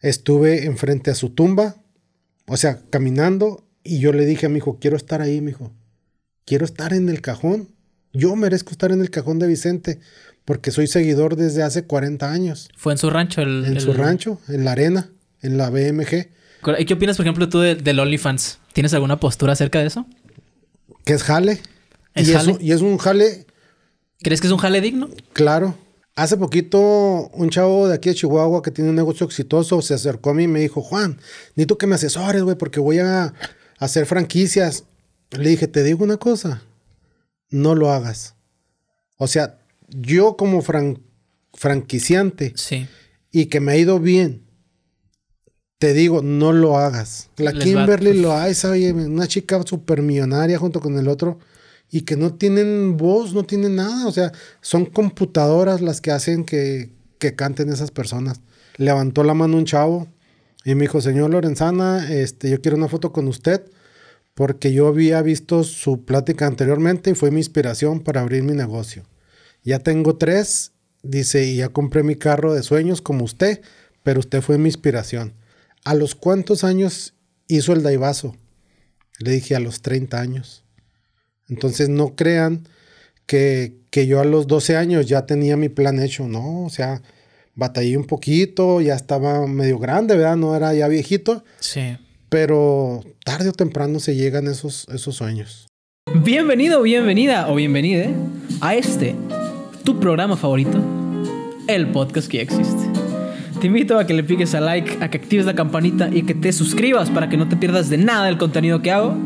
Estuve enfrente a su tumba, o sea, caminando, y yo le dije a mi hijo, quiero estar ahí, mi hijo. Quiero estar en el cajón. Yo merezco estar en el cajón de Vicente, porque soy seguidor desde hace 40 años. ¿Fue en su rancho? El, en su rancho, en la arena, en la BMG. ¿Y qué opinas, por ejemplo, tú del OnlyFans? ¿Tienes alguna postura acerca de eso? Que es jale. y es un jale. ¿Crees que es un jale digno? Claro. Hace poquito, un chavo de aquí de Chihuahua que tiene un negocio exitoso se acercó a mí y me dijo, Juan, tú que me asesores, güey, porque voy a hacer franquicias. Le dije, te digo una cosa, no lo hagas. O sea, yo como franquiciante sí. y que me ha ido bien, te digo, no lo hagas. La Kimberly pues. lo Loaiza, una chica millonaria junto con el otro, y que no tienen voz, no tienen nada. O sea, son computadoras las que hacen que, canten esas personas. Levantó la mano un chavo y me dijo, señor Lorenzana, este, yo quiero una foto con usted porque yo había visto su plática anteriormente y fue mi inspiración para abrir mi negocio. Ya tengo tres, dice, y ya compré mi carro de sueños como usted, pero usted fue mi inspiración. ¿A los cuántos años hizo el daivazo? Le dije, a los 30 años. Entonces no crean que, yo a los 12 años ya tenía mi plan hecho, ¿no? O sea, batallé un poquito, ya estaba medio grande, ¿verdad? No era ya viejito. Sí. Pero tarde o temprano se llegan esos, esos sueños. Bienvenido, bienvenida o bienvenida a este, tu programa favorito, el podcast que existe. Te invito a que le piques a like, a que actives la campanita y que te suscribas para que no te pierdas de nada el contenido que hago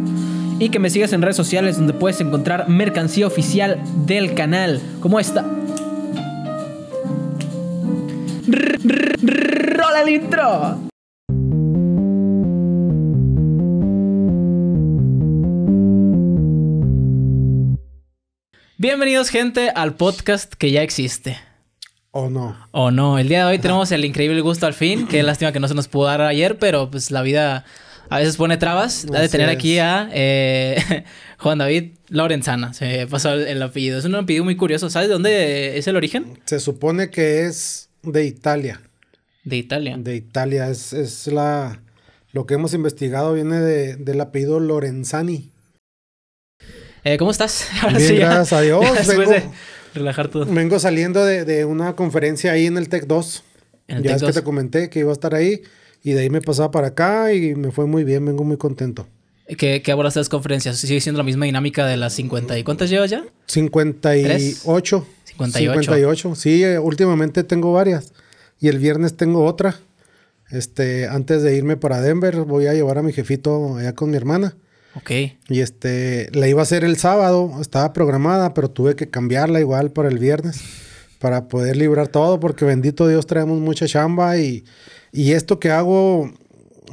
y que me sigas en redes sociales donde puedes encontrar mercancía oficial del canal, como esta. ¡Rola el intro! Bienvenidos gente al podcast que ya existe. O no. O no. El día de hoy tenemos el increíble gusto al fin. Qué lástima que no se nos pudo dar ayer, pero pues la vida a veces pone trabas. da de tener aquí a eh, Juan David Lorenzana. Se pasó el apellido. Es un apellido muy curioso. ¿Sabes de dónde es el origen? Se supone que es de Italia. De Italia. De Italia. Es, es la. Lo que hemos investigado viene del apellido Lorenzani. Eh, ¿Cómo estás? gracias a Dios. vengo, relajar todo. Vengo saliendo de, una conferencia ahí en el Tech 2. ya es que te comenté que iba a estar ahí. Y de ahí me pasaba para acá y me fue muy bien, vengo muy contento. ¿Qué, qué ahora estas conferencias? ¿Sigue siendo la misma dinámica de las 50 y cuántas llevas ya? 58. 58. 58. Sí, últimamente tengo varias. Y el viernes tengo otra. Este, antes de irme para Denver, voy a llevar a mi jefito allá con mi hermana. Ok. Y este, la iba a hacer el sábado, estaba programada, pero tuve que cambiarla igual para el viernes para poder librar todo, porque bendito Dios traemos mucha chamba y y esto que hago,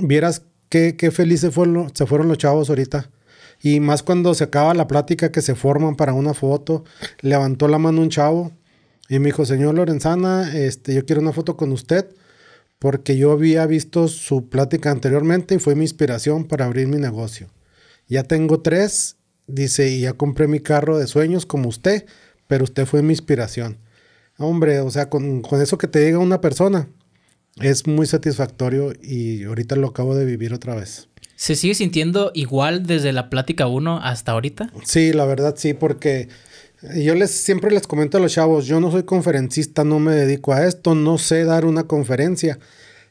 vieras qué, qué felices se fueron los chavos ahorita. Y más cuando se acaba la plática que se forman para una foto, levantó la mano un chavo y me dijo, señor Lorenzana, este, yo quiero una foto con usted porque yo había visto su plática anteriormente y fue mi inspiración para abrir mi negocio. Ya tengo tres, dice, y ya compré mi carro de sueños como usted, pero usted fue mi inspiración. Hombre, o sea, con, con eso que te diga una persona, es muy satisfactorio y ahorita lo acabo de vivir otra vez. ¿Se sigue sintiendo igual desde la plática 1 hasta ahorita? Sí, la verdad sí, porque yo les siempre les comento a los chavos, yo no soy conferencista, no me dedico a esto, no sé dar una conferencia.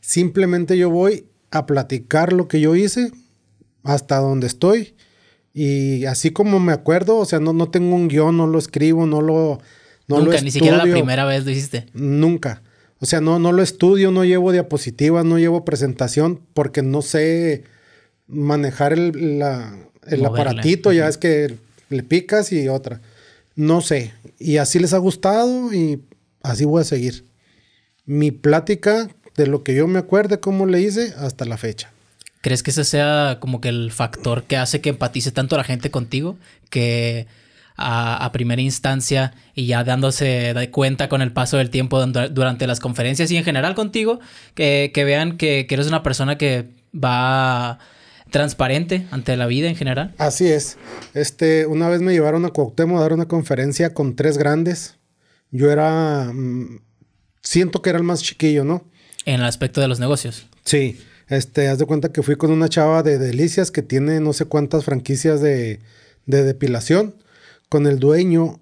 Simplemente yo voy a platicar lo que yo hice hasta donde estoy y así como me acuerdo, o sea, no, no tengo un guión, no lo escribo, no lo nunca, ni siquiera la primera vez lo hiciste. Nunca. O sea, no, no lo estudio, no llevo diapositivas, no llevo presentación, porque no sé manejar el, la, el aparatito, ya es que le picas y otra. No sé. Y así les ha gustado y así voy a seguir. Mi plática, de lo que yo me acuerde, cómo le hice hasta la fecha. ¿Crees que ese sea como que el factor que hace que empatice tanto la gente contigo? Que a, primera instancia y ya dándose cuenta con el paso del tiempo durante las conferencias y en general contigo, que, vean que, eres una persona que va transparente ante la vida en general. Así es. Este, una vez me llevaron a Cuauhtémoc a dar una conferencia con tres grandes. Yo era, mm, siento que era el más chiquillo, ¿no? En el aspecto de los negocios. Sí. Este, haz de cuenta que fui con una chava de Delicias que tiene no sé cuántas franquicias de, de depilación con el dueño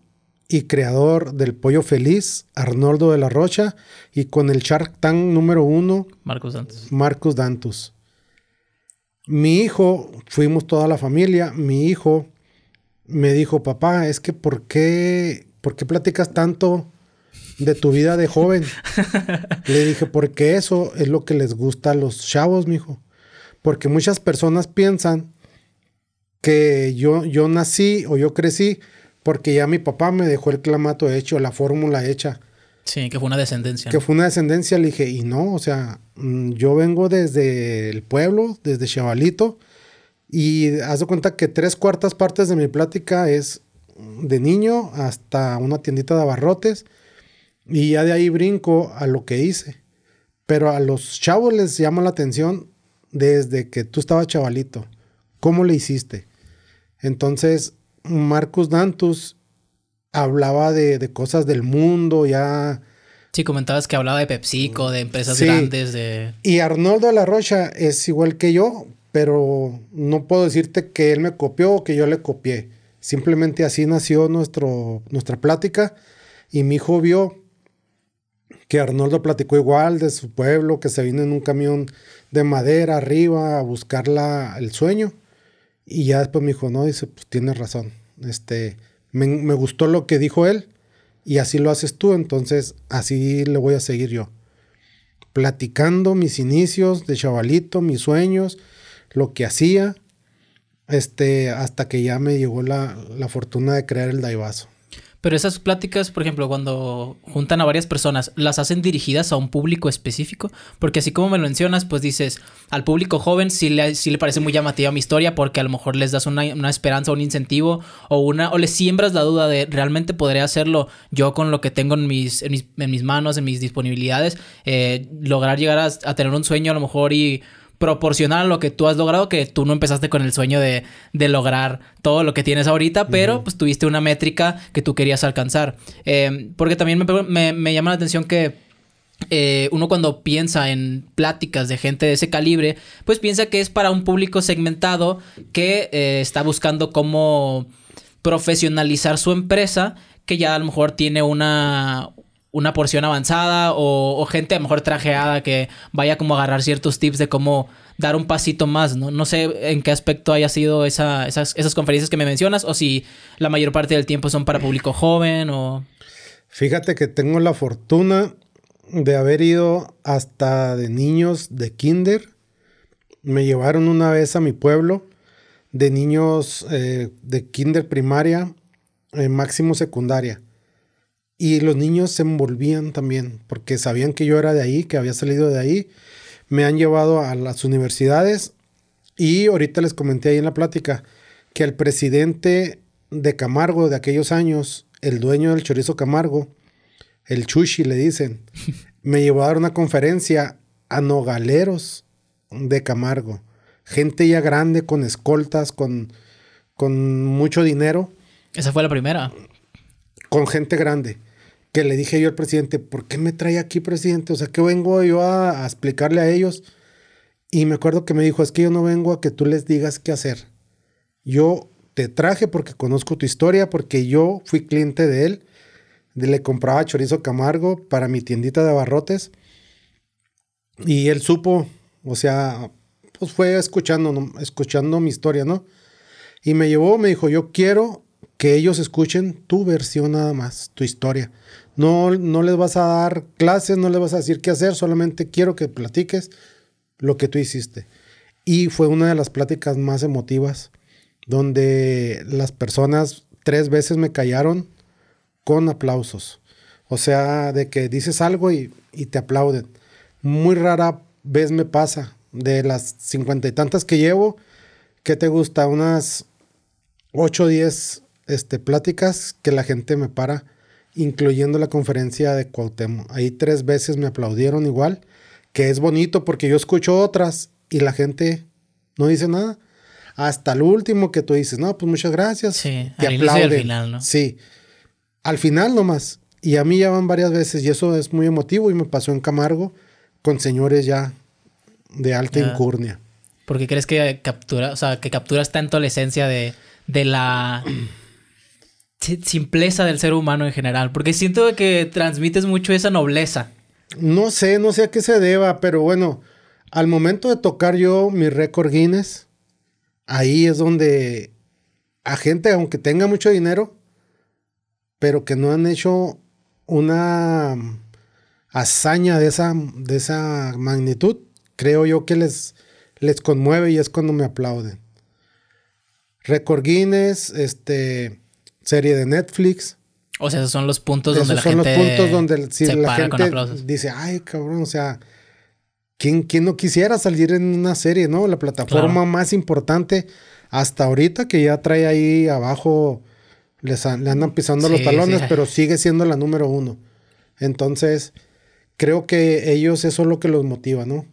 y creador del Pollo Feliz, Arnoldo de la Rocha, y con el Shark Tank número uno, Marcos Dantus. Marcos Mi hijo, fuimos toda la familia, mi hijo me dijo, papá, es que ¿por qué, por qué platicas tanto de tu vida de joven? Le dije, porque eso es lo que les gusta a los chavos, mi hijo. Porque muchas personas piensan que yo, yo nací o yo crecí porque ya mi papá me dejó el clamato hecho, la fórmula hecha. Sí, que fue una descendencia. Que fue una descendencia, le dije, y no, o sea, mm, yo vengo desde el pueblo, desde chavalito y haz de cuenta que tres cuartas partes de mi plática es de niño hasta una tiendita de abarrotes, y ya de ahí brinco a lo que hice. Pero a los chavos les llama la atención desde que tú estabas chavalito. ¿Cómo le hiciste? Entonces, Marcus Dantus hablaba de, cosas del mundo, ya... Sí, comentabas que hablaba de PepsiCo, de empresas grandes, de... Y Arnoldo de la Rocha es igual que yo, pero no puedo decirte que él me copió o que yo le copié. Simplemente así nació nuestro, nuestra plática y mi hijo vio que Arnoldo platicó igual de su pueblo, que se vino en un camión de madera arriba a buscar el sueño. Y ya después me dijo, no, dice, pues tienes razón. Este, me, gustó lo que dijo él y así lo haces tú, entonces así le voy a seguir yo. Platicando mis inicios de chavalito, mis sueños, lo que hacía, este, hasta que ya me llegó la, la fortuna de crear el Daivaso. Pero esas pláticas, por ejemplo, cuando juntan a varias personas, ¿las hacen dirigidas a un público específico? Porque así como me lo mencionas, pues dices, al público joven sí le, le parece muy llamativa mi historia porque a lo mejor les das una, esperanza, un incentivo o una o les siembras la duda de realmente podré hacerlo yo con lo que tengo en mis, en mis, manos, en mis disponibilidades, eh, lograr llegar a tener un sueño a lo mejor y Proporcionar lo que tú has logrado, que tú no empezaste con el sueño de, lograr todo lo que tienes ahorita, pero pues tuviste una métrica que tú querías alcanzar. Em, porque también me, llama la atención que eh, uno cuando piensa en pláticas de gente de ese calibre, pues piensa que es para un público segmentado que eh, está buscando cómo profesionalizar su empresa, que ya a lo mejor tiene una, una porción avanzada o, gente a lo mejor trajeada que vaya como a agarrar ciertos tips de cómo dar un pasito más, ¿no? No sé en qué aspecto haya sido esas, conferencias que me mencionas o si la mayor parte del tiempo son para público joven o... Fíjate que tengo la fortuna de haber ido hasta de niños de kinder. Me llevaron una vez a mi pueblo de niños eh, de kinder primaria, eh, máximo secundaria. Y los niños se envolvían también, porque sabían que yo era de ahí, que había salido de ahí. Me han llevado a las universidades y ahorita les comenté ahí en la plática que el presidente de Camargo de aquellos años, el dueño del chorizo Camargo, el Chushi le dicen, me llevó a dar una conferencia a nogaleros de Camargo. Gente ya grande, con escoltas, con, con mucho dinero. Esa fue la primera. Con gente grande que le dije yo al presidente, ¿por qué me trae aquí, presidente? O sea, ¿qué vengo yo a, explicarle a ellos? Y me acuerdo que me dijo, es que yo no vengo a que tú les digas qué hacer. Yo te traje porque conozco tu historia, porque yo fui cliente de él. Le compraba chorizo Camargo para mi tiendita de abarrotes. Y él supo, o sea, pues fue escuchando, escuchando mi historia, ¿no? Y me llevó, me dijo, yo quiero que ellos escuchen tu versión nada más, tu historia. No, no les vas a dar clases, no les vas a decir qué hacer, solamente quiero que platiques lo que tú hiciste. Y fue una de las pláticas más emotivas, donde las personas tres veces me callaron con aplausos. O sea, de que dices algo y, te aplauden. Muy rara vez me pasa, de las cincuenta y tantas que llevo, que te gusta? Unas ocho o diez este, pláticas que la gente me para incluyendo la conferencia de Cuauhtémoc. Ahí tres veces me aplaudieron igual, que es bonito porque yo escucho otras y la gente no dice nada. Hasta el último que tú dices, no, pues muchas gracias. Sí, al al final, ¿no? Sí, al final nomás. Y a mí ya van varias veces y eso es muy emotivo y me pasó en Camargo con señores ya de alta incurnia. ¿Por qué crees que captura, o sea, que capturas tanto la esencia de, de la simpleza del ser humano en general, porque siento que transmites mucho esa nobleza. No sé, no sé a qué se deba, pero bueno, al momento de tocar yo mi récord Guinness, ahí es donde a gente, aunque tenga mucho dinero, pero que no han hecho una hazaña de esa, de esa magnitud, creo yo que les, les conmueve y es cuando me aplauden. Récord Guinness, este serie de Netflix. O sea, esos son los puntos donde la gente. son los puntos donde si la gente dice, ay, cabrón, o sea, ¿quién, no quisiera salir en una serie, no? La plataforma más importante hasta ahorita que ya trae ahí abajo, les le andan pisando los talones, pero sigue siendo la número uno. Entonces, creo que ellos eso es lo que los motiva, ¿no?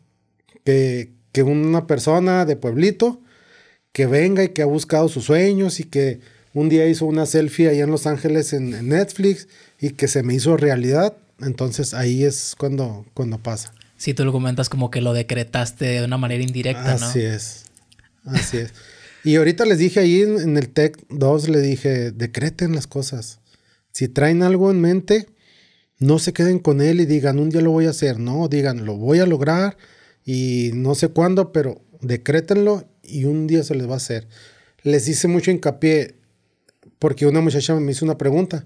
Que, que una persona de pueblito que venga y que ha buscado sus sueños y que un día hizo una selfie allá en Los Ángeles en, Netflix y que se me hizo realidad. Entonces ahí es cuando, cuando pasa. Sí, tú lo comentas como que lo decretaste de una manera indirecta, ¿no? Así es. Así es. Y ahorita les dije ahí en, el Tech 2, le dije, decreten las cosas. Si traen algo en mente, no se queden con él y digan, un día lo voy a hacer. No, digan, lo voy a lograr y no sé cuándo, pero decrétenlo y un día se les va a hacer. Les hice mucho hincapié, porque una muchacha me hizo una pregunta.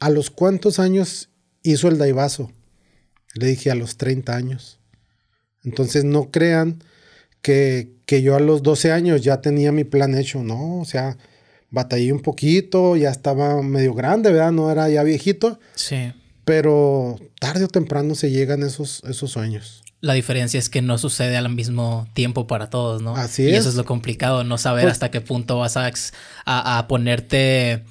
¿A los cuántos años hizo el daivazo? Le dije a los 30 años. Entonces no crean que, yo a los 12 años ya tenía mi plan hecho, ¿no? O sea, batallé un poquito, ya estaba medio grande, ¿verdad? No era ya viejito. Sí. Pero tarde o temprano se llegan esos, esos sueños. La diferencia es que no sucede al mismo tiempo para todos, ¿no? Así es. Y eso es lo complicado, no saber pues hasta qué punto vas a, ponerte,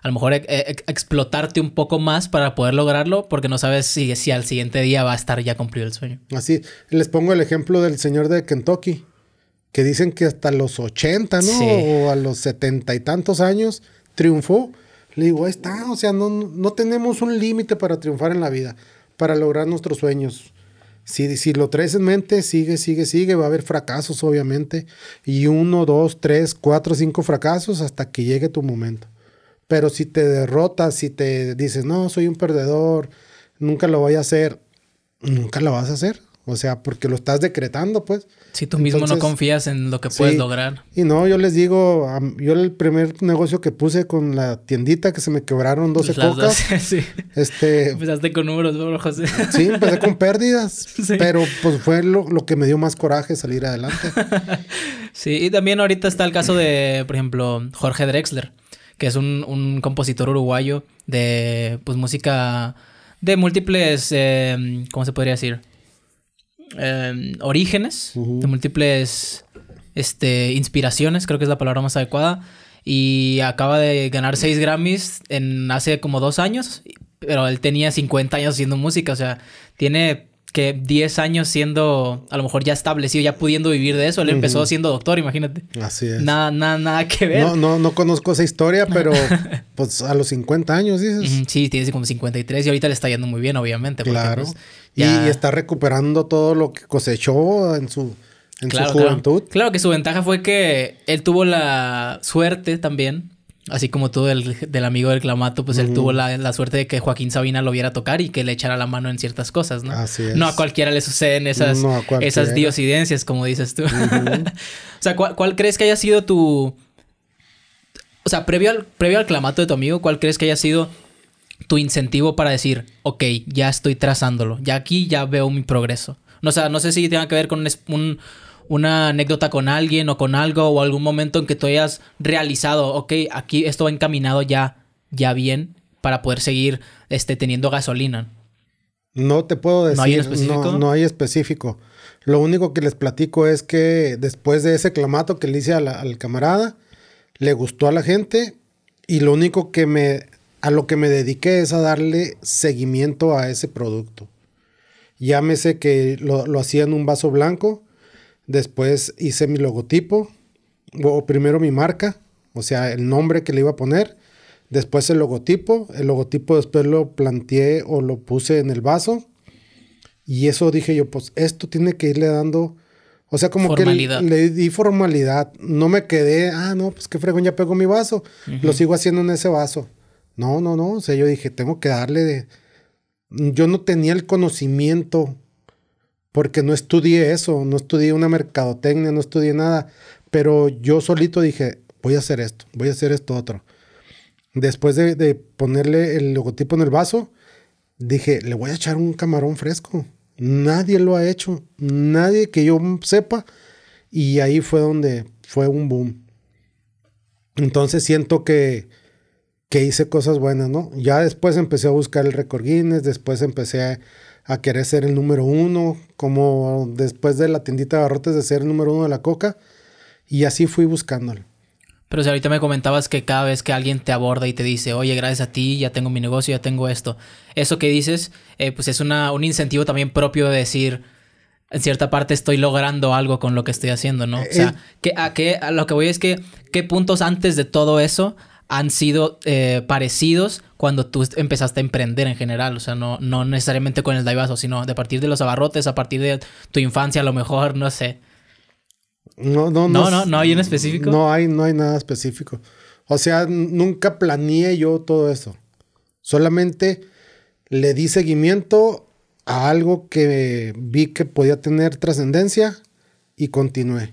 a lo mejor e, e, explotarte un poco más para poder lograrlo, porque no sabes si, si al siguiente día va a estar ya cumplido el sueño. Así, les pongo el ejemplo del señor de Kentucky, que dicen que hasta los 80, ¿no? O a los setenta y tantos años triunfó. Le digo, ahí está, o sea, no, no tenemos un límite para triunfar en la vida, para lograr nuestros sueños si, si lo traes en mente, sigue, sigue, sigue. Va a haber fracasos, obviamente. Y uno, dos, tres, cuatro, cinco fracasos hasta que llegue tu momento. Pero si te derrotas, si te dices, no, soy un perdedor, nunca lo voy a hacer, nunca lo vas a hacer. O sea, porque lo estás decretando, pues. Si tú mismo no confías en lo que puedes lograr. Y no, yo les digo, yo el primer negocio que puse con la tiendita que se me quebraron 12 Las sí. Este, Empezaste con números, ¿no, José? Sí, empecé con pérdidas. Pero pues fue lo, que me dio más coraje salir adelante. sí, y también ahorita está el caso de, por ejemplo, Jorge Drexler, que es un, compositor uruguayo de pues música de múltiples, em, ¿cómo se podría decir? Em, orígenes, de múltiples este, inspiraciones, creo que es la palabra más adecuada. Y acaba de ganar seis Grammys en hace como dos años, pero él tenía 50 años haciendo música, o sea, tiene que 10 años siendo, a lo mejor ya establecido, ya pudiendo vivir de eso. Él empezó siendo doctor, imagínate. Así es. Nada, nada, nada que ver. No, no, no conozco esa historia, pero pues a los 50 años dices. Sí, tiene como 53 y ahorita le está yendo muy bien, obviamente. Claro. Pues, y, está recuperando todo lo que cosechó en su... En su juventud. claro. que su ventaja fue que él tuvo la suerte también Así como tú del, amigo del Clamato, pues él tuvo la, suerte de que Joaquín Sabina lo viera tocar y que le echara la mano en ciertas cosas, ¿no? Así es. No a cualquiera le suceden esas, esas diosidencias, como dices tú. o sea, ¿cuál, crees que haya sido tu. O sea, previo al, previo al Clamato de tu amigo, ¿cuál crees que haya sido tu incentivo para decir, ok, ya estoy trazándolo, ya aquí ya veo mi progreso? o sea, no sé si tenga que ver con un una anécdota con alguien o con algo o algún momento en que tú hayas realizado, ok, aquí esto va encaminado ya, ya bien para poder seguir este, teniendo gasolina? No te puedo decir. ¿No hay específico? Lo único que les platico es que después de ese clamato que le hice al camarada, le gustó a la gente y lo único que me a lo que me dediqué es a darle seguimiento a ese producto. Llámese que lo, lo hacía en un vaso blanco, Después hice mi logotipo, o primero mi marca, o sea, el nombre que le iba a poner. Después el logotipo. El logotipo después lo planteé o lo puse en el vaso. Y eso dije yo, pues esto tiene que irle dando. O sea, como que le, di formalidad. No me quedé, ah, no, pues qué fregón, ya pego mi vaso. Lo sigo haciendo en ese vaso. No, no, no. O sea, yo dije, tengo que darle de. Yo no tenía el conocimiento porque no estudié eso, no estudié una mercadotecnia, no estudié nada, pero yo solito dije, voy a hacer esto, voy a hacer esto otro. Después de, ponerle el logotipo en el vaso, dije, le voy a echar un camarón fresco. Nadie lo ha hecho, nadie que yo sepa. Y ahí fue donde fue un boom. Entonces siento que, que hice cosas buenas, ¿no? Ya después empecé a buscar el récord Guinness, después empecé a, a querer ser el número uno, como después de la tiendita de barrotes de ser el número uno de la coca. Y así fui buscándolo. Pero si ahorita me comentabas que cada vez que alguien te aborda y te dice, oye, gracias a ti, ya tengo mi negocio, ya tengo esto, eso que dices, eh, pues es un incentivo también propio de decir, en cierta parte estoy logrando algo con lo que estoy haciendo, ¿no? O eh, sea, que, a, a lo que voy es que, ¿qué puntos antes de todo eso han sido eh, parecidos cuando tú empezaste a emprender en general, o sea, no, no necesariamente con el daivazo, sino de partir de los abarrotes, a partir de tu infancia, a lo mejor, no sé. No, no, no. No, no, hay un específico. No hay, no hay nada específico. O sea, nunca planeé yo todo eso. Solamente le di seguimiento a algo que vi que podía tener trascendencia y continué.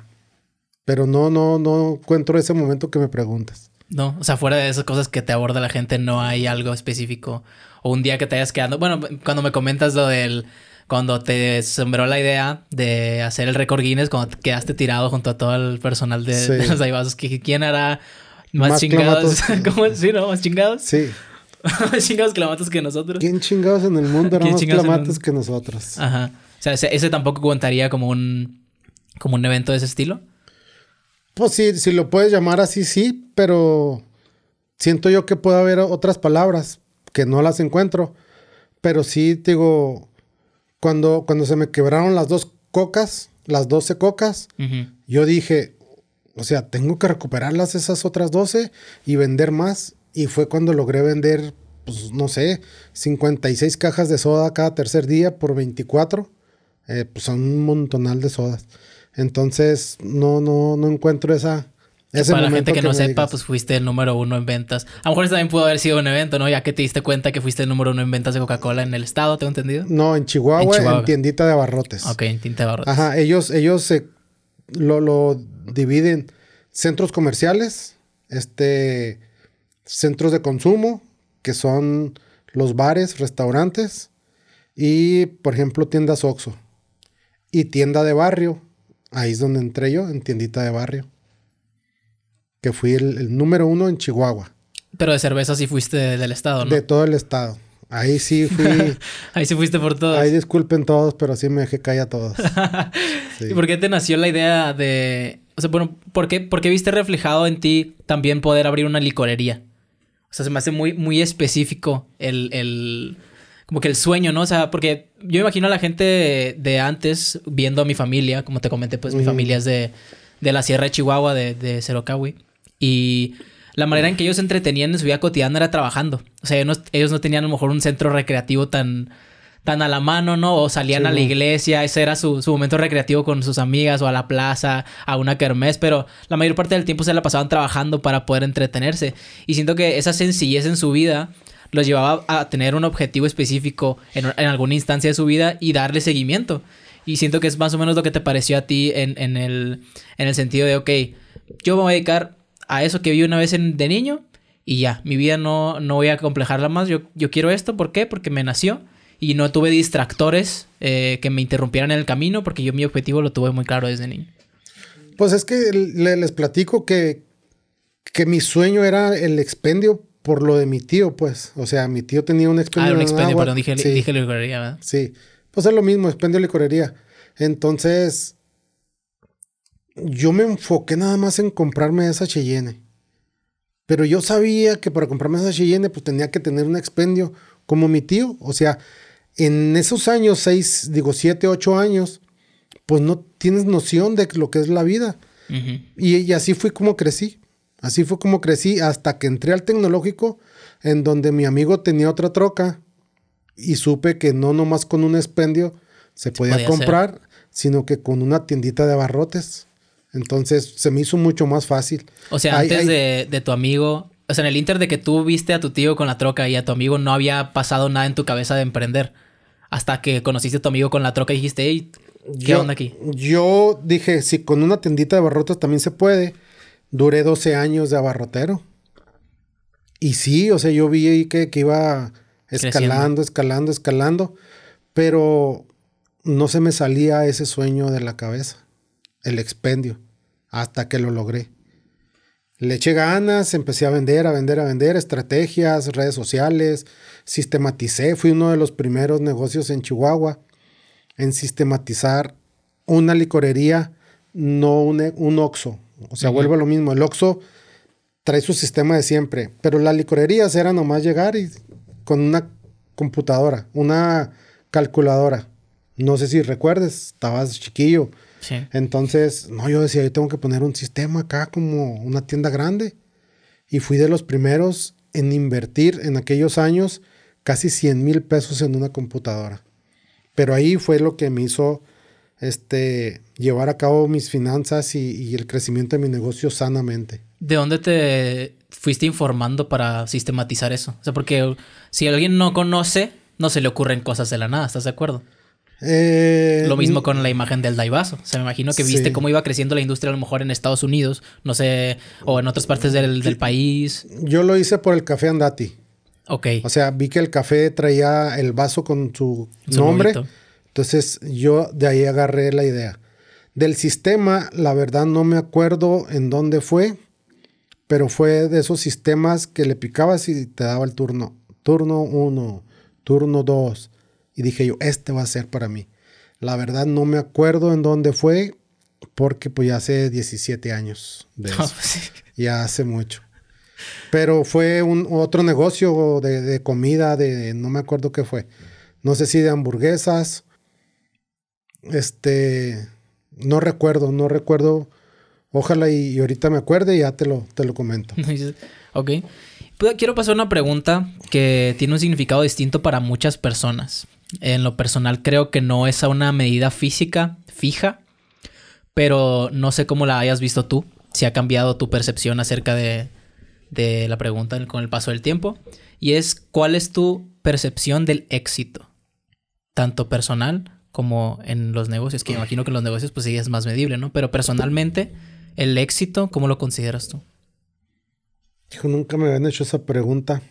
Pero no, no, no encuentro ese momento que me preguntas. No, o sea, fuera de esas cosas que te aborda la gente, no hay algo específico. O un día que te hayas quedado. Bueno, cuando me comentas lo del. Cuando te sombró la idea de hacer el récord Guinness, cuando quedaste tirado junto a todo el personal de, sí. de los Aibazos, ¿quién hará más, chingados? ¿Cómo? Sí, ¿no? ¿Más chingados? Sí. más chingados clamatos que nosotros. ¿Quién chingados en el mundo hará más clamatos que nosotros? Ajá. O sea, ese, tampoco contaría como un, como un evento de ese estilo. Pues sí, si lo puedes llamar así, sí, pero siento yo que puede haber otras palabras que no las encuentro. Pero sí, digo, cuando, cuando se me quebraron las dos cocas, las 12 cocas, yo dije, o sea, tengo que recuperarlas esas otras 12 y vender más. Y fue cuando logré vender, pues no sé, 56 cajas de soda cada tercer día por 24. Eh, pues son un montonal de sodas. Entonces, no, no, no encuentro esa. Ese para la gente que, no sepa, pues fuiste el número uno en ventas. A lo mejor también pudo haber sido un evento, ¿no? Ya que te diste cuenta que fuiste el número uno en ventas de Coca-Cola en el estado, ¿tengo entendido? No, en Chihuahua, en, tiendita de abarrotes. Ok, en tienda de abarrotes. Ajá, ellos, ellos se lo, lo dividen centros comerciales, este, centros de consumo, que son los bares, restaurantes, y por ejemplo tiendas Oxxo, y tienda de barrio, Ahí es donde entré yo, en tiendita de barrio. Que fui el, número uno en Chihuahua. Pero de cerveza sí fuiste del estado, ¿no? De todo el estado. Ahí sí fui. ahí sí fuiste por todos. Ahí disculpen todos, pero sí me dejé callar a todos. ¿Y por qué te nació la idea de. O sea, bueno, ¿por qué, ¿por viste reflejado en ti también poder abrir una licorería? O sea, se me hace muy, muy específico el, como que el sueño, ¿no? O sea, porque yo imagino a la gente de, antes viendo a mi familia, como te comenté, pues mi familia es de, la Sierra de Chihuahua, de, de Y la manera en que ellos se entretenían en su vida cotidiana era trabajando. O sea, ellos no, tenían a lo mejor un centro recreativo tan, tan a la mano, ¿no? O salían a la iglesia, ese era su, su, momento recreativo con sus amigas o a la plaza, a una kermés, pero la mayor parte del tiempo se la pasaban trabajando para poder entretenerse. Y siento que esa sencillez en su vida los llevaba a tener un objetivo específico en, alguna instancia de su vida y darle seguimiento. Y siento que es más o menos lo que te pareció a ti en, el, en el sentido de, ok, yo me voy a dedicar a eso que vi una vez de niño y ya, mi vida no, no voy a complejarla más, yo, yo quiero esto, ¿por qué? Porque me nació y no tuve distractores eh, que me interrumpieran en el camino porque yo mi objetivo lo tuve muy claro desde niño. Pues es que les platico que, que mi sueño era el expendio por lo de mi tío, pues. O sea, mi tío tenía un expendio. Ah, un expendio, dije, sí. licorería, ¿verdad? Sí. Pues es lo mismo, expendio de licorería. Entonces, yo me enfoqué nada más en comprarme esa Cheyenne. Pero yo sabía que para comprarme esa Cheyenne, pues tenía que tener un expendio como mi tío. O sea, en esos años, seis, digo, siete, ocho años, pues no tienes noción de lo que es la vida. y, así fue como crecí. Así fue como crecí hasta que entré al tecnológico en donde mi amigo tenía otra troca y supe que no nomás con un expendio se, podía, comprar, sino que con una tiendita de abarrotes. Entonces se me hizo mucho más fácil. O sea, antes De, tu amigo, o sea, en el inter de que tú viste a tu tío con la troca y a tu amigo no había pasado nada en tu cabeza de emprender. Hasta que conociste a tu amigo con la troca y dijiste, hey, ¿qué onda aquí? Yo dije, si con una tiendita de barrotes también se puede, Duré 12 años de abarrotero. Y sí, o sea, yo vi que, que iba escalando, escalando, escalando, pero no se me salía ese sueño de la cabeza, el expendio, hasta que lo logré. Le eché ganas, empecé a vender, a vender, a vender, estrategias, redes sociales, sistematicé, fui uno de los primeros negocios en Chihuahua en sistematizar una licorería, no un, un oxo, o sea, a lo mismo. El Oxxo trae su sistema de siempre, pero la licorerías era nomás llegar y con una computadora, una calculadora. No sé si recuerdes, estabas chiquillo. Sí. Entonces, no, yo decía, yo tengo que poner un sistema acá como una tienda grande. Y fui de los primeros en invertir en aquellos años casi 100 mil pesos en una computadora. Pero ahí fue lo que me hizo este, llevar a cabo mis finanzas y, el crecimiento de mi negocio sanamente. ¿De dónde te fuiste informando para sistematizar eso? O sea, porque si alguien no conoce, no se le ocurren cosas de la nada, ¿estás de acuerdo? Eh, lo mismo con la imagen del daibaso O sea, me imagino que viste cómo iba creciendo la industria a lo mejor en Estados Unidos, no sé, o en otras partes del, país. Yo lo hice por el café Andati. Ok. O sea, vi que el café traía el vaso con su, nombre. Entonces yo de ahí agarré la idea. Del sistema, la verdad no me acuerdo en dónde fue, pero fue de esos sistemas que le picabas y te daba el turno. Turno 1, turno 2. Y dije yo, este va a ser para mí. La verdad no me acuerdo en dónde fue, porque pues ya hace 17 años de ah, eso. Ya hace mucho. Pero fue un otro negocio de, de comida, de no me acuerdo qué fue. No sé si de hamburguesas este, no recuerdo, no recuerdo. Ojalá y, ahorita me acuerde y ya te lo, te lo comento. ok. Pues, quiero pasar una pregunta que tiene un significado distinto para muchas personas. En lo personal creo que no es a una medida física fija, pero no sé cómo la hayas visto tú, si ha cambiado tu percepción acerca de, de la pregunta con el paso del tiempo, y es cuál es tu percepción del éxito, tanto personal como en los negocios, que imagino que en los negocios pues sí es más medible, ¿no? Pero personalmente, el éxito, ¿cómo lo consideras tú? Hijo, nunca me habían hecho esa pregunta.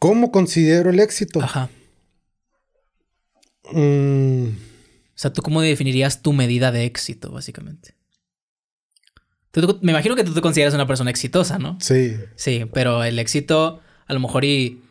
¿Cómo considero el éxito? Ajá. Mm. O sea, ¿tú cómo definirías tu medida de éxito, básicamente? me imagino que tú te consideras una persona exitosa, ¿no? Sí. Sí, pero el éxito, a lo mejor y...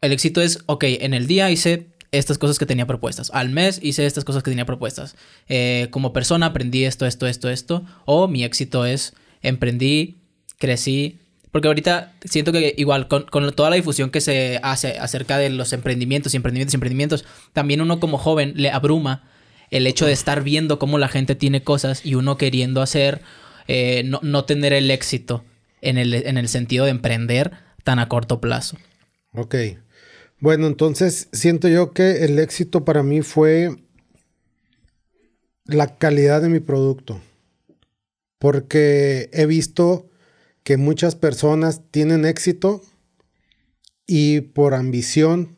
El éxito es, ok, en el día hice estas cosas que tenía propuestas. Al mes hice estas cosas que tenía propuestas. Eh, como persona aprendí esto, esto, esto, esto. O mi éxito es emprendí, crecí. Porque ahorita siento que igual con, toda la difusión que se hace acerca de los emprendimientos y emprendimientos y emprendimientos, también uno como joven le abruma el hecho de estar viendo cómo la gente tiene cosas y uno queriendo hacer, eh, no, tener el éxito en el, en el sentido de emprender tan a corto plazo. Ok. Bueno, entonces siento yo que el éxito para mí fue la calidad de mi producto. Porque he visto que muchas personas tienen éxito y por ambición,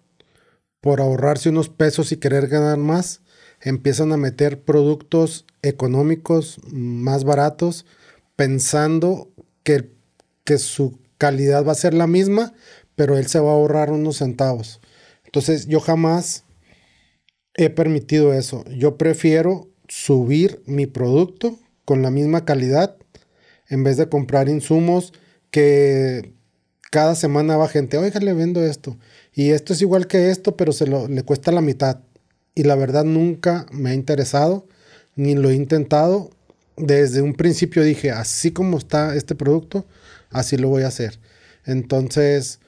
por ahorrarse unos pesos y querer ganar más, empiezan a meter productos económicos más baratos pensando que, su calidad va a ser la misma, pero él se va a ahorrar unos centavos. Entonces yo jamás he permitido eso. Yo prefiero subir mi producto con la misma calidad en vez de comprar insumos que cada semana va gente, oiga, le vendo esto. Y esto es igual que esto, pero se lo, le cuesta la mitad. Y la verdad nunca me ha interesado, ni lo he intentado. Desde un principio dije, así como está este producto, así lo voy a hacer. Entonces,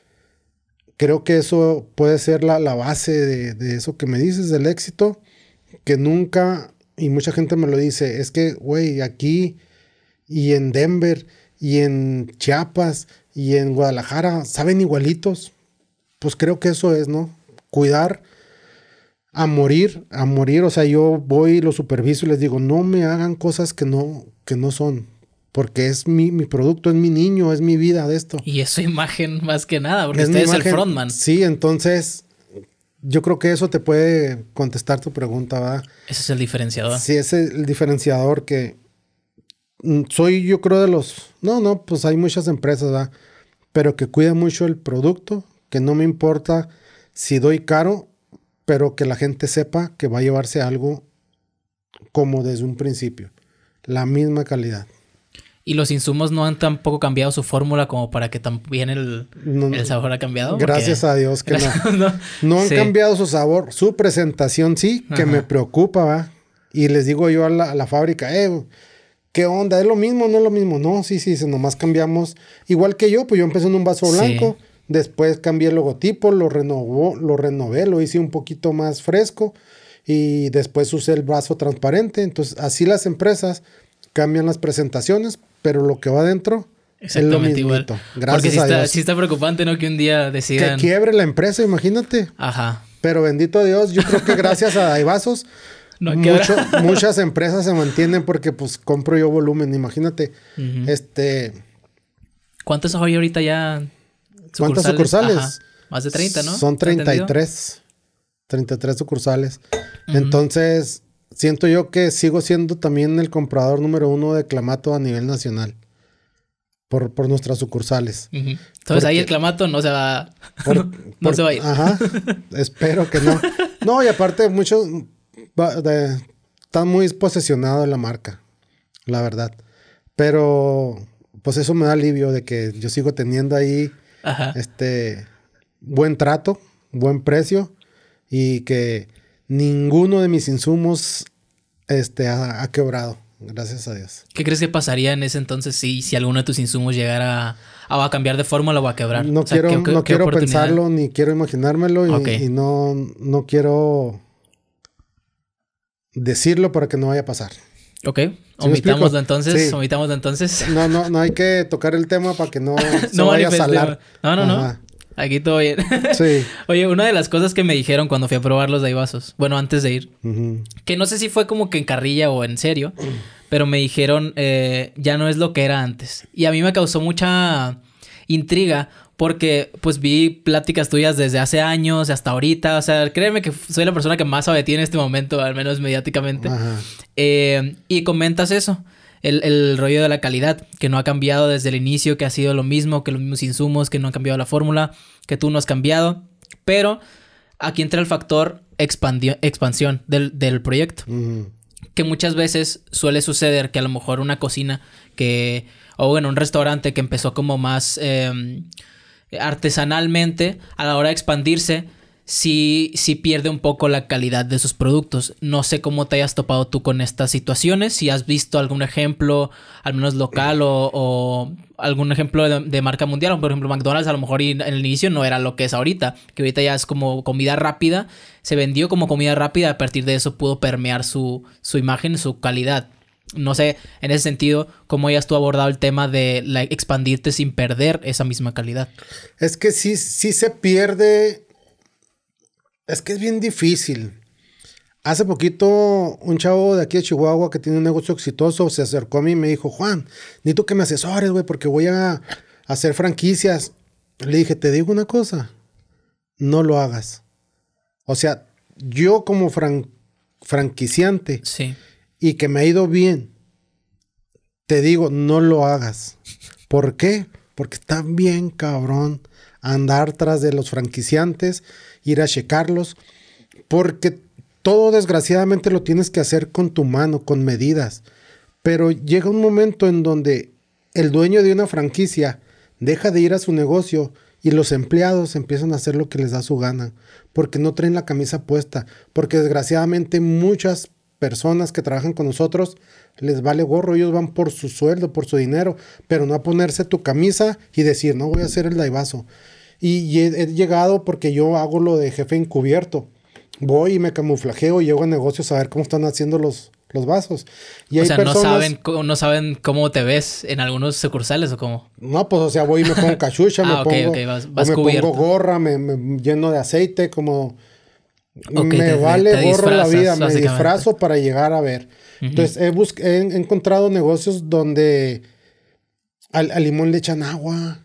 creo que eso puede ser la, base de, eso que me dices, del éxito, que nunca, y mucha gente me lo dice, es que, güey, aquí y en Denver y en Chiapas y en Guadalajara saben igualitos. Pues creo que eso es, ¿no? Cuidar a morir, a morir. O sea, yo voy lo superviso y les digo, no me hagan cosas que no, que no son porque es mi, producto, es mi niño, es mi vida de esto. Y es su imagen más que nada, porque usted es el frontman. Sí, entonces yo creo que eso te puede contestar tu pregunta, ¿verdad? Ese es el diferenciador. Sí, ese es el diferenciador que mm, soy yo creo de los... No, no, pues hay muchas empresas, ¿verdad? Pero que cuida mucho el producto, que no me importa si doy caro, pero que la gente sepa que va a llevarse algo como desde un principio, la misma calidad. Y los insumos no han tampoco cambiado su fórmula como para que también el, sabor ha cambiado. Gracias a Dios que no. no. han cambiado su sabor, su presentación sí, que me preocupa, ¿va? Y les digo yo a la, fábrica, eh, ¿qué onda? ¿Es lo mismo no es lo mismo? No, sí, sí, nomás cambiamos. Igual que yo, pues yo empecé en un vaso blanco, después cambié el logotipo, lo, renovó, lo renové, lo hice un poquito más fresco y después usé el vaso transparente. Entonces, así las empresas cambian las presentaciones pero lo que va adentro Exactamente igual. Gracias a está, Dios. Si está preocupante, ¿no? Que un día decidan... Que quiebre la empresa, imagínate. Ajá. Pero bendito Dios, yo creo que gracias a Daivasos... No muchas empresas se mantienen porque pues compro yo volumen, imagínate. Este... ¿Cuántos hay ahorita ya? Sucursales? ¿Cuántas sucursales? Más de 30, ¿no? Son 33. 33 sucursales. Entonces, siento yo que sigo siendo también el comprador número uno de Clamato a nivel nacional. Por, nuestras sucursales. Entonces ahí el Clamato no se va, se va a ir. Ajá, espero que no. No, y aparte muchos están muy posesionados en la marca, la verdad. Pero pues eso me da alivio de que yo sigo teniendo ahí este buen trato, buen precio y que ninguno de mis insumos este, ha, quebrado. Gracias a Dios. ¿Qué crees que pasaría en ese entonces si, si alguno de tus insumos llegara a, a cambiar de fórmula o a quebrar? No quiero, no quiero pensarlo ni quiero imaginármelo y, no, no quiero decirlo para que no vaya a pasar. Ok, omitámoslo entonces, ¿Omitamos entonces. No, no, no hay que tocar el tema para que no, vaya a salar. No, no, no. Aquí todo bien. Sí. Oye, una de las cosas que me dijeron cuando fui a probar los vasos bueno, antes de ir, que no sé si fue como que en carrilla o en serio, pero me dijeron, eh, ya no es lo que era antes. Y a mí me causó mucha intriga porque pues vi pláticas tuyas desde hace años hasta ahorita. O sea, créeme que soy la persona que más sabe tiene en este momento, al menos mediáticamente. Eh, y comentas eso el, rollo de la calidad, que no ha cambiado desde el inicio, que ha sido lo mismo, que los mismos insumos, que no han cambiado la fórmula, que tú no has cambiado. Pero aquí entra el factor expansión del, proyecto. Que muchas veces suele suceder que a lo mejor una cocina que, o bueno, un restaurante que empezó como más em, artesanalmente, a la hora de expandirse, si pierde un poco la calidad de sus productos. No sé cómo te hayas topado tú con estas situaciones, si has visto algún ejemplo, al menos local o, algún ejemplo de, marca mundial, por ejemplo McDonald's a lo mejor en el inicio no era lo que es ahorita, que ahorita ya es como comida rápida, se vendió como comida rápida, a partir de eso pudo permear su, imagen, su calidad. No sé, en ese sentido, cómo hayas tú abordado el tema de expandirte sin perder esa misma calidad. Es que sí, sí se pierde es que es bien difícil. Hace poquito, un chavo de aquí de Chihuahua que tiene un negocio exitoso se acercó a mí y me dijo, Juan, tú que me asesores, güey, porque voy a hacer franquicias. Le dije, te digo una cosa, no lo hagas. O sea, yo como franquiciante sí. y que me ha ido bien, te digo, no lo hagas. ¿Por qué? Porque está bien cabrón andar tras de los franquiciantes ir a checarlos, porque todo desgraciadamente lo tienes que hacer con tu mano, con medidas. Pero llega un momento en donde el dueño de una franquicia deja de ir a su negocio y los empleados empiezan a hacer lo que les da su gana, porque no traen la camisa puesta, porque desgraciadamente muchas personas que trabajan con nosotros les vale gorro, ellos van por su sueldo, por su dinero, pero no a ponerse tu camisa y decir, no voy a hacer el daivazo. Y he, llegado porque yo hago lo de jefe encubierto. Voy y me camuflajeo y llego a negocios a ver cómo están haciendo los, los vasos. Y o sea, no, saben, no saben cómo te ves en algunos sucursales o cómo. No, pues, o sea, voy y me pongo cachucha, me, ah, pongo, me pongo gorra, me, lleno de aceite, como... me vale borro la vida, me disfrazo para llegar a ver. Entonces, he, he, encontrado negocios donde al, al limón le echan agua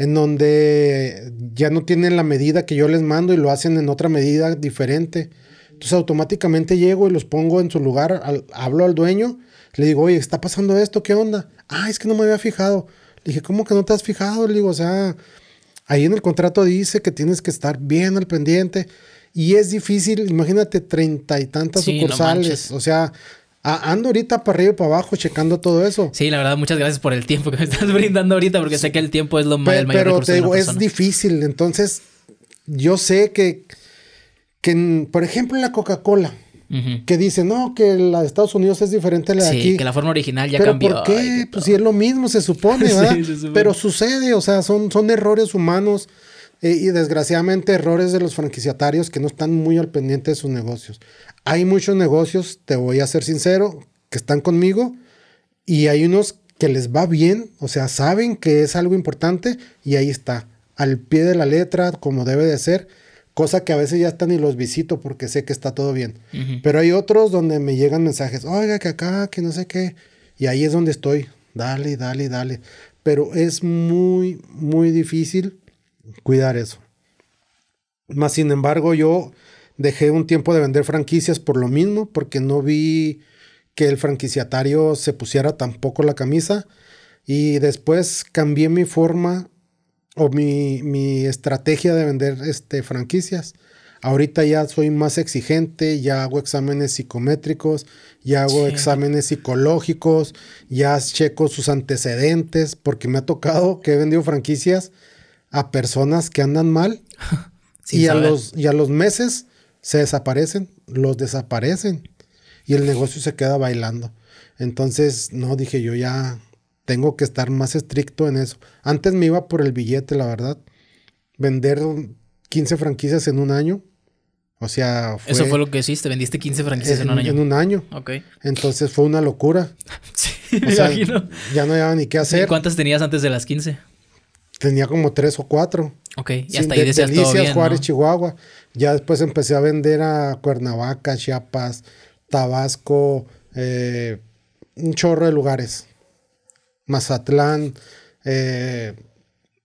en donde ya no tienen la medida que yo les mando y lo hacen en otra medida diferente. Entonces automáticamente llego y los pongo en su lugar, hablo al dueño, le digo, oye, está pasando esto, ¿qué onda? Ah, es que no me había fijado. Le dije, ¿cómo que no te has fijado? Le digo, o sea, ahí en el contrato dice que tienes que estar bien al pendiente. Y es difícil, imagínate treinta y tantas sucursales. o sea, Ah, ando ahorita para arriba y para abajo checando todo eso. Sí, la verdad, muchas gracias por el tiempo que me estás brindando ahorita, porque sé que el tiempo es lo más. Pero, pero es difícil. Entonces, yo sé que, que por ejemplo, la Coca-Cola, que dice, no, que la de Estados Unidos es diferente a la de aquí. que la forma original ya ¿Pero cambió. ¿Por qué? pues si es lo mismo, se supone, ¿verdad? Pero sucede, o sea, son, son errores humanos. Eh, y desgraciadamente errores de los franquiciatarios que no están muy al pendiente de sus negocios. Hay muchos negocios, te voy a ser sincero, que están conmigo y hay unos que les va bien, o sea, saben que es algo importante y ahí está, al pie de la letra, como debe de ser, cosa que a veces ya están y los visito porque sé que está todo bien. Pero hay otros donde me llegan mensajes, oiga, que acá, que no sé qué, y ahí es donde estoy, dale, dale, dale. Pero es muy, muy difícil cuidar eso. Más sin embargo, yo dejé un tiempo de vender franquicias por lo mismo, porque no vi que el franquiciatario se pusiera tampoco la camisa. Y después cambié mi forma o mi, estrategia de vender este, franquicias. Ahorita ya soy más exigente, ya hago exámenes psicométricos, ya hago exámenes psicológicos, ya checo sus antecedentes, porque me ha tocado que he vendido franquicias a personas que andan mal y a, los, y a los meses se desaparecen, los desaparecen y el negocio se queda bailando. Entonces, no, dije yo ya tengo que estar más estricto en eso. Antes me iba por el billete, la verdad. Vender 15 franquicias en un año. O sea, fue, Eso fue lo que hiciste, vendiste 15 franquicias en, un año. En un año. Ok. Entonces fue una locura. Ya no había ni qué hacer. cuántas tenías antes de las 15? tenía como tres o cuatro. Ok, y hasta ahí Delicias, todo bien, Juárez, Chihuahua. Ya después empecé a vender a Cuernavaca, Chiapas, Tabasco, eh, un chorro de lugares. Mazatlán, eh,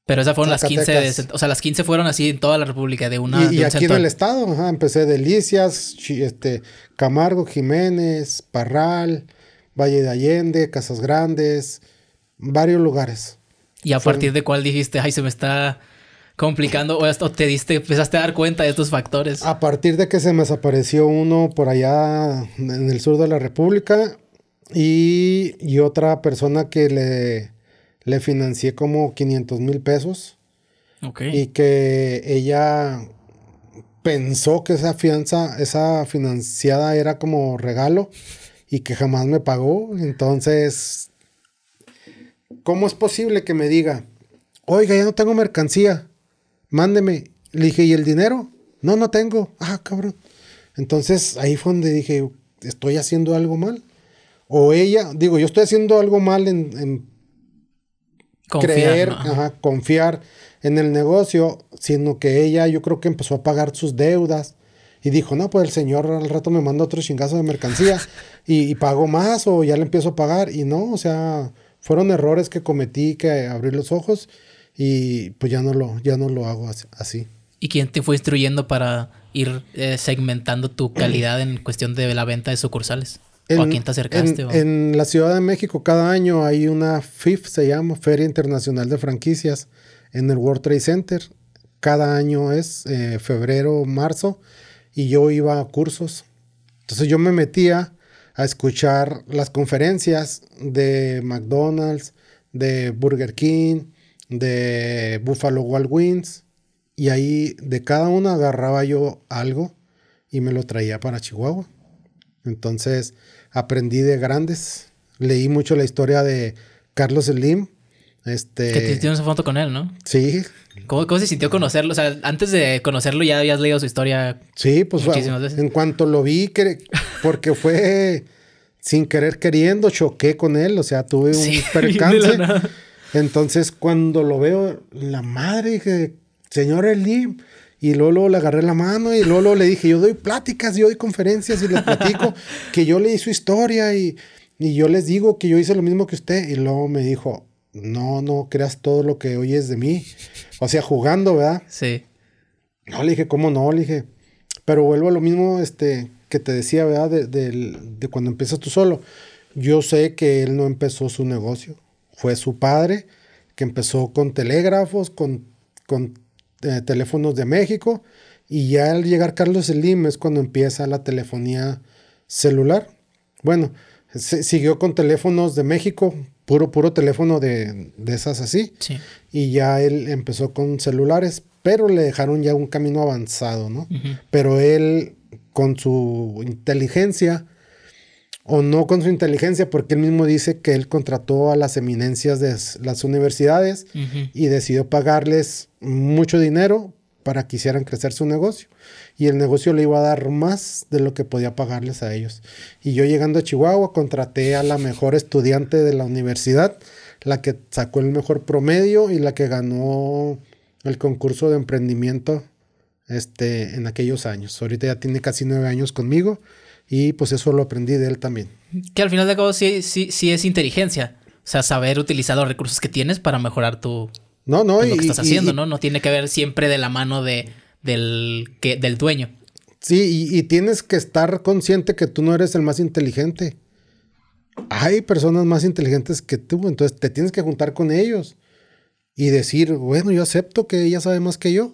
pero esas fueron las 15, o sea, las 15 fueron así en toda la República de una. Y, aquí en el estado, empecé Delicias, este, Camargo, Jiménez, Parral, Valle de Allende, Casas Grandes, varios lugares. ¿Y a partir de cuál dijiste, ay, se me está complicando o, te diste, empezaste a dar cuenta de estos factores? A partir de que se me desapareció uno por allá en el sur de la República y, otra persona que le, le financié como 500 mil pesos. Ok. Y que ella pensó que esa fianza, esa financiada era como regalo y que jamás me pagó. Entonces ¿cómo es posible que me diga, oiga, ya no tengo mercancía, mándeme? Le dije, ¿y el dinero? No, no tengo. Ah, cabrón. Entonces ahí fue donde dije, estoy haciendo algo mal. O ella, digo, yo estoy haciendo algo mal en, creer, confiar en el negocio, sino que ella yo creo que empezó a pagar sus deudas y dijo, no, pues el señor al rato me manda otro chingazo de mercancía y pago más o ya le empiezo a pagar y no, o sea, fueron errores que cometí que abrí los ojos y pues ya no lo, ya no lo hago así. ¿Y quién te fue instruyendo para ir eh, segmentando tu calidad en cuestión de la venta de sucursales? ¿O a quién te acercaste? En, la Ciudad de México cada año hay una FIF, se llama Feria Internacional de Franquicias, en el World Trade Center. Cada año es eh, febrero, marzo, y yo iba a cursos. Entonces yo me metía a escuchar las conferencias de McDonald's, de Burger King, de Buffalo Wild Wings. Y ahí de cada una agarraba yo algo y me lo traía para Chihuahua. Entonces aprendí de grandes. Leí mucho la historia de Carlos Slim, este... Que tienes una foto con él, ¿no? Sí. ¿Cómo, se sintió conocerlo? O sea, antes de conocerlo ya habías leído su historia. Sí, pues muchísimas en cuanto lo vi, porque fue sin querer queriendo, choqué con él, o sea, tuve un sí, cáncer. Entonces, cuando lo veo, la madre, dije, señor Elim, y Lolo le agarré la mano y Lolo le dije, yo doy pláticas, yo doy conferencias y les platico que yo leí su historia y, y yo les digo que yo hice lo mismo que usted. Y luego me dijo, no, no creas todo lo que oyes de mí. O sea, jugando, ¿verdad? Sí. No, le dije, ¿cómo no? Le dije, pero vuelvo a lo mismo este, que te decía, ¿verdad? De, cuando empiezas tú solo. Yo sé que él no empezó su negocio. Fue su padre que empezó con telégrafos, con, con eh, teléfonos de México. Y ya al llegar Carlos Slim es cuando empieza la telefonía celular. Bueno, siguió con teléfonos de México puro, puro teléfono de, esas así. Y ya él empezó con celulares, pero le dejaron ya un camino avanzado, ¿no? Pero él, con su inteligencia, o no con su inteligencia, porque él mismo dice que él contrató a las eminencias de las universidades y decidió pagarles mucho dinero para que hicieran crecer su negocio y el negocio le iba a dar más de lo que podía pagarles a ellos. Y yo llegando a Chihuahua contraté a la mejor estudiante de la universidad, la que sacó el mejor promedio y la que ganó el concurso de emprendimiento este, en aquellos años. Ahorita ya tiene casi nueve años conmigo y pues eso lo aprendí de él también. Que al final de cabo sí, sí, es inteligencia. O sea, saber utilizar los recursos que tienes para mejorar tu... No, no, y, pues, lo que estás haciendo, ¿no? No tiene que ver siempre de la mano de del, que, del dueño. Sí, y, tienes que estar consciente que tú no eres el más inteligente. Hay personas más inteligentes que tú, entonces te tienes que juntar con ellos y decir, bueno, yo acepto que ella sabe más que yo,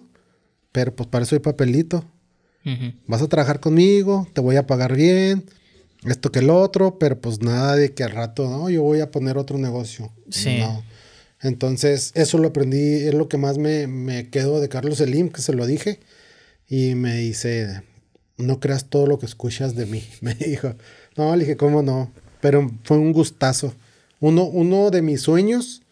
pero pues para eso hay papelito. Vas a trabajar conmigo, te voy a pagar bien, esto que el otro, pero pues nada de que al rato, no, yo voy a poner otro negocio. Sí. Entonces, eso lo aprendí, es lo que más me, me quedo de Carlos Elim, que se lo dije, y me dice, no creas todo lo que escuchas de mí, me dijo. No, le dije, ¿cómo no? Pero fue un gustazo. Uno, uno de mis sueños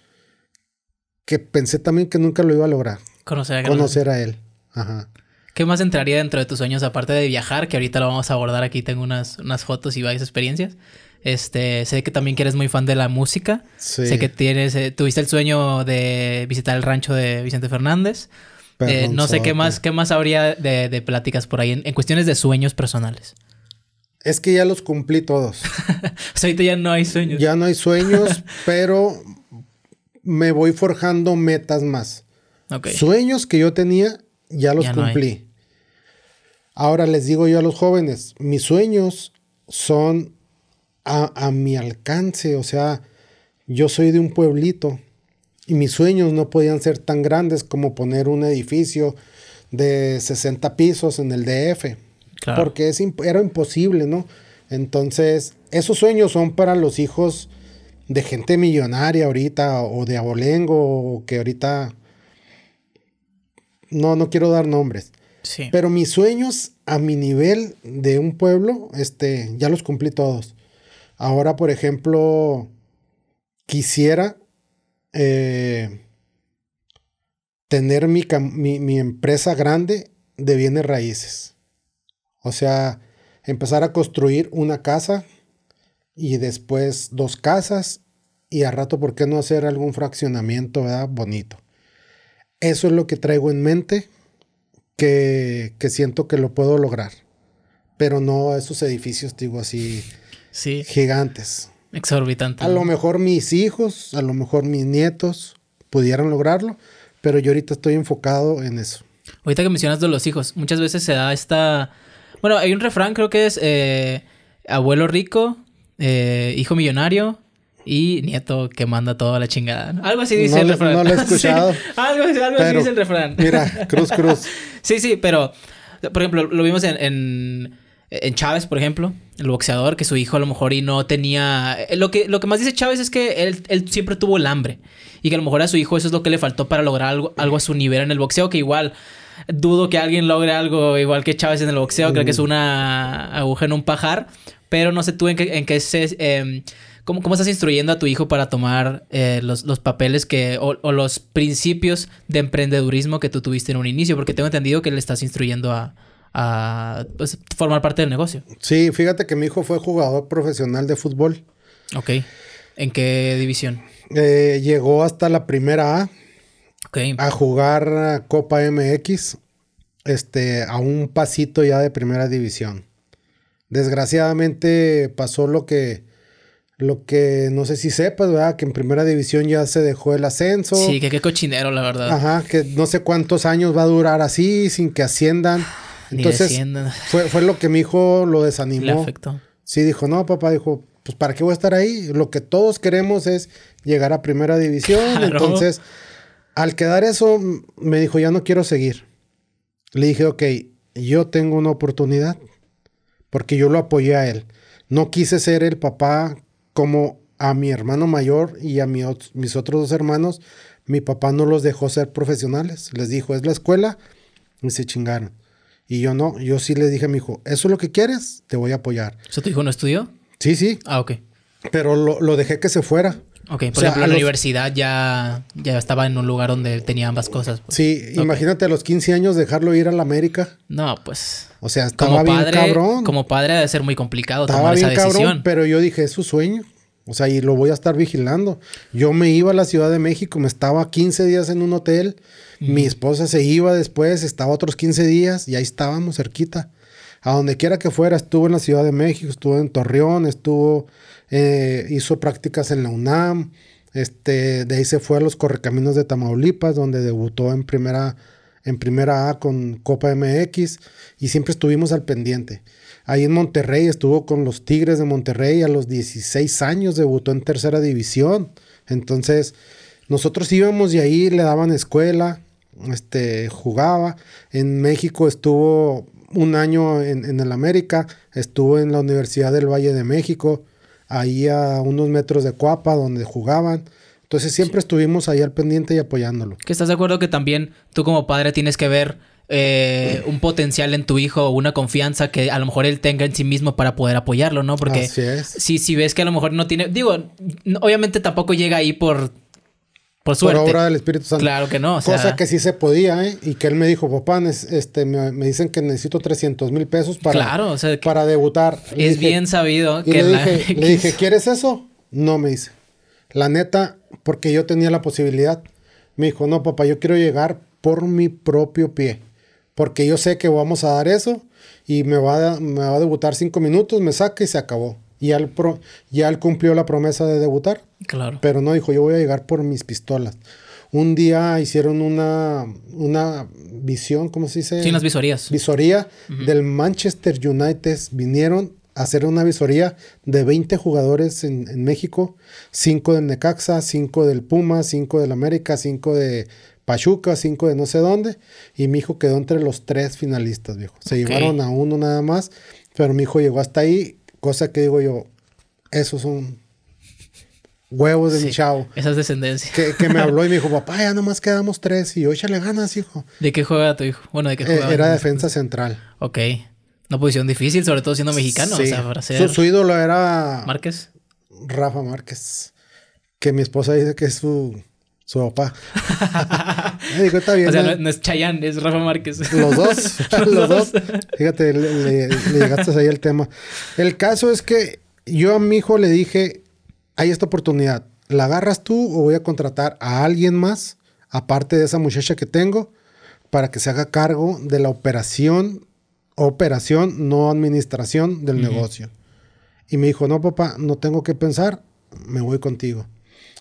que pensé también que nunca lo iba a lograr. Conocer a, Conocer a él. Ajá. ¿Qué más entraría dentro de tus sueños aparte de viajar? Que ahorita lo vamos a abordar aquí, tengo unas, unas fotos y varias experiencias. Este, sé que también que eres muy fan de la música. Sí. Sé que tienes, eh, tuviste el sueño de visitar el rancho de Vicente Fernández. Eh, no sé qué más, qué más habría de, pláticas por ahí en, cuestiones de sueños personales. Es que ya los cumplí todos. o sea, ahorita ya no hay sueños. Ya no hay sueños, pero me voy forjando metas más. Sueños que yo tenía, ya los cumplí. Ahora les digo yo a los jóvenes, mis sueños son a, mi alcance, o sea, yo soy de un pueblito y mis sueños no podían ser tan grandes como poner un edificio de 60 pisos en el DF, porque es, era imposible, ¿no? Entonces, esos sueños son para los hijos de gente millonaria ahorita o de abolengo o que ahorita no no quiero dar nombres. Pero mis sueños a mi nivel de un pueblo, este, ya los cumplí todos. Ahora, por ejemplo, quisiera eh, tener mi, empresa grande de bienes raíces. O sea, empezar a construir una casa y después dos casas y a rato, ¿por qué no hacer algún fraccionamiento, Bonito. Eso es lo que traigo en mente, que siento que lo puedo lograr pero no esos edificios, digo, así sí. gigantes. exorbitantes A lo mejor mis hijos, a lo mejor mis nietos pudieran lograrlo, pero yo ahorita estoy enfocado en eso. Ahorita que mencionas de los hijos, muchas veces se da esta... Bueno, hay un refrán, creo que es eh, abuelo rico, eh, hijo millonario, y nieto que manda toda la chingada. Algo así dice el refrán. No lo he escuchado. algo, así dice el refrán. Mira, cruz, cruz. sí, sí, pero, por ejemplo, lo vimos en, en Chávez, por ejemplo, el boxeador, que su hijo a lo mejor y no tenía... Eh, lo que, lo que más dice Chávez es que él, siempre tuvo el hambre y que a lo mejor a su hijo eso es lo que le faltó para lograr algo, algo a su nivel en el boxeo, que igual dudo que alguien logre algo igual que Chávez en el boxeo, creo que es mm. una aguja en un pajar, pero no sé tú en qué, en qué em, ¿Cómo, estás instruyendo a tu hijo para tomar eh, los, papeles que, o, los principios de emprendedurismo que tú tuviste en un inicio? Porque tengo entendido que le estás instruyendo a, a pues, formar parte del negocio. Sí, fíjate que mi hijo fue jugador profesional de fútbol. Ok. ¿En qué división? Eh, llegó hasta la primera A. A jugar Copa MX. Este, a un pasito ya de primera división. Desgraciadamente pasó lo que. Lo que no sé si sepas, ¿verdad? Que en primera división ya se dejó el ascenso. Sí, que qué cochinero, la verdad. Ajá, que no sé cuántos años va a durar así, sin que asciendan. Entonces, fue, lo que mi hijo lo desanimó. Le afectó. Sí, dijo, no, papá, dijo, pues ¿para qué voy a estar ahí? Lo que todos queremos es llegar a primera división. Entonces, al quedar eso, me dijo, ya no quiero seguir. Le dije, ok, yo tengo una oportunidad, porque yo lo apoyé a él. No quise ser el papá como a mi hermano mayor y a mis otros dos hermanos. Mi papá no los dejó ser profesionales. Les dijo, es la escuela. Y se chingaron. Y yo no, yo sí le dije a mi hijo, eso es lo que quieres, te voy a apoyar. ¿Eso tu hijo no estudió? Sí, sí. Ah, ok. Pero lo, dejé que se fuera. Ok, por o ejemplo, la universidad ya, ya estaba en un lugar donde tenía ambas cosas. Pues. Sí, imagínate a los 15 años dejarlo ir a la América. No, pues. O sea, como padre, Como padre debe ser muy complicado tomar esa decisión. pero yo dije, es su sueño. O sea, y lo voy a estar vigilando. Yo me iba a la Ciudad de México, me estaba 15 días en un hotel, mi esposa se iba después, estaba otros 15 días y ahí estábamos cerquita. A donde quiera que fuera, estuvo en la Ciudad de México, estuvo en Torreón, estuvo, eh, hizo prácticas en la UNAM, este, de ahí se fue a los Correcaminos de Tamaulipas, donde debutó en primera, en primera A con Copa MX y siempre estuvimos al pendiente. Ahí en Monterrey estuvo con los Tigres de Monterrey a los 16 años, debutó en tercera división. Entonces, nosotros íbamos y ahí, le daban escuela, este, jugaba. En México estuvo un año en, el América, estuvo en la Universidad del Valle de México, ahí a unos metros de Cuapa, donde jugaban. Entonces siempre estuvimos ahí al pendiente y apoyándolo. Que estás de acuerdo que también tú como padre tienes que ver eh, un potencial en tu hijo o una confianza que a lo mejor él tenga en sí mismo para poder apoyarlo, ¿no? Porque si, ves que a lo mejor no tiene, digo, obviamente tampoco llega ahí por por suerte. Por obra del Espíritu Santo. Claro que no. O Cosa que sí se podía, ¿eh? Y que él me dijo, papá, este, me, dicen que necesito 300 mil pesos para, para debutar. es bien sabido que... dije, le dije, ¿quieres eso? No, me dice. La neta, porque yo tenía la posibilidad. Me dijo, no, papá, yo quiero llegar por mi propio pie porque yo sé que vamos a dar eso y me va a, me va a debutar cinco minutos, me saca y se acabó. Y él, pro, ya él cumplió la promesa de debutar. Claro. Pero no dijo, yo voy a llegar por mis pistolas. Un día hicieron una, una visión, ¿cómo se dice? Sí, las visorías. Visoría del Manchester United. Vinieron a hacer una visoría de 20 jugadores en, en México. 5 del Necaxa, 5 del Puma, 5 del América, cinco de Pachuca, cinco de no sé dónde. Y mi hijo quedó entre los tres finalistas, viejo. Se llevaron a uno nada más, pero mi hijo llegó hasta ahí, cosa que digo yo, esos son huevos de chau. mi chavo. Que, me habló y me dijo, papá, ya nomás quedamos tres. Y yo, échale ganas, hijo. ¿De qué juega tu hijo? Bueno, ¿de qué eh, juega? era defensa central. Ok. Una pues, posición difícil, sobre todo siendo mexicano. su, su, ídolo era... Márquez. Rafa Márquez. Que mi esposa dice que es su su papá. Me dijo, está bien. O sea, no, es Chayanne, es Rafa Márquez. Los dos, los, dos. Fíjate, le, llegaste ahí el tema. El caso es que yo a mi hijo le dije, hay esta oportunidad, ¿la agarras tú o voy a contratar a alguien más, aparte de esa muchacha que tengo, para que se haga cargo de la operación, operación, no administración del negocio? Y me dijo, no, papá, no tengo que pensar, me voy contigo.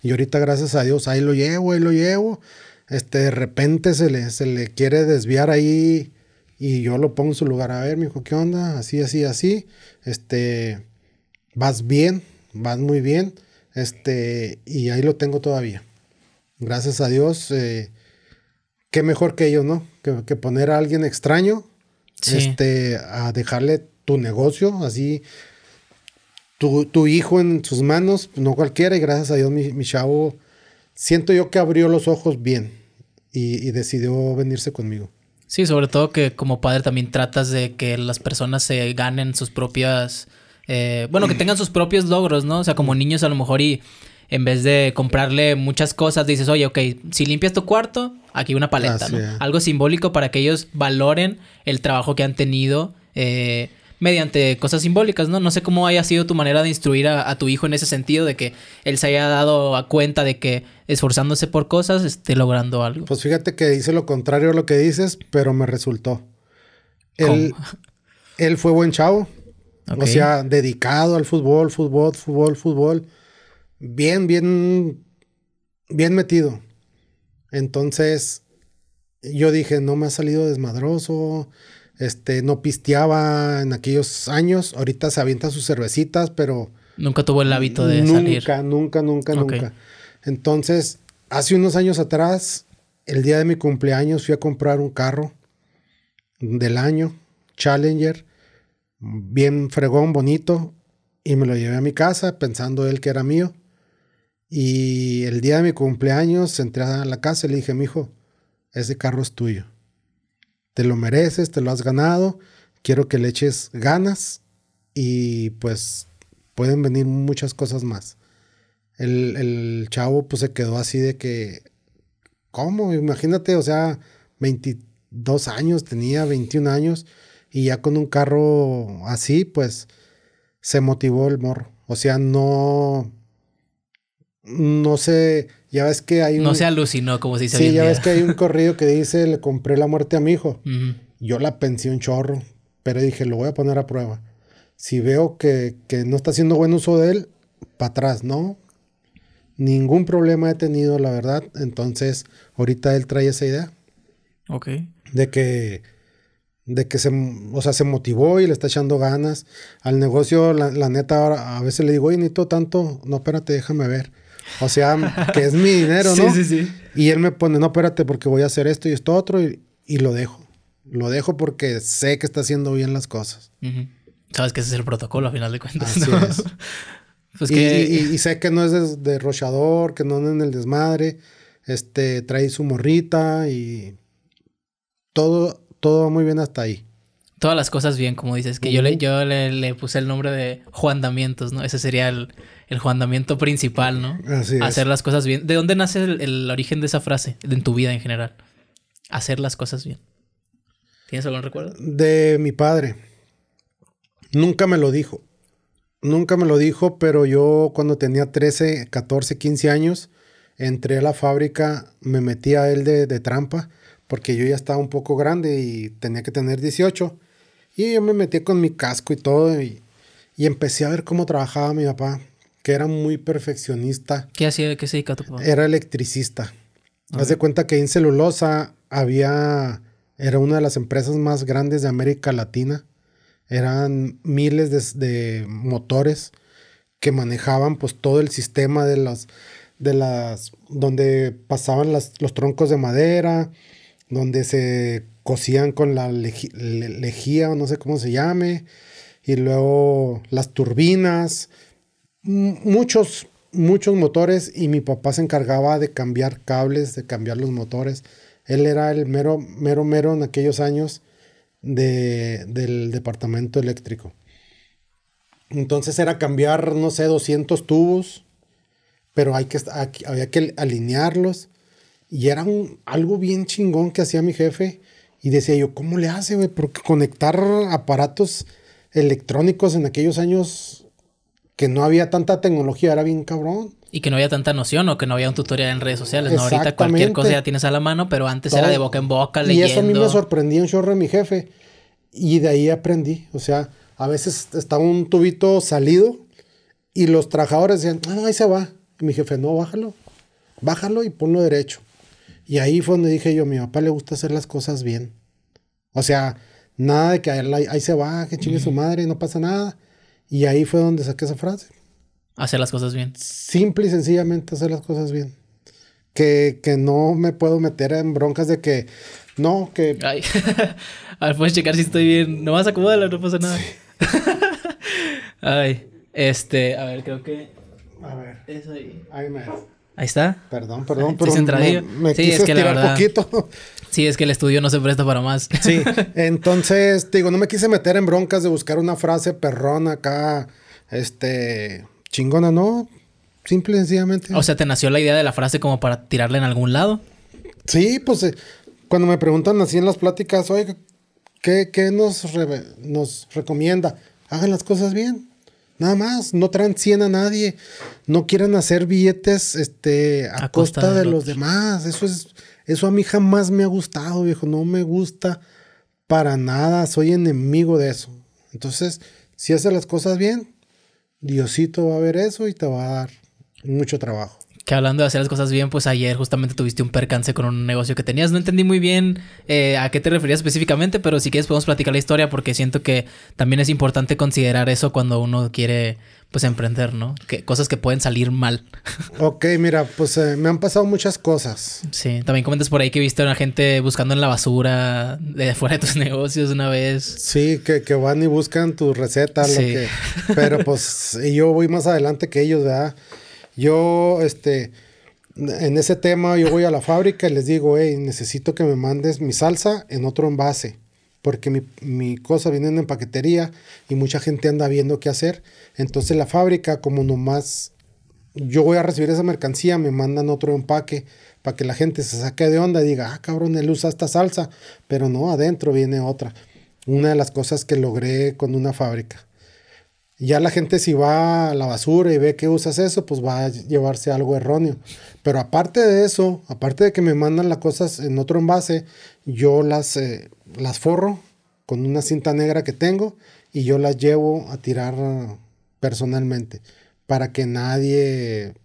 Y ahorita, gracias a Dios, ahí lo llevo, ahí lo llevo. Este, de repente se le, se le quiere desviar ahí y yo lo pongo en su lugar. A ver, mijo, ¿qué onda? Así, así, así. Este, vas bien, vas muy bien. Este, y ahí lo tengo todavía. Gracias a Dios, eh, qué mejor que ellos, ¿no? Que, poner a alguien extraño, este, a dejarle tu negocio así tu, hijo en sus manos, no cualquiera, y gracias a Dios mi, chavo, siento yo que abrió los ojos bien y, decidió venirse conmigo. Sí, sobre todo que como padre también tratas de que las personas se ganen sus propias, eh, bueno, que tengan sus propios logros, ¿no? O sea, como niños a lo mejor y en vez de comprarle muchas cosas, dices, oye, ok, si limpias tu cuarto, aquí una paleta, ¿no? Algo simbólico para que ellos valoren el trabajo que han tenido. Eh, mediante cosas simbólicas, ¿no? No sé cómo haya sido tu manera de instruir a, tu hijo en ese sentido, de que él se haya dado a cuenta de que esforzándose por cosas esté logrando algo. Pues fíjate que hice lo contrario a lo que dices, pero me resultó. Él, él fue buen chavo. O sea, dedicado al fútbol, fútbol, fútbol, fútbol. Bien, bien, bien metido. Entonces, yo dije, no me ha salido desmadroso, este, no pisteaba en aquellos años, ahorita se avienta sus cervecitas, pero... Nunca tuvo el hábito de salir. Nunca, nunca, nunca, nunca. Entonces, hace unos años atrás, el día de mi cumpleaños, fui a comprar un carro del año, Challenger, bien fregón, bonito, y me lo llevé a mi casa pensando él que era mío. Y el día de mi cumpleaños entré a la casa y le dije, mi hijo, ese carro es tuyo te lo mereces, te lo has ganado, quiero que le eches ganas y pues pueden venir muchas cosas más. El, chavo pues se quedó así de que, ¿cómo? Imagínate, o sea, 22 años, tenía 21 años y ya con un carro así pues se motivó el morro. O sea, no, no se ya ves que hay un... No se alucinó, como se dice. Sí, ya ves que hay un corrido que dice, le compré la muerte a mi hijo. Yo la pensé un chorro, pero dije, lo voy a poner a prueba. Si veo que, no está haciendo buen uso de él, para atrás, ¿no? Ningún problema he tenido, la verdad. Entonces, ahorita él trae esa idea. Ok. De que, de que se, o sea, se motivó y le está echando ganas. Al negocio, la, neta, ahora a veces le digo, oye, necesito tanto. No, espérate, déjame ver o sea, que es mi dinero, ¿no? Sí, sí, sí. Y él me pone, no, espérate, porque voy a hacer esto y esto otro, y, y lo dejo. Lo dejo porque sé que está haciendo bien las cosas. Sabes que ese es el protocolo, a final de cuentas. Pues y, sé que no es derrochador, que no anda en el desmadre. Este, trae su morrita y todo, todo va muy bien hasta ahí. Todas las cosas bien, como dices, que yo, le, yo le, puse el nombre de Juan Damientos, ¿no? Ese sería el, el jugandamiento principal, ¿no? Hacer las cosas bien. ¿De dónde nace el, origen de esa frase en tu vida en general? Hacer las cosas bien. ¿Tienes algún recuerdo? De mi padre. Nunca me lo dijo. Nunca me lo dijo, pero yo cuando tenía 13, 14, 15 años, entré a la fábrica, me metí a él de, trampa, porque yo ya estaba un poco grande y tenía que tener 18. Y yo me metí con mi casco y todo y empecé a ver cómo trabajaba mi papá que era muy perfeccionista. ¿Qué hacía? ¿Qué se dedicaba tu Era electricista. Haz de cuenta que en celulosa había, era una de las empresas más grandes de América Latina. Eran miles de, motores que manejaban pues todo el sistema de las, de las, donde pasaban las, los troncos de madera, donde se cocían con la lejía o no sé cómo se llame, y luego las turbinas, muchos, muchos motores y mi papá se encargaba de cambiar cables, de cambiar los motores. Él era el mero, mero, mero en aquellos años de, del departamento eléctrico. Entonces era cambiar, no sé, 200 tubos, pero hay que, había que alinearlos. Y era algo bien chingón que hacía mi jefe. Y decía yo, ¿cómo le hace, güey? Porque conectar aparatos electrónicos en aquellos años que no había tanta tecnología, era bien cabrón. Y que no había tanta noción o que no había un tutorial en redes sociales, ¿no? Ahorita cualquier cosa ya tienes a la mano, pero antes era de boca en boca, Y eso a mí me sorprendió un chorro mi jefe. Y de ahí aprendí. O sea, a veces estaba un tubito salido y los trabajadores decían, no, ah, ahí se va. Y mi jefe, no, bájalo. Bájalo y ponlo derecho. Y ahí fue donde dije yo, mi papá le gusta hacer las cosas bien. O sea, nada de que ahí, se va, que chingue su madre, no pasa nada y ahí fue donde saqué esa frase. Hacer las cosas bien. Simple y sencillamente hacer las cosas bien. Que, que no me puedo meter en broncas de que no, que. a ver, puedes checar si estoy bien. ¿No vas a acomodarla, no pasa nada. Ay. Este, a ver, creo que. A ver. ahí. Ahí me. Ahí está. Perdón, perdón, Me, sí, es poquito. Sí, es que el estudio no se presta para más. Sí, entonces, digo, no me quise meter en broncas de buscar una frase perrona acá, este, chingona, ¿no? Simple y sencillamente. O sea, ¿te nació la idea de la frase como para tirarla en algún lado? Sí, pues eh, cuando me preguntan así en las pláticas, oye, ¿qué, nos, recomienda? Hagan las cosas bien. Nada más, no trancien a nadie, no quieran hacer billetes este, a, costa, de, los demás. Eso es eso a mí jamás me ha gustado, viejo. No me gusta para nada. Soy enemigo de eso. Entonces, si haces las cosas bien, Diosito va a ver eso y te va a dar mucho trabajo. Que hablando de hacer las cosas bien, pues ayer justamente tuviste un percance con un negocio que tenías. No entendí muy bien eh, a qué te referías específicamente, pero si quieres podemos platicar la historia porque siento que también es importante considerar eso cuando uno quiere pues emprender, ¿no? Que, cosas que pueden salir mal. Ok, mira, pues eh, me han pasado muchas cosas. Sí, también comentas por ahí que viste a una gente buscando en la basura, de fuera de tus negocios una vez. Sí, que, van y buscan tu receta, lo que... Pero pues yo voy más adelante que ellos, ¿verdad? Yo, este, en ese tema yo voy a la fábrica y les digo, hey, necesito que me mandes mi salsa en otro envase porque mi, cosa viene en paquetería y mucha gente anda viendo qué hacer. Entonces la fábrica, como nomás yo voy a recibir esa mercancía, me mandan otro empaque para que la gente se saque de onda y diga, ah, cabrón, él usa esta salsa, pero no, adentro viene otra. Una de las cosas que logré con una fábrica. Ya la gente si va a la basura y ve que usas eso, pues va a llevarse algo erróneo. Pero aparte de eso, aparte de que me mandan las cosas en otro envase, yo las... Eh, las forro con una cinta negra que tengo y yo las llevo a tirar ah, personalmente para que nadie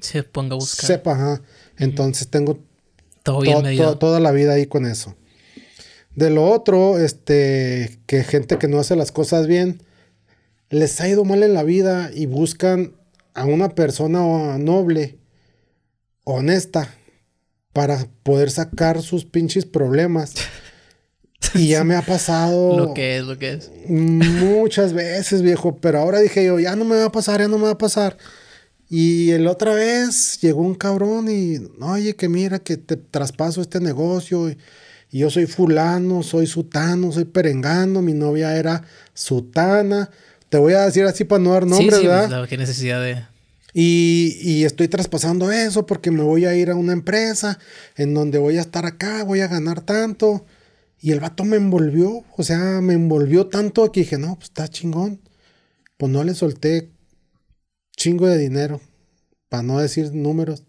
se ponga a buscar. Sepa, Entonces tengo toda la vida ahí con eso. De lo otro, este, que gente que no hace las cosas bien, les ha ido mal en la vida y buscan a una persona ah, noble, honesta, para poder sacar sus pinches problemas. Y ya me ha pasado. lo que es, lo que es. Muchas veces, viejo. Pero ahora dije yo, ya no me va a pasar, ya no me va a pasar. Y la otra vez llegó un cabrón y, oye, que mira, que te traspaso este negocio. Y, yo soy fulano, soy sutano, soy perengano. Mi novia era sutana. Te voy a decir así para no dar nombres, sí, sí, pues, ¿verdad? qué necesidad de... Y, y, estoy traspasando eso porque me voy a ir a una empresa en donde voy a estar acá, voy a ganar tanto. Y el vato me envolvió, o sea, me envolvió tanto que dije, no, pues está chingón. Pues no le solté chingo de dinero, para no decir números.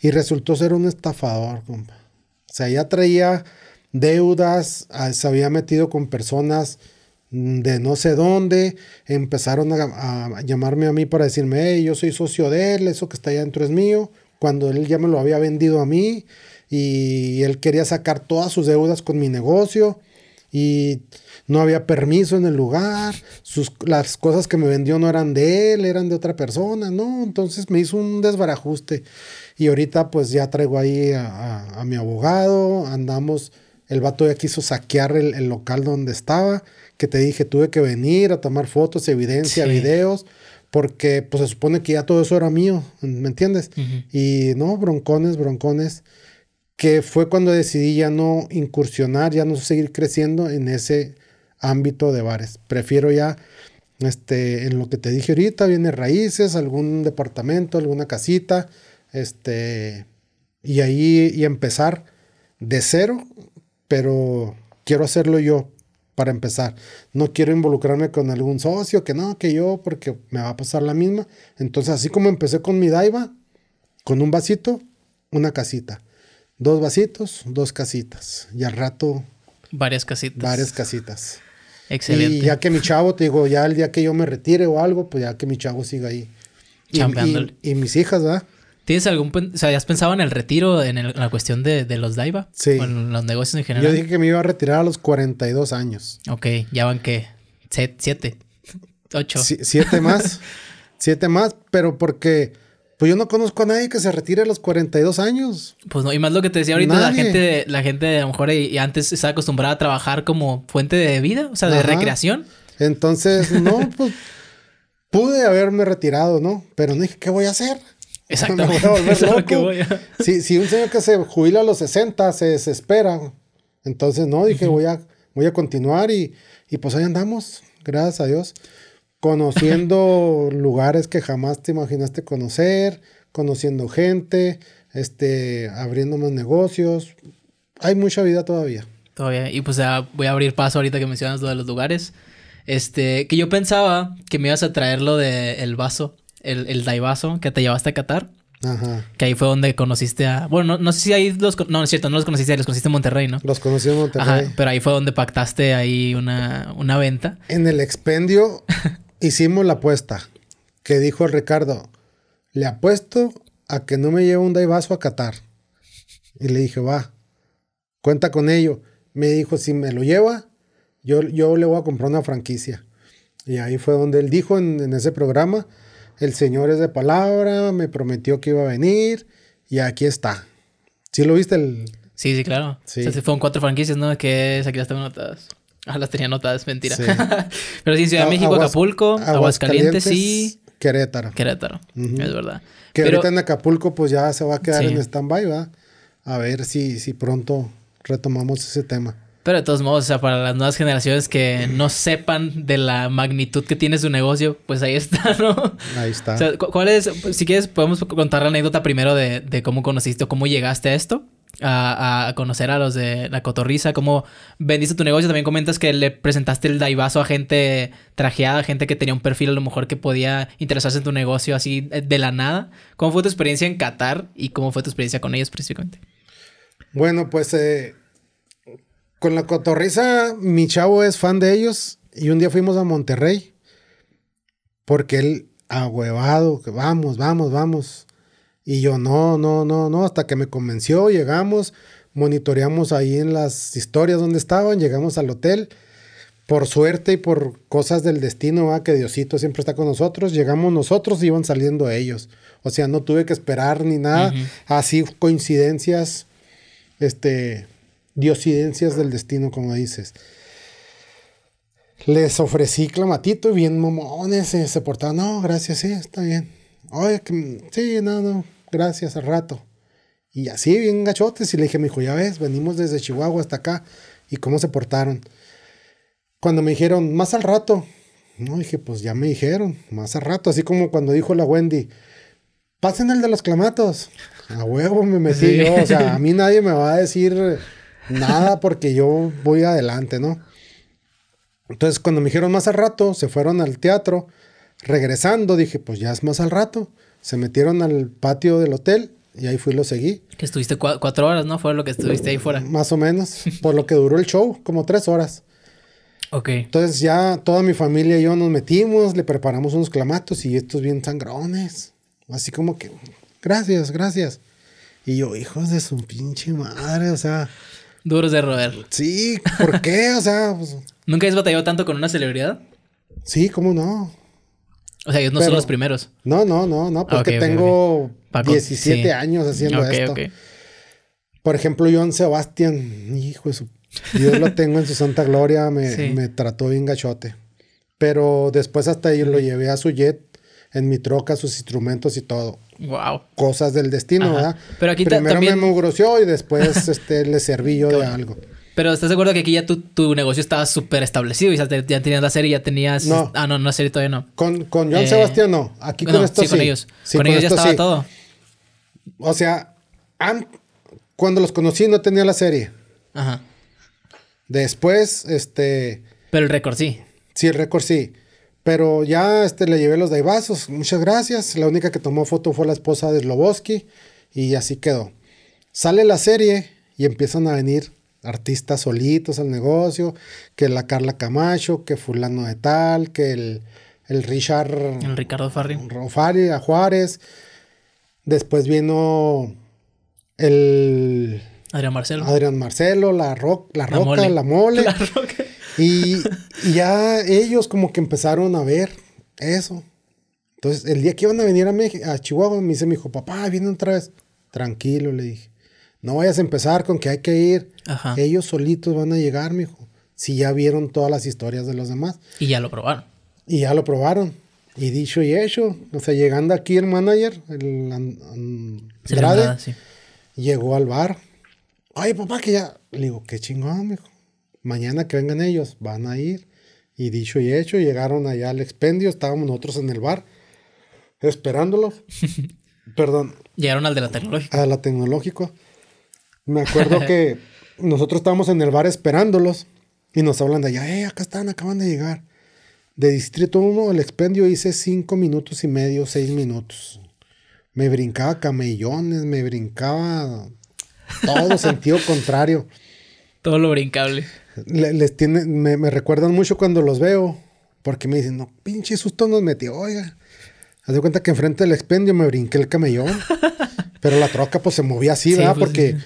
Y resultó ser un estafador, compa. O sea, ya traía deudas, ah, se había metido con personas de no sé dónde, empezaron a, llamarme a mí para decirme, hey, yo soy socio de él, eso que está allá dentro es mío, cuando él ya me lo había vendido a mí y él quería sacar todas sus deudas con mi negocio y no había permiso en el lugar, sus, las cosas que me vendió no eran de él, eran de otra persona, ¿no? Entonces me hizo un desbarajuste y ahorita pues ya traigo ahí a, mi abogado, andamos, el vato ya quiso saquear el, local donde estaba, que te dije, tuve que venir a tomar fotos, evidencia, videos, porque pues se supone que ya todo eso era mío, ¿me entiendes? Y no, broncones, broncones que fue cuando decidí ya no incursionar, ya no seguir creciendo en ese ámbito de bares. Prefiero ya, este, en lo que te dije ahorita, viene raíces, algún departamento, alguna casita, este, y ahí y empezar de cero, pero quiero hacerlo yo para empezar. No quiero involucrarme con algún socio, que no, que yo, porque me va a pasar la misma. Entonces, así como empecé con mi daiva, con un vasito, una casita Dos vasitos, dos casitas. Y al rato. Varias casitas. Varias casitas. Excelente. Y ya que mi chavo, te digo, ya el día que yo me retire o algo, pues ya que mi chavo siga ahí. Y, y, mis hijas, ¿verdad? ¿Tienes algún... O sea, ¿has pensado en el retiro, en, la cuestión de, los Daiva? Sí. O en los negocios en general. Yo dije que me iba a retirar a los 42 años. Ok, ¿ya van qué? ¿Siete? ¿Ocho? siete más. siete más, pero porque pues yo no conozco a nadie que se retire a los 42 años. Pues no, y más lo que te decía ahorita, la gente, la gente a lo mejor y, antes estaba acostumbrada a trabajar como fuente de vida, o sea, de recreación. Entonces, no, pues pude haberme retirado, ¿no? Pero no dije, ¿qué voy a hacer? Exacto. a... si, un señor que se jubila a los 60 se desespera, entonces no, dije, voy, a, voy a continuar y pues ahí andamos, gracias a Dios conociendo lugares que jamás te imaginaste conocer, conociendo gente, este, abriendo más negocios. Hay mucha vida todavía. Todavía. Y pues ya voy a abrir paso ahorita que mencionas lo de los lugares. Este, que yo pensaba que me ibas a traer lo del vaso, el, el daivaso que te llevaste a Qatar. Ajá. Que ahí fue donde conociste a. Bueno, no, sé si ahí los. No, es cierto, no los conociste, los conociste en Monterrey, ¿no? Los conocí en Monterrey. Ajá, pero ahí fue donde pactaste ahí una, una venta. En el expendio Hicimos la apuesta que dijo Ricardo, le apuesto a que no me lleve un vaso a Qatar. Y le dije, va, cuenta con ello. Me dijo, si me lo lleva, yo, yo le voy a comprar una franquicia. Y ahí fue donde él dijo en, ese programa, el Señor es de palabra, me prometió que iba a venir y aquí está. ¿Sí lo viste el...? Sí, sí, claro. se fueron cuatro franquicias, ¿no? Que aquí tengo notadas. Ah, las tenía notadas, mentira. Pero sí, Ciudad de México, Acapulco, Aguascalientes, sí. Querétaro. Querétaro, es verdad. Que en Acapulco pues ya se va a quedar en stand-by, ¿verdad? A ver si, si pronto retomamos ese tema. Pero de todos modos, o sea, para las nuevas generaciones que no sepan de la magnitud que tiene su negocio, pues ahí está, ¿no? Ahí está. O ¿cuál es? Si quieres, podemos contar la anécdota primero de, de cómo conociste o cómo llegaste a esto a, conocer a los de la cotorriza, cómo vendiste tu negocio. También comentas que le presentaste el daivazo a gente trajeada, gente que tenía un perfil a lo mejor que podía interesarse en tu negocio así de la nada. ¿Cómo fue tu experiencia en Qatar y cómo fue tu experiencia con ellos específicamente? Bueno, pues eh, con la cotorriza, mi chavo es fan de ellos y un día fuimos a Monterrey porque él ahuevado, que vamos, vamos, vamos. Y yo, no, no, no, no, hasta que me convenció, llegamos, monitoreamos ahí en las historias donde estaban, llegamos al hotel. Por suerte y por cosas del destino, que Diosito siempre está con nosotros, llegamos nosotros y iban saliendo ellos. O sea, no tuve que esperar ni nada. Así coincidencias, este, diosidencias del destino, como dices. Les ofrecí clamatito y bien momones, se, eh, se portaban, no, gracias, sí, eh, está bien oye, sí, nada gracias, al rato. Y así, bien gachotes. Y le dije, mi dijo, ya ves, venimos desde Chihuahua hasta acá. ¿Y cómo se portaron? Cuando me dijeron, más al rato. No, dije, pues ya me dijeron, más al rato. Así como cuando dijo la Wendy, pasen el de los clamatos. A huevo me metí yo. O sea, a mí nadie me va a decir nada porque yo voy adelante, ¿no? Entonces, cuando me dijeron más al rato, se fueron al teatro. Regresando dije, pues ya es más al rato. Se metieron al patio del hotel y ahí fui y lo seguí. Que estuviste cuatro horas, ¿no? Fue lo que estuviste ahí fuera. Más o menos, por lo que duró el show, como tres horas. Ok. Entonces ya toda mi familia y yo nos metimos, le preparamos unos clamatos y estos bien sangrones. Así como que, gracias, gracias. Y yo, hijos de su pinche madre, o sea. Duros de roer. Sí, ¿por qué? O sea. Pues. ¿Nunca has batallado tanto con una celebridad? Sí, ¿cómo no? O sea, ellos no son los primeros. No, no, no, no, ah, porque tengo 17 años haciendo esto. Por ejemplo, John Sebastián, hijo de su. Dios lo tengo en su santa gloria, me, trató bien gachote. Pero después hasta ahí lo llevé a su jet en mi troca sus instrumentos y todo. Wow. Cosas del destino, ¿verdad? Pero aquí Primero me mugroció y después este, le serví yo de algo. Pero estás de acuerdo que aquí ya tu, negocio estaba súper establecido y ya, tenías la serie, ya tenías. Ah, no, no, la serie todavía no. Con, John eh, Sebastián no. Aquí con estos, sí. con ellos. con, ellos ya estaba todo. O sea, cuando los conocí no tenía la serie. Ajá. Después, este. Pero el récord sí. Sí, el récord sí. Pero ya este, le llevé los daibazos. Muchas gracias. La única que tomó foto fue la esposa de Sloboski. Y así quedó. Sale la serie y empiezan a venir artistas solitos al negocio, que la Carla Camacho, que fulano de tal, que el, Richard... El Ricardo Farri. Farri, a Juárez. Después vino el... Adrián Marcelo. Adrián Marcelo, la, la, Roca, la Mole. Y, ya ellos como que empezaron a ver eso. Entonces, el día que iban a venir a, a Chihuahua, me dice mi hijo, papá, viene otra vez. Tranquilo, le dije. No vayas a empezar con que hay que ir. Ellos solitos van a llegar, mijo. Si ya vieron todas las historias de los demás. Y ya lo probaron. Y ya lo probaron. Y dicho y hecho. O sea, llegando aquí el manager, el Andrade, llegó al bar. Ay, papá, que ya. Le digo, qué chingón, mijo. Mañana que vengan ellos, van a ir. Y dicho y hecho, llegaron allá al expendio. Estábamos nosotros en el bar esperándolos. Perdón. Llegaron al de la tecnológica. A la tecnológica. Me acuerdo que nosotros estábamos en el bar esperándolos y nos hablan de allá, eh, acá están, acaban de llegar. De Distrito 1, el expendio hice 5 minutos y medio, 6 minutos. Me brincaba camellones, me brincaba todo sentido contrario. Todo lo brincable. les tiene, me, recuerdan mucho cuando los veo, porque me dicen, no, pinche susto nos metió, oiga. Haz de cuenta que enfrente del expendio me brinqué el camellón, pero la troca pues se movía así, ¿verdad? Pues, porque...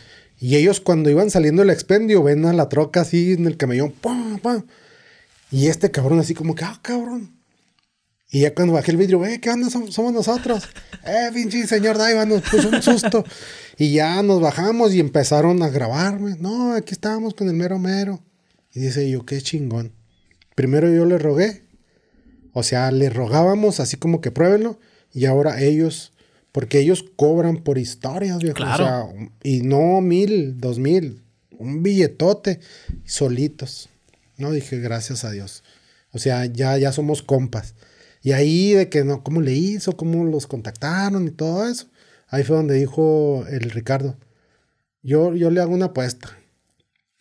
Y ellos cuando iban saliendo del expendio ven a la troca así en el camellón. ¡pum, pum! Y este cabrón así como que, ah, cabrón. Y ya cuando bajé el vidrio, eh, ¿qué onda? Somos, nosotros. Eh, pinche señor Daiva, nos puso un susto. y ya nos bajamos y empezaron a grabarme. No, aquí estábamos con el mero mero. Y dice yo, qué chingón. Primero yo le rogué. O sea, le rogábamos así como que pruébenlo. Y ahora ellos porque ellos cobran por historias, viejo. O sea, y no mil, dos mil, un billetote, solitos. No dije, gracias a Dios. O sea, ya, ya somos compas. Y ahí de que no, cómo le hizo, cómo los contactaron y todo eso. Ahí fue donde dijo el Ricardo. Yo, yo le hago una apuesta.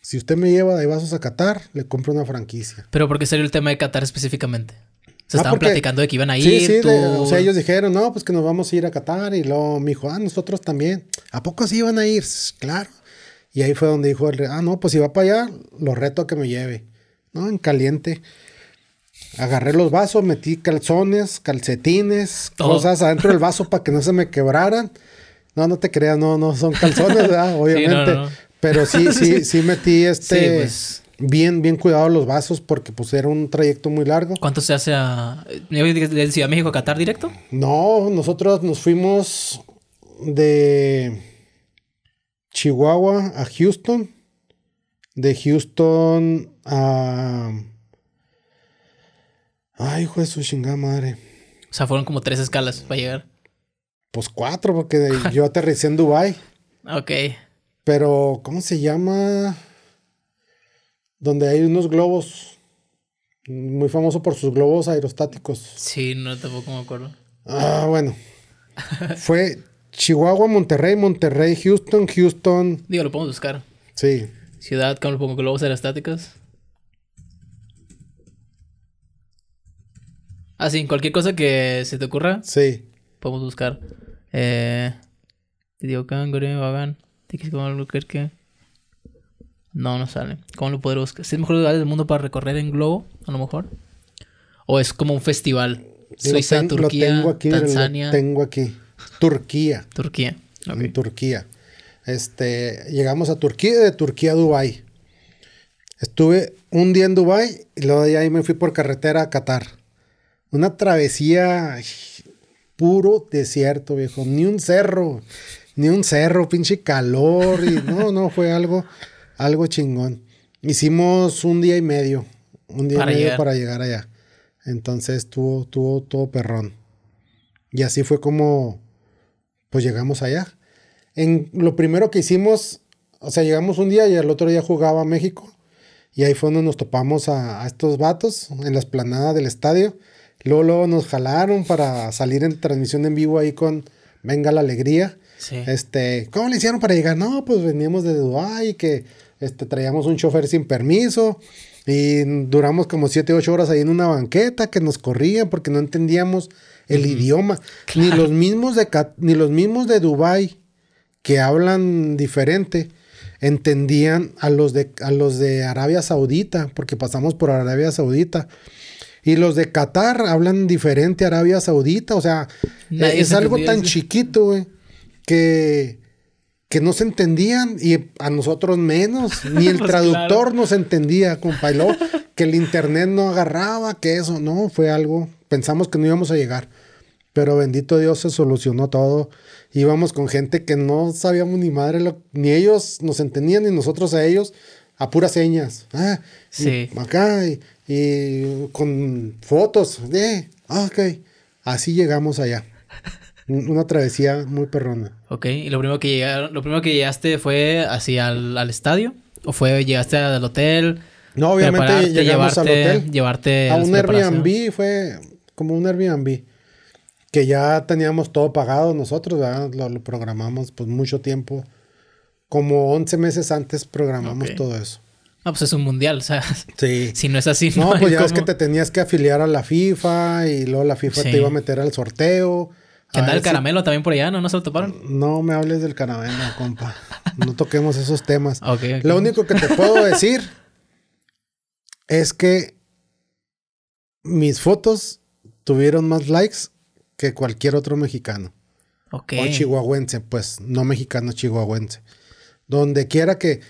Si usted me lleva de vasos a Qatar, le compro una franquicia. Pero ¿por qué salió el tema de Qatar específicamente? Se ah, estaban platicando de que iban a ir. Sí, sí, o sea, ellos dijeron, no, pues que nos vamos a ir a Qatar. Y luego me dijo, ah, nosotros también. ¿A poco sí iban a ir? Claro. Y ahí fue donde dijo el ah, no, pues si va para allá, lo reto a que me lleve. ¿No? En caliente. Agarré los vasos, metí calzones, calcetines, cosas adentro del vaso para que no se me quebraran. No, no te creas, no, no son calzones, ¿verdad? Obviamente. Pero sí, sí, sí metí este. Pues bien, bien cuidados los vasos porque pues era un trayecto muy largo. ¿Cuánto se hace a... de Ciudad México a Qatar directo? No, nosotros nos fuimos de Chihuahua a Houston, de Houston a... Ay, hijo de su chingada madre. O sea, fueron como tres escalas para llegar. Pues cuatro, porque yo aterricé en Dubai. Ok. Pero, ¿cómo se llama? donde hay unos globos, muy famoso por sus globos aerostáticos. Sí, no, tampoco me acuerdo. Ah, bueno. Fue Chihuahua, Monterrey, Monterrey, Houston, Houston. Digo, lo podemos buscar. Sí. Ciudad pongo, globos aerostáticos. Ah, sí, cualquier cosa que se te ocurra. Sí. Podemos buscar. Eh. Digo, Vagan. que. No, no sale. ¿Cómo lo podré buscar? ¿Es el mejor lugar del mundo para recorrer en globo, a lo mejor? ¿O es como un festival? Suiza, Turquía, tengo aquí, tengo aquí. Turquía. Turquía. Turquía. Este, llegamos a Turquía, de Turquía a Dubái. Estuve un día en Dubái y luego de ahí me fui por carretera a Qatar. Una travesía puro desierto, viejo. Ni un cerro, ni un cerro, pinche calor. Y no, no, fue algo algo chingón. Hicimos un día y medio. Un día y medio para llegar allá. Entonces tuvo, tuvo, todo perrón. Y así fue como pues llegamos allá. En lo primero que hicimos, o sea, llegamos un día y el otro día jugaba a México. Y ahí fue donde nos topamos a, estos vatos en la esplanada del estadio. Luego, luego, nos jalaron para salir en transmisión en vivo ahí con Venga la Alegría. Este, ¿cómo le hicieron para llegar? No, pues veníamos de Dubái, que este, traíamos un chofer sin permiso y duramos como 7, 8 horas ahí en una banqueta que nos corrían porque no entendíamos el idioma. Ni los mismos de, ni los mismos de Dubái que hablan diferente entendían a los, de, a los de Arabia Saudita, porque pasamos por Arabia Saudita. Y los de Qatar hablan diferente a Arabia Saudita. O sea, es algo tan chiquito, güey, que que no se entendían y a nosotros menos, ni el pues traductor nos entendía, compa, que el internet no agarraba, que eso, no, fue algo, pensamos que no íbamos a llegar, pero bendito Dios se solucionó todo, íbamos con gente que no sabíamos ni madre, ni ellos nos entendían, ni nosotros a ellos, a puras señas, ah, sí. acá, y, con fotos, eh, ah, ok, así llegamos allá una travesía muy perrona. Ok, y lo primero que llegaron, lo primero que llegaste fue así al, estadio o fue llegaste al hotel. No, obviamente llegamos llevarte, al hotel. Llevarte a un Airbnb fue como un Airbnb que ya teníamos todo pagado nosotros, ¿verdad? Lo, programamos pues mucho tiempo. Como 11 meses antes programamos todo eso. Ah, pues es un mundial, o sea, sí. si no es así. No, pues ya es que te tenías que afiliar a la FIFA y luego la FIFA te iba a meter al sorteo. ¿Qué ah, tal el caramelo también por allá, ¿no? ¿No se lo toparon? No me hables del caramelo, compa. No toquemos esos temas. Lo único que te puedo decir es que mis fotos tuvieron más likes que cualquier otro mexicano. O chihuahuense, pues, no mexicano, chihuahuense. Donde quiera que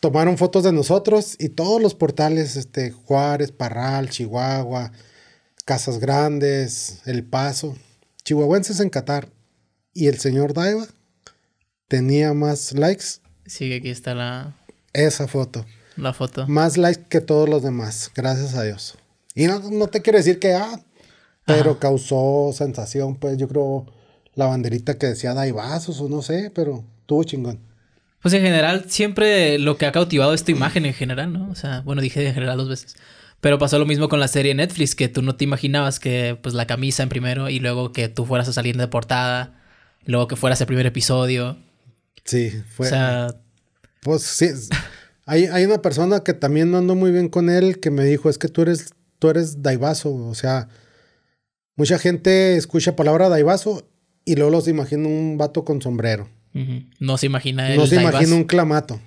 tomaron fotos de nosotros y todos los portales, este, Juárez, Parral, Chihuahua, Casas Grandes, El Paso, chihuahuenses en Qatar y el señor Daiva tenía más likes. Sí, aquí está la... Esa foto. La foto. Más likes que todos los demás, gracias a Dios. Y no, no te quiero decir que, ah, pero causó sensación, pues yo creo la banderita que decía Daivazos o no sé, pero tuvo chingón. Pues en general, siempre lo que ha cautivado esta imagen en general, ¿no? O sea, bueno, dije en general dos veces. Pero pasó lo mismo con la serie Netflix, que tú no te imaginabas que pues la camisa en primero y luego que tú fueras a salir de portada, luego que fueras el primer episodio. Sí, fue. O sea. Pues sí. Hay, hay una persona que también no ando muy bien con él que me dijo: es que tú eres, tú eres daivaso. O sea, mucha gente escucha palabra daivaso y luego los imagina un vato con sombrero. No se imagina el No se imagina un clamato.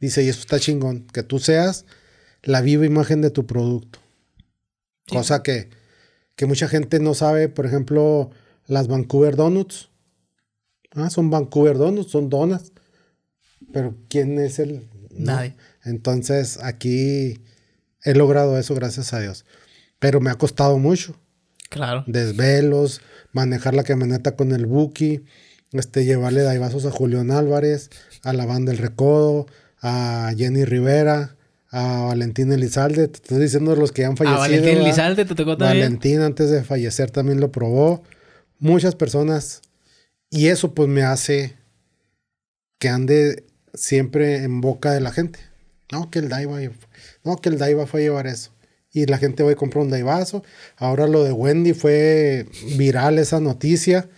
Dice, y eso está chingón, que tú seas la viva imagen de tu producto. Cosa que, que mucha gente no sabe, por ejemplo, las Vancouver Donuts. Ah, son Vancouver Donuts, son donas. Pero ¿quién es el? Nadie. Entonces, aquí he logrado eso, gracias a Dios. Pero me ha costado mucho. Claro. Desvelos, manejar la camioneta con el Buki, este, llevarle vasos a Julián Álvarez, a la banda El Recodo, a Jenny Rivera, a Valentín Elizalde, te estoy diciendo los que han fallecido. A Valentín Elizalde antes de fallecer también lo probó. Muchas personas. Y eso pues me hace que ande siempre en boca de la gente. No, que el Daiva, no, que el fue a llevar eso. Y la gente va a comprar un Daivazo. Ahora lo de Wendy fue viral esa noticia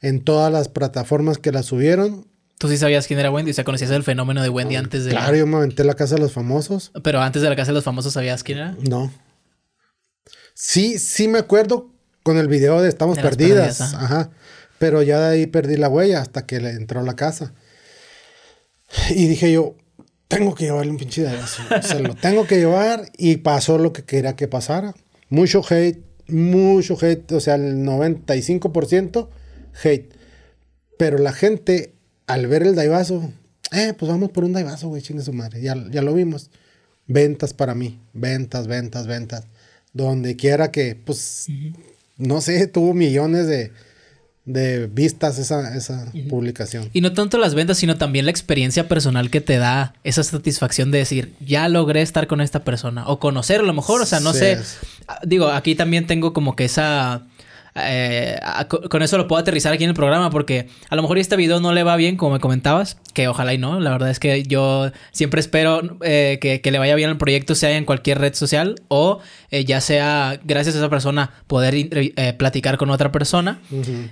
en todas las plataformas que la subieron. ¿Tú sí sabías quién era Wendy? O sea, conocías el fenómeno de Wendy antes de. Claro, yo me aventé la casa de los famosos. Pero antes de la casa de los famosos, ¿sabías quién era? No. Sí, sí me acuerdo con el video de Estamos Perdidas. Ajá. Pero ya de ahí perdí la huella hasta que le entró la casa. Y dije yo, tengo que llevarle un pinche de Se lo tengo que llevar. Y pasó lo que quería que pasara. Mucho hate, mucho hate. O sea, el 95% hate. Pero la gente al ver el daivazo, eh, pues vamos por un daivazo, güey, chingue su madre. Ya, ya lo vimos. Ventas para mí, ventas, ventas, ventas. Donde quiera que, pues, no sé, tuvo millones de, de vistas esa, esa publicación. Y no tanto las ventas, sino también la experiencia personal que te da esa satisfacción de decir, ya logré estar con esta persona o conocerlo a lo mejor, o sea, no sé. Ah, digo, aquí también tengo como que esa eh, con eso lo puedo aterrizar aquí en el programa porque a lo mejor este video no le va bien como me comentabas, que ojalá y no, la verdad es que yo siempre espero eh, que, le vaya bien el proyecto, sea en cualquier red social o eh, ya sea gracias a esa persona poder platicar con otra persona.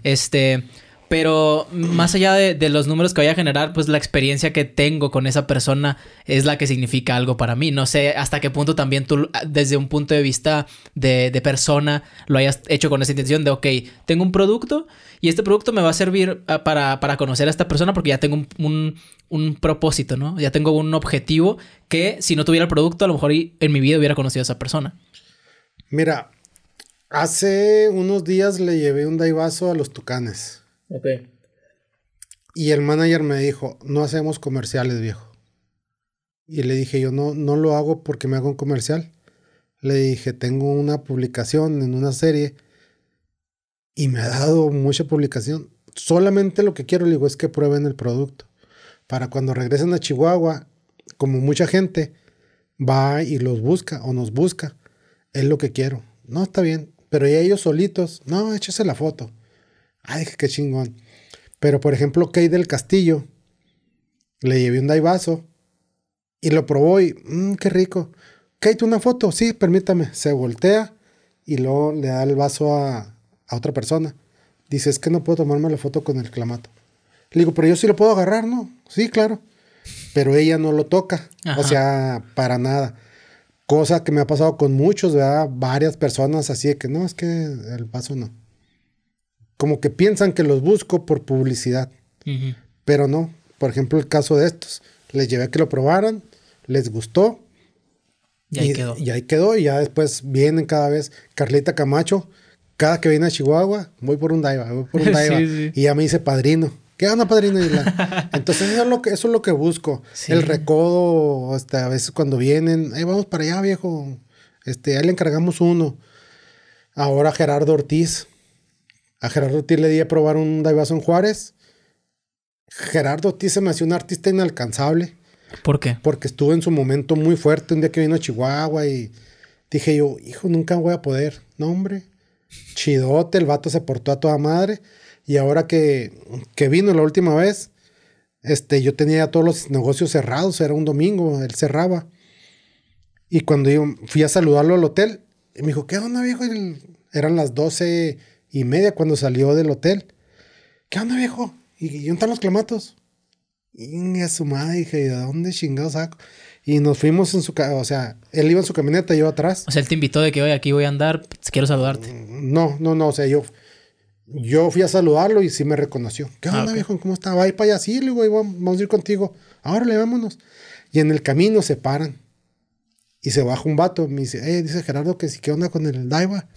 Este... Pero más allá de, los números que vaya a generar, pues la experiencia que tengo con esa persona es la que significa algo para mí. No sé hasta qué punto también tú, desde un punto de vista de, persona, lo hayas hecho con esa intención de, ok, tengo un producto y este producto me va a servir ah, para, conocer a esta persona porque ya tengo un, un, propósito, ¿no? Ya tengo un objetivo que si no tuviera el producto, a lo mejor en mi vida hubiera conocido a esa persona. Mira, hace unos días le llevé un daibazo a los tucanes. Y el manager me dijo, no hacemos comerciales, viejo. Y le dije, yo no, no lo hago porque me hago un comercial. Le dije, tengo una publicación en una serie y me ha dado mucha publicación. Solamente lo que quiero, le digo, es que prueben el producto. Para cuando regresen a Chihuahua, como mucha gente va y los busca o nos busca, es lo que quiero. No, está bien. Pero ya ellos solitos, no, échese la foto ay qué chingón. Pero, por ejemplo, Kate del Castillo, le llevé un vaso y lo probó y, mm, qué rico. Kate, una foto, sí, permítame. Se voltea y luego le da el vaso a, otra persona. Dice, es que no puedo tomarme la foto con el clamato. Le digo, pero yo sí lo puedo agarrar, ¿no? Sí, claro. Pero ella no lo toca. O sea, para nada. Cosa que me ha pasado con muchos, ¿verdad? Varias personas así de que no, es que el vaso no como que piensan que los busco por publicidad, pero no. Por ejemplo, el caso de estos, les llevé a que lo probaran, les gustó. Y ahí quedó. Y ahí quedó, y ya después vienen cada vez. Carlita Camacho, cada que viene a Chihuahua, voy por un daiva, voy por un Y ya me dice padrino. ¿Qué onda, padrino? Entonces, eso es lo que, eso es lo que busco. El recodo, a veces cuando vienen, vamos para allá, viejo. Este, ahí le encargamos uno. Ahora Gerardo Ortiz, a Gerardo Ortiz le di a probar un Daivazo Juárez. Gerardo Ortiz se me hacía un artista inalcanzable. ¿Por qué? Porque estuvo en su momento muy fuerte un día que vino a Chihuahua y dije yo, hijo, nunca voy a poder. No, hombre. Chidote, el vato se portó a toda madre. Y ahora que, que vino la última vez, este, yo tenía ya todos los negocios cerrados, era un domingo, él cerraba. Y cuando yo fui a saludarlo al hotel, me dijo, ¿qué onda, viejo? eran las 12 y media cuando salió del hotel. ¿Qué onda, viejo? ¿Y, ¿dónde están los clamatos? Y a su madre, dije, ¿de dónde chingados saco? Y nos fuimos en su... O sea, él iba en su camioneta, yo atrás. O sea, él te invitó de que, hoy aquí voy a andar, pues, quiero saludarte. Mm, no, no, no. O sea, yo... Yo fui a saludarlo y sí me reconoció. ¿Qué ah, onda, viejo? ¿Cómo está? Va para allá. Sí, le digo, vamos a ir contigo. Ahora le vámonos. Y en el camino se paran. Y se baja un vato. Me dice, eh, dice Gerardo que sí, ¿qué onda con el Daiwa?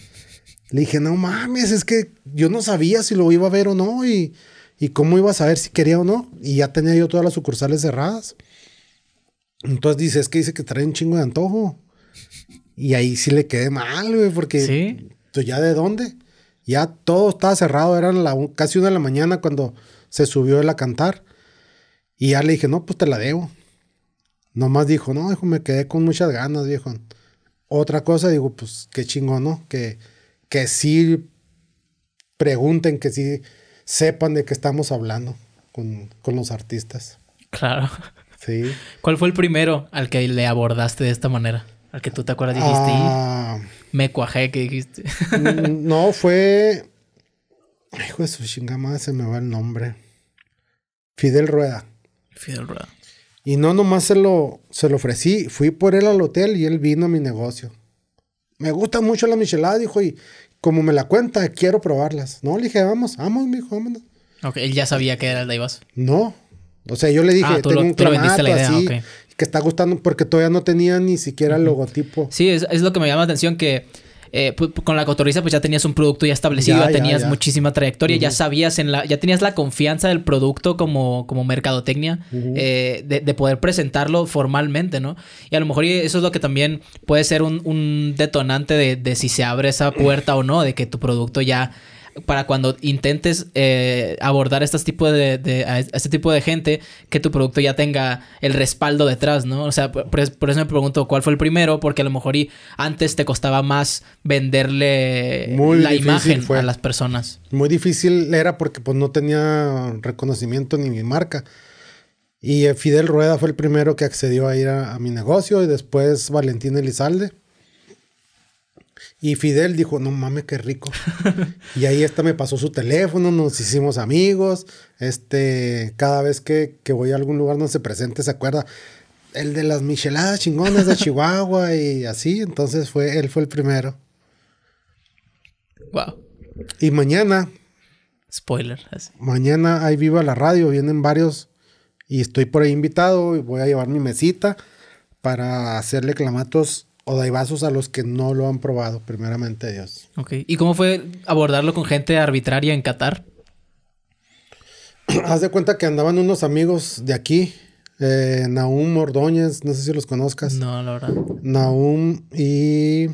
Le dije, no mames, es que yo no sabía si lo iba a ver o no y, y cómo iba a saber si quería o no. Y ya tenía yo todas las sucursales cerradas. Entonces dice, es que dice que trae un chingo de antojo. Y ahí sí le quedé mal, güey, porque ¿Sí? Pues, ya de dónde. Ya todo estaba cerrado, eran la, casi una de la mañana cuando se subió el a cantar. Y ya le dije, no, pues te la debo. Nomás dijo, no, hijo, me quedé con muchas ganas, viejo. Otra cosa, digo, pues qué chingo, ¿no? Que que sí pregunten, que sí sepan de qué estamos hablando con, los artistas. Claro. Sí. ¿Cuál fue el primero al que le abordaste de esta manera? Al que tú te acuerdas dijiste, ah. me cuajé que dijiste. Mm, no, fue. Hijo de su chingada se me va el nombre. Fidel Rueda. Fidel Rueda. Y no nomás se lo, se lo ofrecí, fui por él al hotel y él vino a mi negocio me gusta mucho la michelada, dijo, y como me la cuenta, quiero probarlas. No, le dije, vamos, vamos, hijo, vámonos. Ok, él ya sabía que era el de No. O sea, yo le dije, ah, tú tengo la idea, que está gustando, porque todavía no tenía ni siquiera el logotipo. Sí, es, lo que me llama la atención, que eh, con la cotorriza pues ya tenías un producto ya establecido, ya, tenías muchísima trayectoria, ya sabías en la, ya tenías la confianza del producto como, como mercadotecnia eh, de, poder presentarlo formalmente, ¿no? Y a lo mejor eso es lo que también puede ser un, detonante de, de si se abre esa puerta o no, de que tu producto ya para cuando intentes eh, abordar este tipo de, a este tipo de gente, que tu producto ya tenga el respaldo detrás, ¿no? O sea, por, eso me pregunto cuál fue el primero, porque a lo mejor antes te costaba más venderle la imagen a las personas. Muy difícil era porque pues no tenía reconocimiento ni mi marca. Y eh, Fidel Rueda fue el primero que accedió a ir a, a mi negocio y después Valentín Elizalde y Fidel dijo, no mames, qué rico. y ahí esta me pasó su teléfono, nos hicimos amigos. Este, cada vez que, voy a algún lugar no se presente, se acuerda el de las micheladas chingones de Chihuahua y así. Entonces fue, él fue el primero. Wow. Y mañana. Spoiler. Mañana ahí viva la radio, vienen varios y estoy por ahí invitado y voy a llevar mi mesita para hacerle clamatos o vasos a los que no lo han probado, primeramente Dios. Ok. ¿Y cómo fue abordarlo con gente arbitraria en Qatar? Haz de cuenta que andaban unos amigos de aquí, eh, Naum Ordóñez, no sé si los conozcas. No, la verdad. Naum y.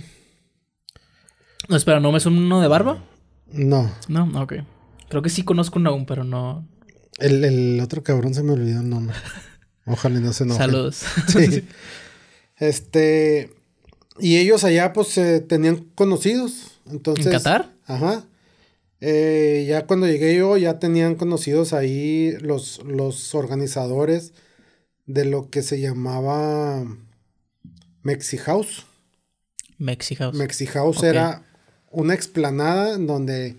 No, espera, ¿no es uno de barba? No. No, ok. Creo que sí conozco a Naum, pero no. El, otro cabrón se me olvidó el nombre. Ojalá no se enoje. Saludos. este. Y ellos allá pues se tenían conocidos. Entonces, ¿En Qatar? Ajá. Eh, ya cuando llegué yo ya tenían conocidos ahí los, los organizadores de lo que se llamaba Mexi House. Mexi House. Mexi House era una explanada en donde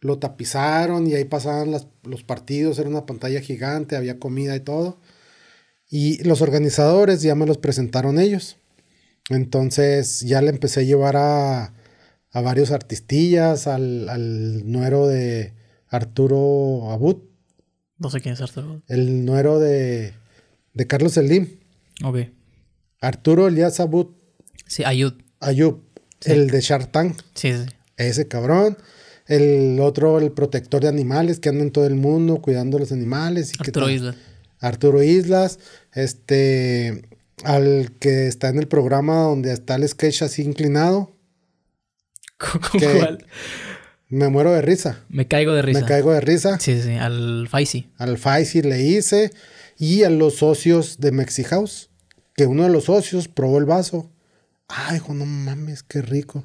lo tapizaron y ahí pasaban los partidos, era una pantalla gigante, había comida y todo. Y los organizadores ya me los presentaron ellos. Entonces ya le empecé a llevar a, a varios artistillas, al, nuero de Arturo Abud. No sé quién es Arturo. El nuero de, de Carlos Selim. Ok. Arturo Elías Abud. Sí, Ayud. Ayud, el de Shartang. Sí, sí. Ese cabrón. El otro, el protector de animales que anda en todo el mundo cuidando los animales. Y Arturo Islas. Arturo Islas. Este al que está en el programa donde está el sketch así inclinado. cuál? Me muero de risa. Me caigo de risa. Me caigo de risa. Sí, sí, al Faisy. Al Faisy le hice. Y a los socios de Mexi House. Que uno de los socios probó el vaso. Ay, hijo, no mames, qué rico.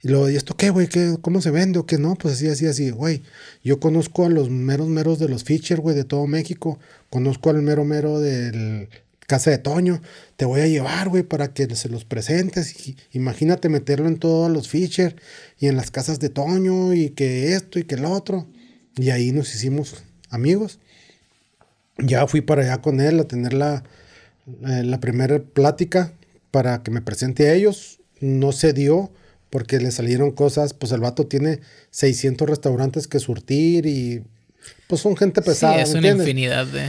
Y luego, ¿y esto qué, güey? ¿Cómo se vende o qué? No, pues así, así, así, güey. Yo conozco a los meros meros de los feature, güey, de todo México. Conozco al mero mero del casa de Toño, te voy a llevar, güey, para que se los presentes. Y, imagínate meterlo en todos los features y en las casas de Toño y que esto y que el otro. Y ahí nos hicimos amigos. Ya fui para allá con él a tener la, eh, primera plática para que me presente a ellos. No se dio porque le salieron cosas, pues el vato tiene 600 restaurantes que surtir y pues son gente pesada. Sí, es una infinidad de...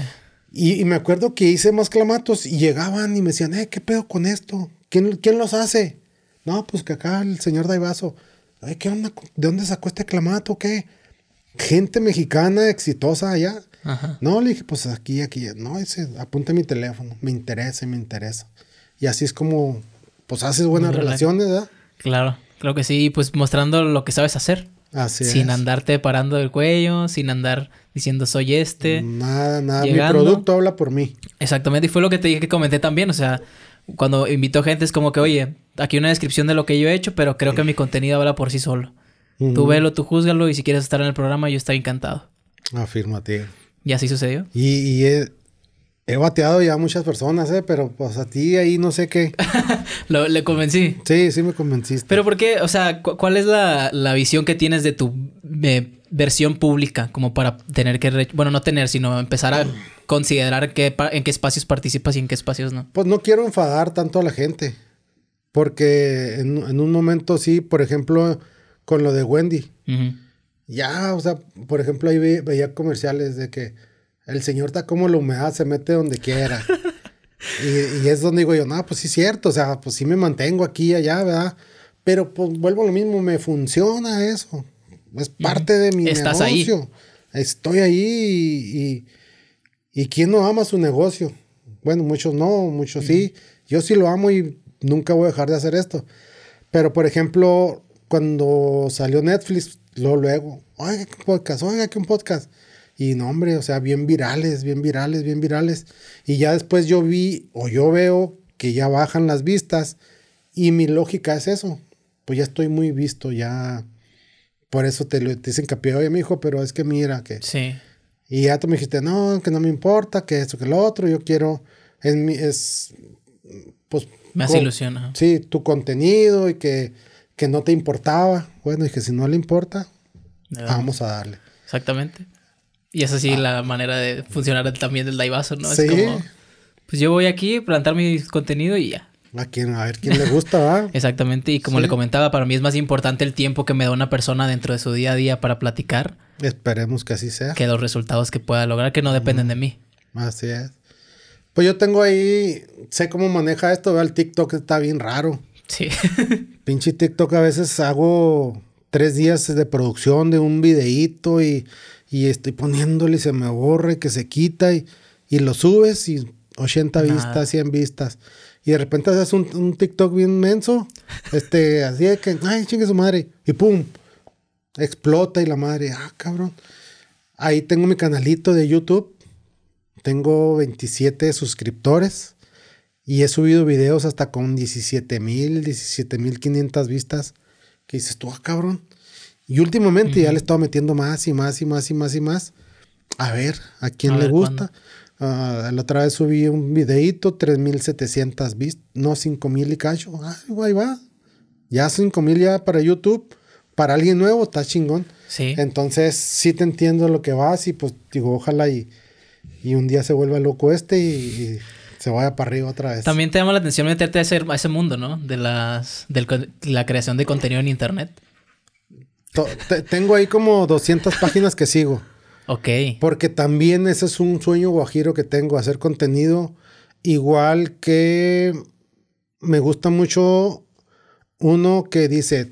Y, me acuerdo que hice más clamatos y llegaban y me decían, eh, ¿qué pedo con esto? ¿Quién, quién los hace? No, pues que acá el señor Daivaso. Ay, ¿qué ¿De dónde sacó este clamato? ¿Qué? Gente mexicana exitosa allá. Ajá. No, le dije, pues aquí, aquí. No, dice, apunta mi teléfono. Me interesa, me interesa. Y así es como, pues haces buenas relaciones, ¿verdad? Claro, creo que sí. Pues mostrando lo que sabes hacer. Así sin andarte parando el cuello, sin andar diciendo soy este. Nada, nada. Mi producto habla por mí. Exactamente. Y fue lo que te dije que comenté también. O sea, cuando invito gente es como que, oye, aquí una descripción de lo que yo he hecho, pero creo que mi contenido habla por sí solo. Tú velo, tú juzgalo, y si quieres estar en el programa, yo estaré encantado. Afirmativo. Y así sucedió. Y, he, bateado ya a muchas personas, ¿eh? Pero pues a ti ahí no sé qué. le convencí. Sí, sí me convenciste. Pero ¿por qué? O sea, ¿cuál es la, visión que tienes de tu eh, versión pública, como para tener que, bueno, no tener, sino empezar a considerar qué en qué espacios participas y en qué espacios no. Pues no quiero enfadar tanto a la gente, porque en, un momento sí, por ejemplo, con lo de Wendy, ya, o sea, por ejemplo, ahí veía comerciales de que el señor está como la humedad, se mete donde quiera. y, y, es donde digo yo, no, pues sí es cierto, o sea, pues sí me mantengo aquí y allá, ¿verdad? Pero pues vuelvo a lo mismo, me funciona eso. Es parte de mi negocio. Estoy ahí y, y, ¿quién no ama su negocio? Bueno, muchos no, muchos sí. Yo sí lo amo y nunca voy a dejar de hacer esto. Pero, por ejemplo, cuando salió Netflix, luego, luego, oiga, qué podcast, oiga, qué un podcast. Y no, hombre, o sea, bien virales, bien virales, bien virales. Y ya después yo vi o yo veo que ya bajan las vistas. Y mi lógica es eso. Pues ya estoy muy visto, ya por eso te lo dicen que oye, mi hijo, pero es que mira que... Sí. Y ya tú me dijiste, no, que no me importa, que esto, que lo otro, yo quiero, es es, pues... me hace ilusión, Sí, tu contenido y que, que no te importaba. Bueno, y que si no le importa, vamos a darle. Exactamente. Y es así ah. la manera de funcionar también del Daivaso, ¿no? Es como, pues yo voy aquí, plantar mi contenido y ya. A, a ver quién le gusta, ¿va? Exactamente, y como le comentaba, para mí es más importante el tiempo que me da una persona dentro de su día a día para platicar. Esperemos que así sea. Que los resultados que pueda lograr, que no dependen de mí. Así es. Pues yo tengo ahí, sé cómo maneja esto, veo el TikTok, está bien raro. Sí. Pinche TikTok a veces hago tres días de producción de un videito y, estoy poniéndole y se me borra que se quita y, lo subes y 80 vistas, 100 vistas y de repente haces un, TikTok bien menso, este, así de que, ay, chingue su madre, y pum, explota y la madre, ah, cabrón. Ahí tengo mi canalito de YouTube, tengo 27 suscriptores y he subido videos hasta con 17 mil, 17 mil 500 vistas, que dices tú, ah, cabrón. Y últimamente ya le estaba metiendo más y más y más y más y más. A ver, a quién le gusta. Ah, la otra vez subí un videito, 3.700 vistas, no 5.000 y cacho. Ay, ahí va. Ya 5.000 ya para YouTube, para alguien nuevo, está chingón. Sí. Entonces, sí te entiendo lo que vas y pues digo, ojalá y, y un día se vuelva loco este y, se vaya para arriba otra vez. También te llama la atención meterte a ese, mundo, ¿no? De las, la creación de contenido en Internet. tengo ahí como 200 páginas que sigo. Porque también ese es un sueño guajiro que tengo, hacer contenido. Igual que me gusta mucho uno que dice,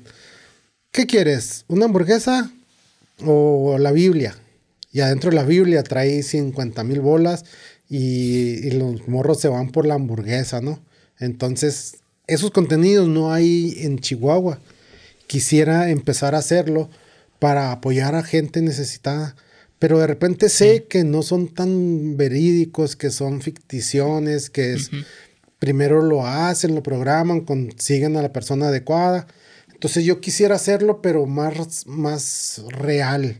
¿qué quieres? ¿Una hamburguesa o la Biblia? Y adentro de la Biblia trae 50 mil bolas y, los morros se van por la hamburguesa, ¿no? Entonces, esos contenidos no hay en Chihuahua. Quisiera empezar a hacerlo para apoyar a gente necesitada pero de repente sé que no son tan verídicos, que son ficticiones, que primero lo hacen, lo programan, consiguen a la persona adecuada. Entonces yo quisiera hacerlo, pero más, más real.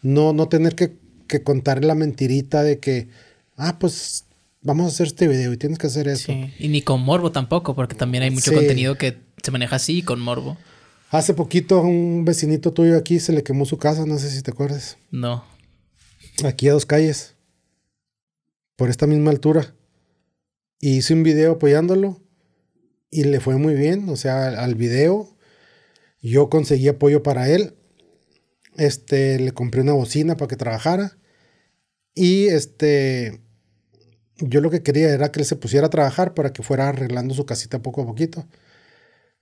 No, no tener que, contar la mentirita de que, ah, pues vamos a hacer este video y tienes que hacer eso. Y ni con morbo tampoco, porque también hay mucho contenido que se maneja así con morbo. Hace poquito un vecinito tuyo aquí se le quemó su casa, no sé si te acuerdas. No aquí a dos calles, por esta misma altura. Y hice un video apoyándolo y le fue muy bien, o sea, al video. Yo conseguí apoyo para él. Este, le compré una bocina para que trabajara. Y este, yo lo que quería era que él se pusiera a trabajar para que fuera arreglando su casita poco a poquito.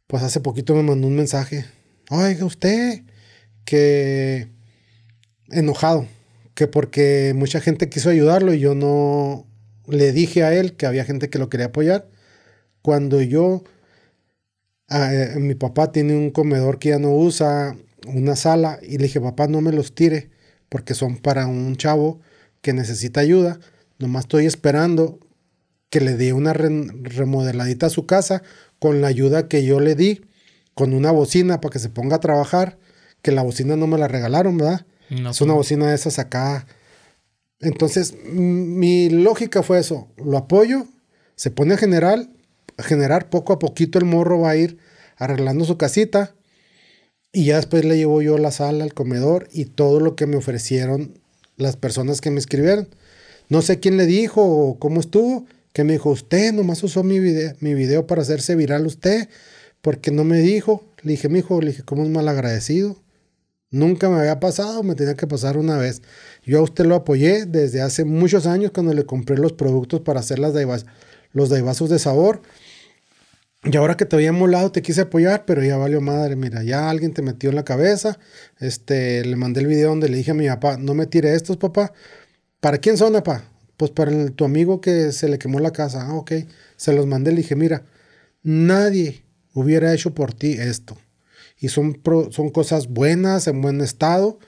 Pues hace poquito me mandó un mensaje. Oiga, usted, que enojado que porque mucha gente quiso ayudarlo y yo no le dije a él que había gente que lo quería apoyar. Cuando yo, ah, eh, mi papá tiene un comedor que ya no usa, una sala, y le dije, papá, no me los tire, porque son para un chavo que necesita ayuda. Nomás estoy esperando que le dé una remodeladita a su casa con la ayuda que yo le di, con una bocina para que se ponga a trabajar, que la bocina no me la regalaron, ¿verdad? es una pues. bocina de esas acá. Entonces, mi lógica fue eso. Lo apoyo, se pone a generar, a generar poco a poquito el morro va a ir arreglando su casita. Y ya después le llevo yo la sala, el comedor y todo lo que me ofrecieron las personas que me escribieron. No sé quién le dijo o cómo estuvo, que me dijo, usted nomás usó mi video, mi video para hacerse viral usted, porque no me dijo. Le dije, mi hijo, le dije, ¿cómo es mal agradecido? Nunca me había pasado, me tenía que pasar una vez. Yo a usted lo apoyé desde hace muchos años cuando le compré los productos para hacer las devas los daibasos de sabor. Y ahora que te había molado, te quise apoyar, pero ya valió madre. Mira, ya alguien te metió en la cabeza. Este, le mandé el video donde le dije a mi papá, no me tire estos, papá. ¿Para quién son, papá? Pues para tu amigo que se le quemó la casa. Ah, ok. Se los mandé, le dije, mira, nadie hubiera hecho por ti esto y son, son cosas buenas, en buen estado,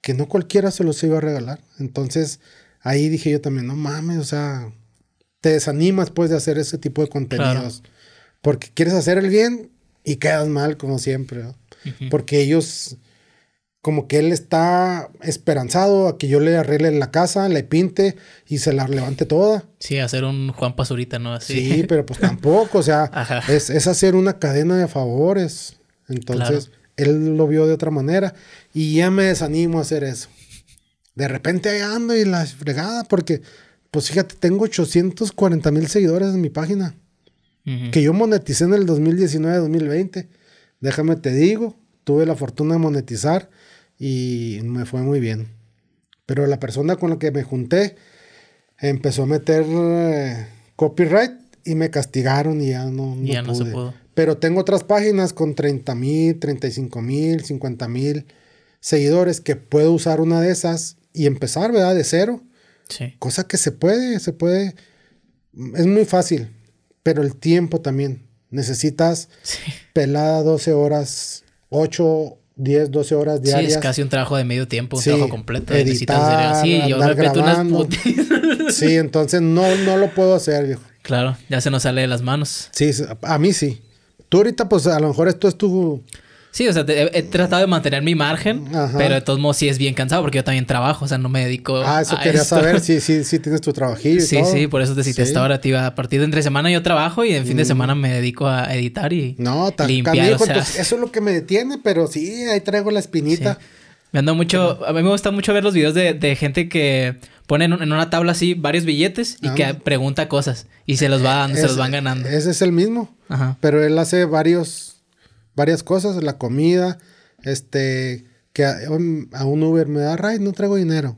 que no cualquiera se los iba a regalar. Entonces ahí dije yo también, no mames, o sea, te desanimas pues de hacer ese tipo de contenidos, porque quieres hacer el bien y quedas mal como siempre, ¿no? porque ellos como que él está esperanzado a que yo le arregle la casa, le pinte y se la levante toda. Sí, hacer un Juan Pazurita, ¿no? Sí, pero pues tampoco, o sea, es, es, hacer una cadena de favores. Entonces, él lo vio de otra manera y ya me desanimo a hacer eso. De repente ahí ando y la fregada, porque, pues fíjate, tengo 840 mil seguidores en mi página, que yo moneticé en el 2019-2020. Déjame te digo, tuve la fortuna de monetizar y me fue muy bien. Pero la persona con la que me junté empezó a meter eh, copyright y me castigaron y ya no, pude. Pero tengo otras páginas con 30 mil, 35 mil, 50 mil seguidores que puedo usar una de esas y empezar, ¿verdad? De cero. Sí. Cosa que se puede, se puede. Es muy fácil, pero el tiempo también. Necesitas pelada 12 horas, 8 10, 12 horas diarias. Sí, es casi un trabajo de medio tiempo, un trabajo completo. sí, yo grabando. Sí, entonces no, no lo puedo hacer, viejo. Claro, ya se nos sale de las manos. Sí, a mí sí. Tú ahorita, pues a lo mejor esto es tu. Sí, o sea, he, tratado de mantener mi margen, pero de todos modos sí es bien cansado porque yo también trabajo, o sea, no me dedico Ah, eso quería saber, sí, sí, sí tienes tu trabajillo. sí, sí, por eso te cité esta hora, te a partir de entre semana yo trabajo y en fin de mm. semana me dedico a editar y. No, Eso es lo que me detiene, pero sí, ahí traigo la espinita. Me ando mucho. A mí me gusta mucho ver los videos de, gente que ponen en una tabla así varios billetes y que ah. pregunta cosas y se los va se los van ganando. Ese es el mismo. Pero él hace varios, varias cosas, la comida, este, que em, a, un Uber me da ray, no traigo dinero.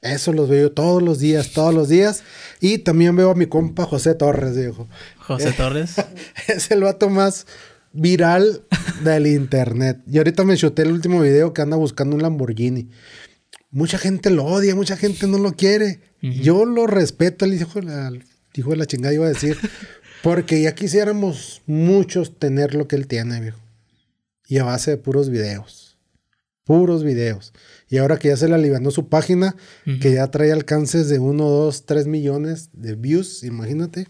Eso los veo todos los días, todos los días. Y también veo a mi compa José Torres, viejo. José Torres. es el vato más, viral del internet. Y ahorita me chuté el último video que anda buscando un Lamborghini. Mucha gente lo odia, mucha gente no lo quiere. Yo lo respeto, el hijo de la, hijo de la chingada iba a decir. Porque ya quisiéramos muchos tener lo que él tiene, viejo. Y a base de puros videos. Puros videos. Y ahora que ya se le alivianó su página, que ya trae alcances de 1, 2, 3 millones de views, imagínate.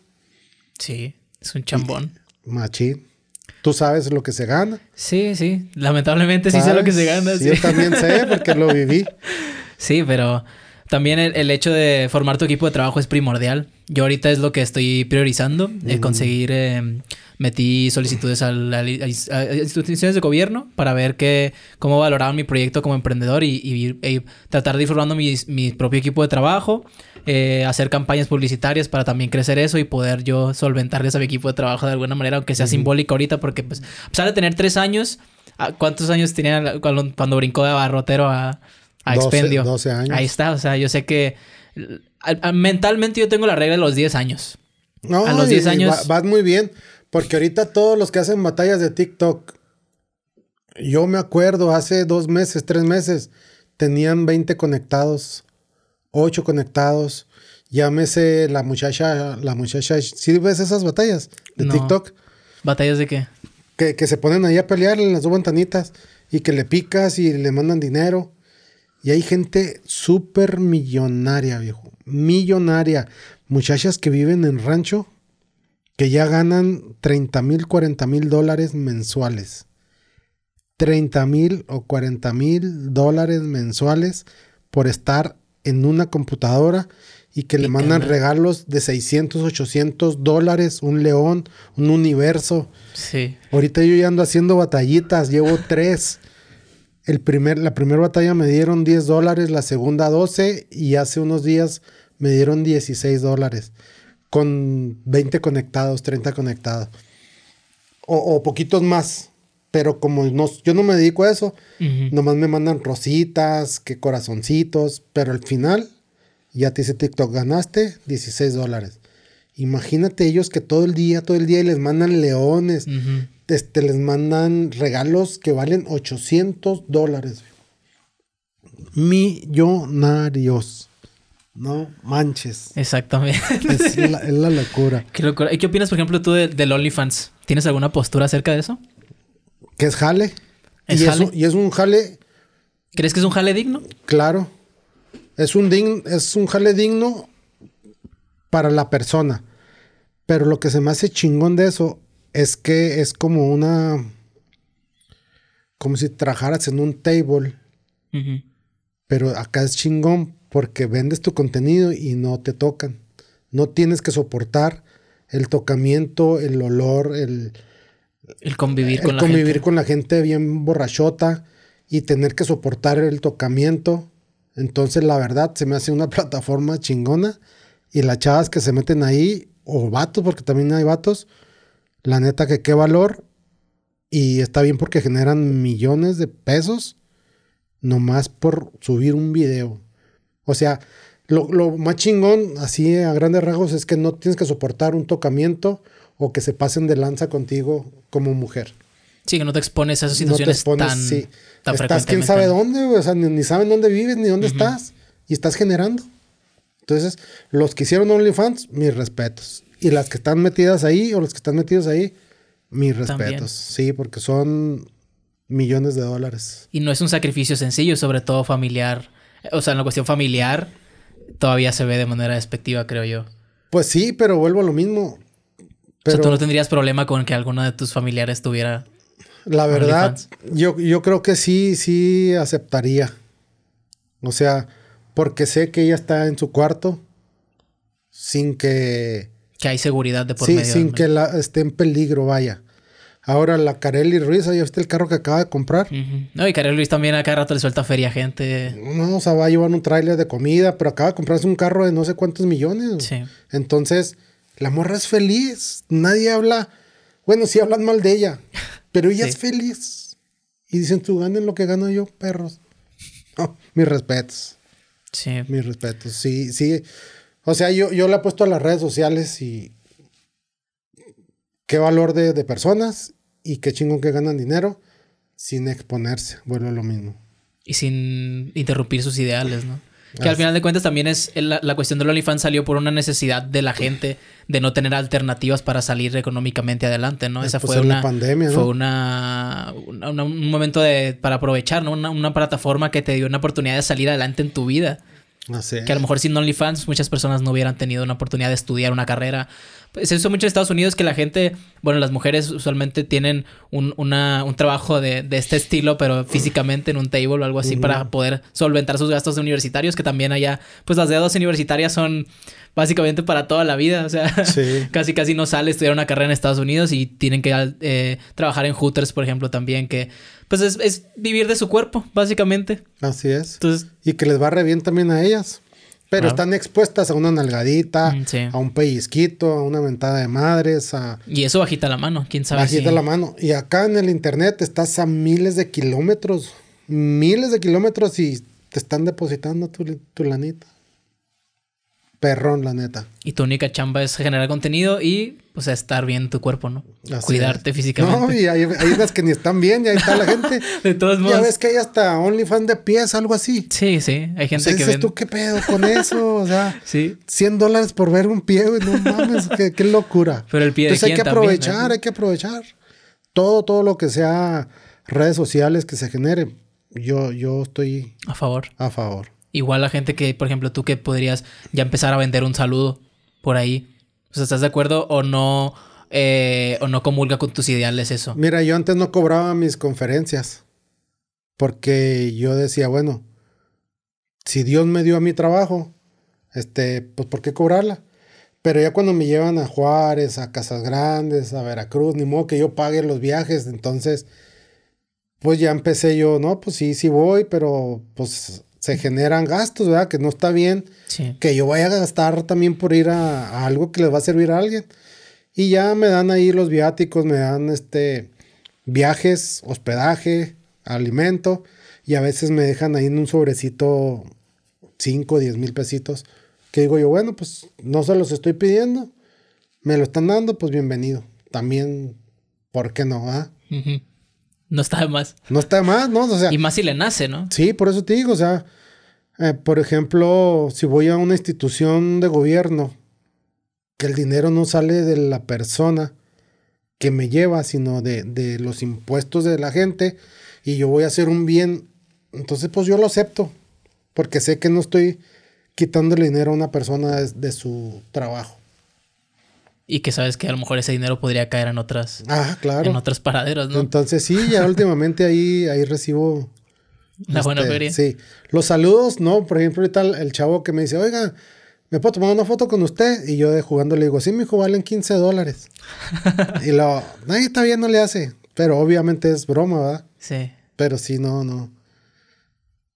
Sí, es un chambón. machín. Tú sabes lo que se gana. Sí, sí. Lamentablemente sí sé lo que se gana. Sí, Yo también sé porque lo viví. Sí, pero también el, hecho de formar tu equipo de trabajo es primordial. Yo ahorita es lo que estoy priorizando, mm. conseguir em, metí solicitudes a, instituciones de gobierno para ver que, cómo valoraban mi proyecto como emprendedor y, e tratar de ir formando mi, propio equipo de trabajo, eh, hacer campañas publicitarias para también crecer eso y poder yo solventarles a mi equipo de trabajo de alguna manera, aunque sea simbólico ahorita, porque pues, a pesar de tener tres años, ah, ¿cuántos años tenía cuando, brincó de barrotero a, a expendio? 12 años. Ahí está, o sea, yo sé que mentalmente yo tengo la regla de los 10 años. a los 10 años. vas va muy bien. Porque ahorita todos los que hacen batallas de TikTok, yo me acuerdo hace dos meses, tres meses, tenían 20 conectados, 8 conectados. Llámese la muchacha, la muchacha. ¿Sí ves esas batallas de TikTok? ¿Batallas de qué? Que, que, se ponen ahí a pelear en las dos ventanitas y que le picas y le mandan dinero. Y hay gente súper millonaria, viejo. Millonaria. Muchachas que viven en rancho que ya ganan 30 mil, 40 mil dólares mensuales. 30 mil o 40 mil dólares mensuales por estar en una computadora y que le mandan regalos de 600, 800 dólares, un león, un universo. Sí. Ahorita yo ya ando haciendo batallitas, llevo tres. El primer, la primera batalla me dieron 10 dólares, la segunda 12 y hace unos días me dieron 16 dólares con 20 conectados, 30 conectados. O, poquitos más. Pero como no, yo no me dedico a eso, nomás me mandan rositas, que corazoncitos. Pero al final, ya te dice TikTok, ganaste 16 dólares. Imagínate ellos que todo el día, todo el día, y les mandan leones, este, les mandan regalos que valen 800 dólares. Millonarios. No manches. Exactamente. Es la, locura. Qué ¿Y qué opinas, por ejemplo, tú de, del OnlyFans? ¿Tienes alguna postura acerca de eso? Que es jale. y, Es un, jale. ¿Crees que es un jale digno? Claro. Es un, es un jale digno para la persona. Pero lo que se me hace chingón de eso es que es como una. Como si trabajaras en un table. Pero acá es chingón porque vendes tu contenido y no te tocan. No tienes que soportar el tocamiento, el olor, el... El convivir con la convivir con la gente bien borrachota y tener que soportar el tocamiento. Entonces, la verdad, se me hace una plataforma chingona. Y las chavas que se meten ahí, o vatos, porque también hay vatos, la neta que qué valor. Y está bien porque generan millones de pesos nomás por subir un video. O sea, lo, lo, más chingón, así a grandes rasgos, es que no tienes que soportar un tocamiento o que se pasen de lanza contigo como mujer. Sí, que no te expones a esas situaciones tan, quién sabe dónde, o sea, ni, saben dónde vives, ni dónde estás, y estás generando. Entonces, los que hicieron OnlyFans, mis respetos. Y las que están metidas ahí o los que están metidos ahí, mis respetos. Sí, porque son millones de dólares. Y no es un sacrificio sencillo, sobre todo familiar o sea, en la cuestión familiar, todavía se ve de manera despectiva, creo yo. Pues sí, pero vuelvo a lo mismo. O sea, tú no tendrías problema con que alguno de tus familiares tuviera. La verdad, yo, yo creo que sí, sí aceptaría. O sea, porque sé que ella está en su cuarto sin que. Que hay seguridad de por sí, Sin que la, esté en peligro, vaya. Ahora la Carelli Ruiz, ahí viste el carro que acaba de comprar. No, y Carelli Ruiz también a cada rato le suelta feria a gente. No, o sea, va a llevar un tráiler de comida, pero acaba de comprarse un carro de no sé cuántos millones. Sí. Entonces, la morra es feliz. Nadie habla. Bueno, sí hablan mal de ella, pero ella es feliz. Y dicen, tú ganen lo que gano yo, perros. Oh, mis respetos. Sí. Mis respetos. Sí, sí. O sea, yo, yo le puesto a las redes sociales y qué valor de, de personas y qué chingón que ganan dinero sin exponerse, vuelve lo mismo. Y sin interrumpir sus ideales, ¿no? Que al final de cuentas también es la, la cuestión del OnlyFans salió por una necesidad de la gente de no tener alternativas para salir económicamente adelante, ¿no? Eh, Esa pues fue una pandemia, ¿no? fue una, un momento para aprovechar, ¿no? Una, plataforma que te dio una oportunidad de salir adelante en tu vida. Así Que a lo mejor sin OnlyFans muchas personas no hubieran tenido una oportunidad de estudiar una carrera pues, se usó mucho en Estados Unidos que la gente, bueno, las mujeres usualmente tienen un, una, un trabajo de, este estilo, pero físicamente en un table o algo así para poder solventar sus gastos universitarios, que también allá, pues las deudas universitarias son básicamente para toda la vida, o sea, casi casi no sale estudiar una carrera en Estados Unidos y tienen que eh, trabajar en Hooters, por ejemplo, también, que pues es, vivir de su cuerpo, básicamente. Así es. Entonces, y que les va re bien también a ellas. Pero ah. están expuestas a una nalgadita, mm, a un pellizquito, a una ventada de madres, a... Y eso bajita la mano, quién sabe. Bajita la mano. Y acá en el Internet estás a miles de kilómetros, miles de kilómetros y te están depositando tu, tu lanita perrón, la neta. Y tu única chamba es generar contenido y, o pues, sea, estar bien tu cuerpo, ¿no? Cuidarte físicamente. No, y hay, unas que ni están bien y ahí está la gente. de todos modos. Ya ves que hay hasta OnlyFans de pies, algo así. Sí, sí. Hay gente pues que dices, tú qué pedo con eso, o sea. sí. 100 dólares por ver un pie, güey, no mames, qué, locura. Pero el pie Entonces hay que aprovechar, hay que aprovechar. Todo, todo lo que sea redes sociales que se genere, Yo, yo estoy... A favor. A favor. Igual la gente que, por ejemplo, tú que podrías ya empezar a vender un saludo por ahí. O ¿estás de acuerdo o no? Eh, o no comulga con tus ideales eso. Mira, yo antes no cobraba mis conferencias. Porque yo decía, bueno, si Dios me dio a mi trabajo, este, pues ¿por qué cobrarla? Pero ya cuando me llevan a Juárez, a Casas Grandes, a Veracruz, ni modo que yo pague los viajes, entonces, pues ya empecé yo, no, pues sí, sí voy, pero pues se generan gastos, ¿verdad? Que no está bien que yo vaya a gastar también por ir a, algo que les va a servir a alguien. Y ya me dan ahí los viáticos, me dan este viajes, hospedaje, alimento. Y a veces me dejan ahí en un sobrecito 5, 10 mil pesitos. Que digo yo, bueno, pues no se los estoy pidiendo. Me lo están dando, pues bienvenido. También, ¿por qué no? Ah? No está de más. No está de más, ¿no? O sea, y más si le nace, ¿no? Sí, por eso te digo, o sea, eh, por ejemplo, si voy a una institución de gobierno, que el dinero no sale de la persona que me lleva, sino de, de los impuestos de la gente, y yo voy a hacer un bien, entonces pues yo lo acepto, porque sé que no estoy quitando el dinero a una persona de su trabajo y que sabes que a lo mejor ese dinero podría caer en otras ah, claro. en otras paraderos, ¿no? Entonces sí, ya últimamente ahí ahí recibo la buena este, Sí. Los saludos, no, por ejemplo, ahorita el, chavo que me dice, "Oiga, ¿me puedo tomar una foto con usted?" Y yo de jugando le digo, "Sí, mi hijo, valen 15 dólares." y lo, "Nadie está bien, no le hace." Pero obviamente es broma, ¿verdad? Sí. Pero sí no no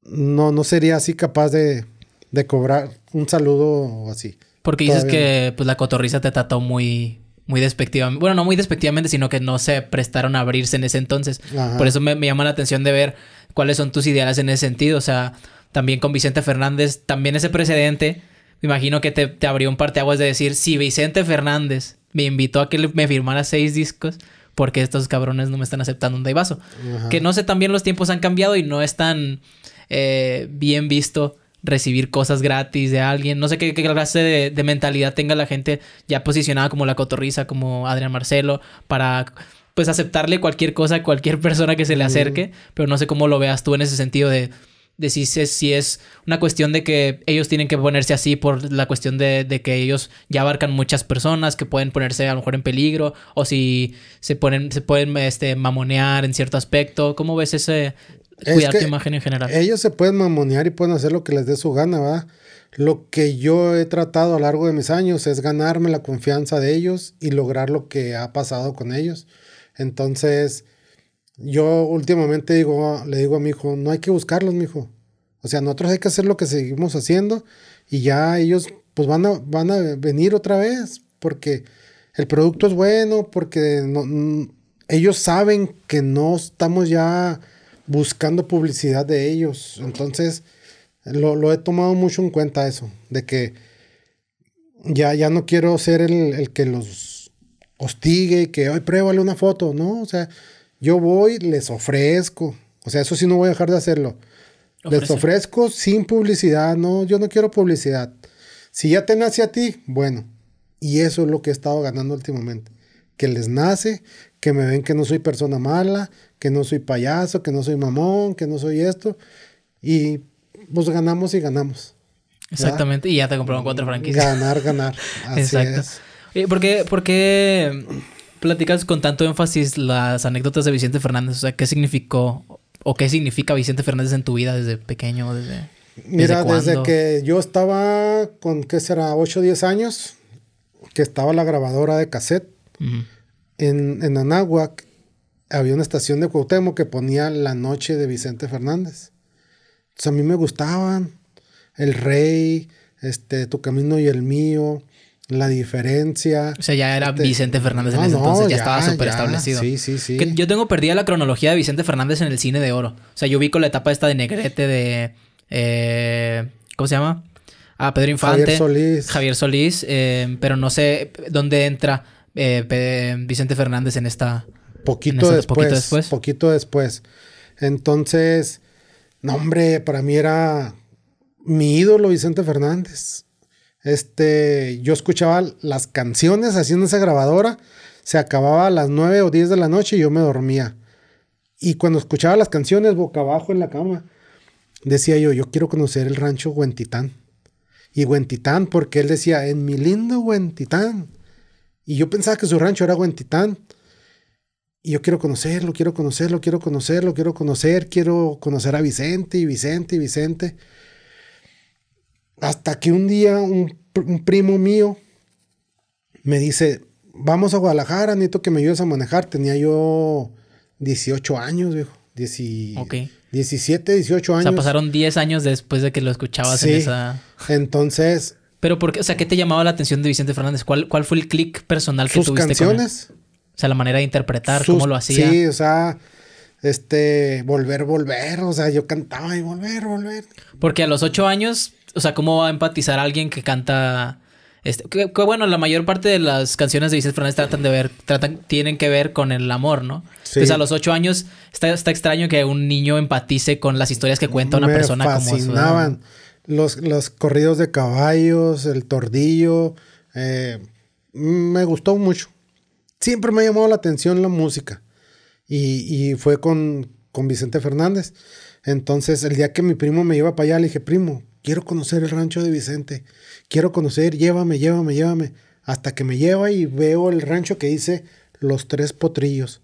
no no sería así capaz de de cobrar un saludo o así. Porque dices que pues, la cotorriza te trató muy, muy despectivamente. Bueno, no muy despectivamente, sino que no se prestaron a abrirse en ese entonces. Por eso me, llama la atención de ver cuáles son tus ideales en ese sentido. O sea, también con Vicente Fernández, también ese precedente, me imagino que te, abrió un parteaguas de decir, si Vicente Fernández me invitó a que me firmara seis discos, porque estos cabrones no me están aceptando un daivaso. Que no sé, también los tiempos han cambiado y no es tan eh, bien visto recibir cosas gratis de alguien. No sé qué, clase de, mentalidad tenga la gente ya posicionada como la cotorriza, como Adrián Marcelo, para pues aceptarle cualquier cosa a cualquier persona que se le acerque, pero no sé cómo lo veas tú en ese sentido de, de si, es una cuestión de que ellos tienen que ponerse así por la cuestión de, de, que ellos ya abarcan muchas personas que pueden ponerse a lo mejor en peligro o si se ponen se pueden este, mamonear en cierto aspecto. ¿Cómo ves ese, cuidar imagen en general. Ellos se pueden mamonear y pueden hacer lo que les dé su gana, ¿verdad? Lo que yo he tratado a lo largo de mis años es ganarme la confianza de ellos y lograr lo que ha pasado con ellos. Entonces, yo últimamente digo, le digo a mi hijo, no hay que buscarlos, mi hijo. O sea, nosotros hay que hacer lo que seguimos haciendo y ya ellos pues van a, van a venir otra vez porque el producto es bueno, porque mm, ellos saben que no estamos ya buscando publicidad de ellos. Entonces, lo, he tomado mucho en cuenta eso, de que ya, ya no quiero ser el, que los hostigue y que hoy pruébale una foto, ¿no? O sea, yo voy, les ofrezco. O sea, eso sí no voy a dejar de hacerlo. Les ofrezco sin publicidad, no, yo no quiero publicidad. Si ya te nace a ti, bueno. Y eso es lo que he estado ganando últimamente. Que les nace, que me ven que no soy persona mala, que no soy payaso, que no soy mamón, que no soy esto. Y pues ganamos y ganamos. Exactamente, y ya te compraron cuatro franquicias. Ganar, ganar. Así Exacto. Es. ¿Por qué, platicas con tanto énfasis las anécdotas de Vicente Fernández? O sea, ¿qué significó o qué significa Vicente Fernández en tu vida desde pequeño? Desde, Mira, desde, que yo estaba con, ¿qué será? 8 o 10 años, que estaba la grabadora de cassette en, en Anáhuac había una estación de Cuauhtémoc que ponía La Noche de Vicente Fernández. Entonces a mí me gustaban El Rey, este, Tu Camino y el Mío, La Diferencia. O sea, ya era este, Vicente Fernández en ese entonces, ya, estaba súper establecido. Sí, sí, sí. yo tengo perdida la cronología de Vicente Fernández en el cine de oro. O sea, yo ubico la etapa esta de Negrete, de... Eh, ¿Cómo se llama? Ah, Pedro Infante. Javier Solís. Javier Solís, eh, pero no sé dónde entra eh, Vicente Fernández en esta... Poquito, después, poquito después. Entonces, no hombre, para mí era mi ídolo Vicente Fernández. Este, yo escuchaba las canciones haciendo esa grabadora, se acababa a las 9 o 10 de la noche y yo me dormía. Y cuando escuchaba las canciones boca abajo en la cama, decía yo, yo quiero conocer el rancho Huentitán. Y Huentitán, porque él decía, en mi lindo Huentitán, y yo pensaba que su rancho era Huentitán. Y yo quiero conocerlo, quiero conocerlo, quiero conocerlo, quiero conocer, quiero conocer a Vicente y Vicente y Vicente. Hasta que un día un, primo mío me dice, vamos a Guadalajara, necesito que me ayudes a manejar. Tenía yo 18 años, viejo. 17, 18 años. O sea, pasaron 10 años después de que lo escuchabas en esa... Entonces, pero porque, o sea, ¿qué te llamaba la atención de Vicente Fernández? ¿Cuál, cuál fue el click personal que Sus tuviste canciones? Con O sea, la manera de interpretar, cómo lo hacía. Sí, o sea, este, volver, volver, o sea, yo cantaba y volver, volver. Porque a los ocho años, o sea, ¿cómo va a empatizar alguien que canta? Este, bueno, la mayor parte de las canciones de Vicente Fernández tratan de ver, tratan, tienen que ver con el amor, ¿no? Sí. Entonces a los ocho años está, está extraño que un niño empatice con las historias que cuenta una persona como su, los, corridos de caballos, el tordillo. Eh, me gustó mucho. Siempre me ha llamado la atención la música. Y, y fue con, Vicente Fernández. Entonces, el día que mi primo me iba para allá, le dije, primo, quiero conocer el rancho de Vicente. Quiero conocer, llévame, llévame, llévame. Hasta que me lleva y veo el rancho que dice Los Tres Potrillos.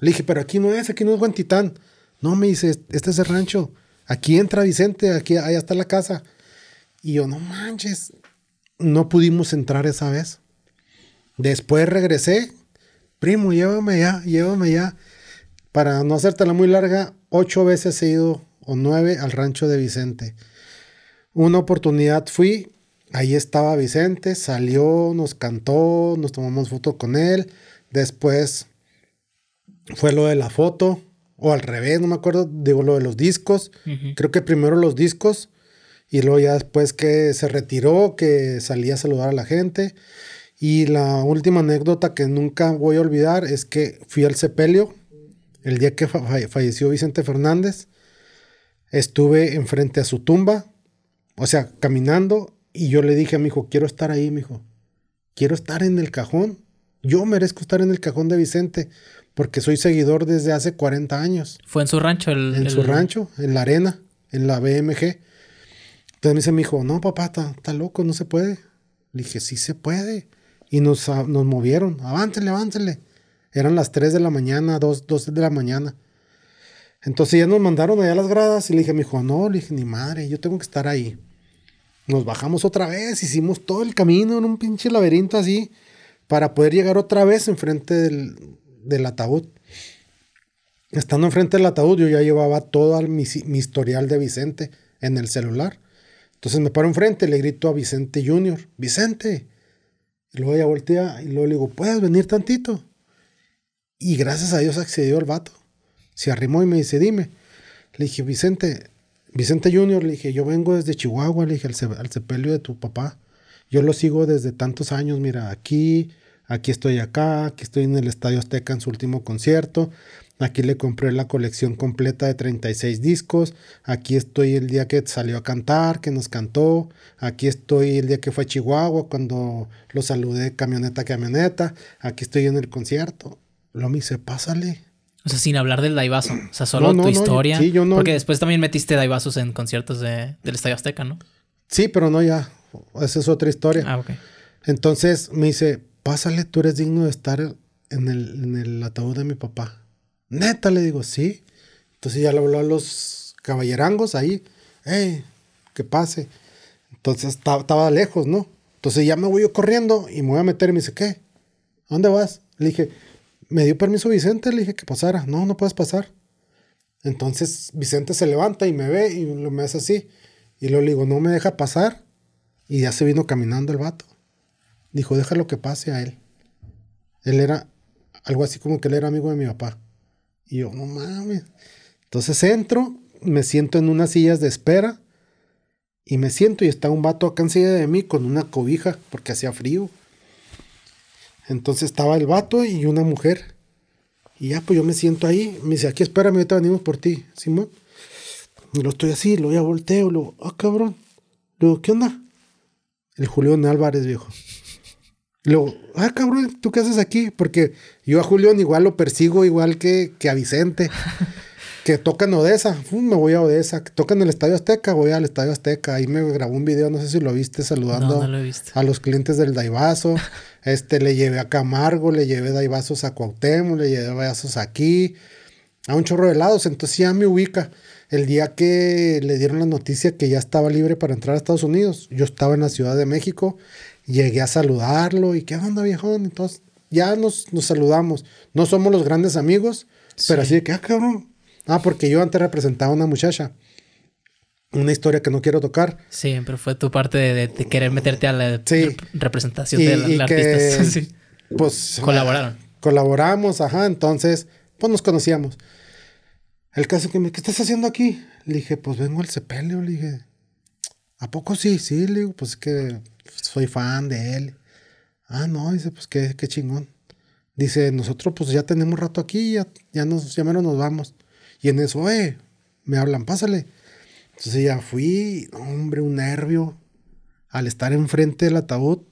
Le dije, pero aquí no es, aquí no es Guantitán. No, me dice, este es el rancho aquí entra Vicente, aquí, allá está la casa. Y yo, no manches, no pudimos entrar esa vez. Después regresé, primo, llévame ya, llévame ya. Para no hacértela muy larga, ocho veces he ido o nueve al rancho de Vicente. Una oportunidad fui, ahí estaba Vicente, salió, nos cantó, nos tomamos foto con él. Después fue lo de la foto o al revés, no me acuerdo, digo lo de los discos, creo que primero los discos y luego ya después que se retiró, que salía a saludar a la gente. Y la última anécdota que nunca voy a olvidar es que fui al sepelio el día que falleció Vicente Fernández. Estuve enfrente a su tumba, o sea, caminando, y yo le dije a mi hijo, quiero estar ahí, mi hijo. Quiero estar en el cajón. Yo merezco estar en el cajón de Vicente porque soy seguidor desde hace 40 años. Fue en su rancho. El, en su rancho, en la arena, en la BMG. Entonces me dice mi hijo, no, papá, está, loco, no se puede. Le dije, sí se puede. Y nos, ah, nos movieron, avántele, avántele. Eran las 3 de la mañana, 2, 2 de la mañana. Entonces ya nos mandaron allá a las gradas y le dije a mi hijo, no, le dije, ni madre, yo tengo que estar ahí. Nos bajamos otra vez, hicimos todo el camino en un pinche laberinto así para poder llegar otra vez enfrente del, del ataúd. Estando enfrente del ataúd, yo ya llevaba todo mi, historial de Vicente en el celular. Entonces me paro enfrente le grito a Vicente Junior, Vicente. Y luego ella voltea y luego le digo, ¿puedes venir tantito? Y gracias a Dios accedió el vato. Se arrimó y me dice, dime. Le dije, Vicente, Vicente Junior, le dije, yo vengo desde Chihuahua, le dije, al, al sepelio de tu papá. Yo lo sigo desde tantos años, mira, aquí aquí estoy acá, aquí estoy en el Estadio Azteca en su último concierto, aquí le compré la colección completa de 36 discos, aquí estoy el día que salió a cantar, que nos cantó, aquí estoy el día que fue a Chihuahua cuando lo saludé camioneta a camioneta, aquí estoy en el concierto. me hice, pásale. O sea, sin hablar del Daivaso. O sea, solo tu historia. sí, yo porque después también metiste Daivasos en conciertos del Estadio Azteca, ¿no? Sí, pero no ya. Esa es otra historia. Ah, ok. Entonces me dice, pásale, tú eres digno de estar en el, ataúd de mi papá. Neta, le digo, sí. Entonces ya le habló a los caballerangos ahí, Ey, que pase. Entonces estaba lejos, ¿no? Entonces ya me voy yo corriendo y me voy a meter y me dice, ¿qué? ¿A dónde vas? Le dije, me dio permiso Vicente, le dije que pasara. No, no puedes pasar. Entonces Vicente se levanta y me ve y lo me hace así. Y luego le digo, no me deja pasar. Y ya se vino caminando el vato dijo, déjalo que pase a él. Él era algo así como que él era amigo de mi papá. Y yo, no mames. Entonces entro, me siento en unas sillas de espera y me siento y está un vato acá encima de mí con una cobija porque hacía frío. Entonces estaba el vato y una mujer. Y ya, pues yo me siento ahí. Me dice, aquí espérame, ahorita venimos por ti, Simón. Y lo estoy así, lo ya volteo, lo, ah, cabrón. Luego, ¿qué onda? El Julián Álvarez, viejo. Y luego, ah, cabrón, ¿tú qué haces aquí? Porque yo a Julián igual lo persigo igual que, a Vicente. que tocan Odessa, me voy a Odessa, que tocan el Estadio Azteca, voy al Estadio Azteca, ahí me grabó un video, no sé si lo viste, saludando a los clientes del Daivaso, este, le llevé a Camargo, le llevé Daivasos a Cuauhtémoc, le llevé Daivasos aquí, a un chorro de lados, entonces ya me ubica. El día que le dieron la noticia que ya estaba libre para entrar a Estados Unidos, yo estaba en la Ciudad de México llegué a saludarlo y qué onda, viejón. Entonces, ya nos, nos saludamos. No somos los grandes amigos, pero así de que, ah, cabrón. Ah, porque yo antes representaba a una muchacha. Una historia que no quiero tocar. Sí, pero fue tu parte de, querer meterte a la representación de la, artista. sí. Pues. Colaboraron. Colaboramos, ajá. Entonces, pues nos conocíamos. El caso que me, ¿qué estás haciendo aquí? Le dije, pues vengo al sepelio, le dije. ¿A poco sí? Sí, le digo, pues es que soy fan de él. Ah, no, dice, pues qué, qué chingón. Dice, nosotros pues ya tenemos rato aquí, ya, ya nos llamaron, nos vamos. Y en eso, eh, me hablan, pásale. Entonces ya fui, hombre, un nervio al estar enfrente del ataúd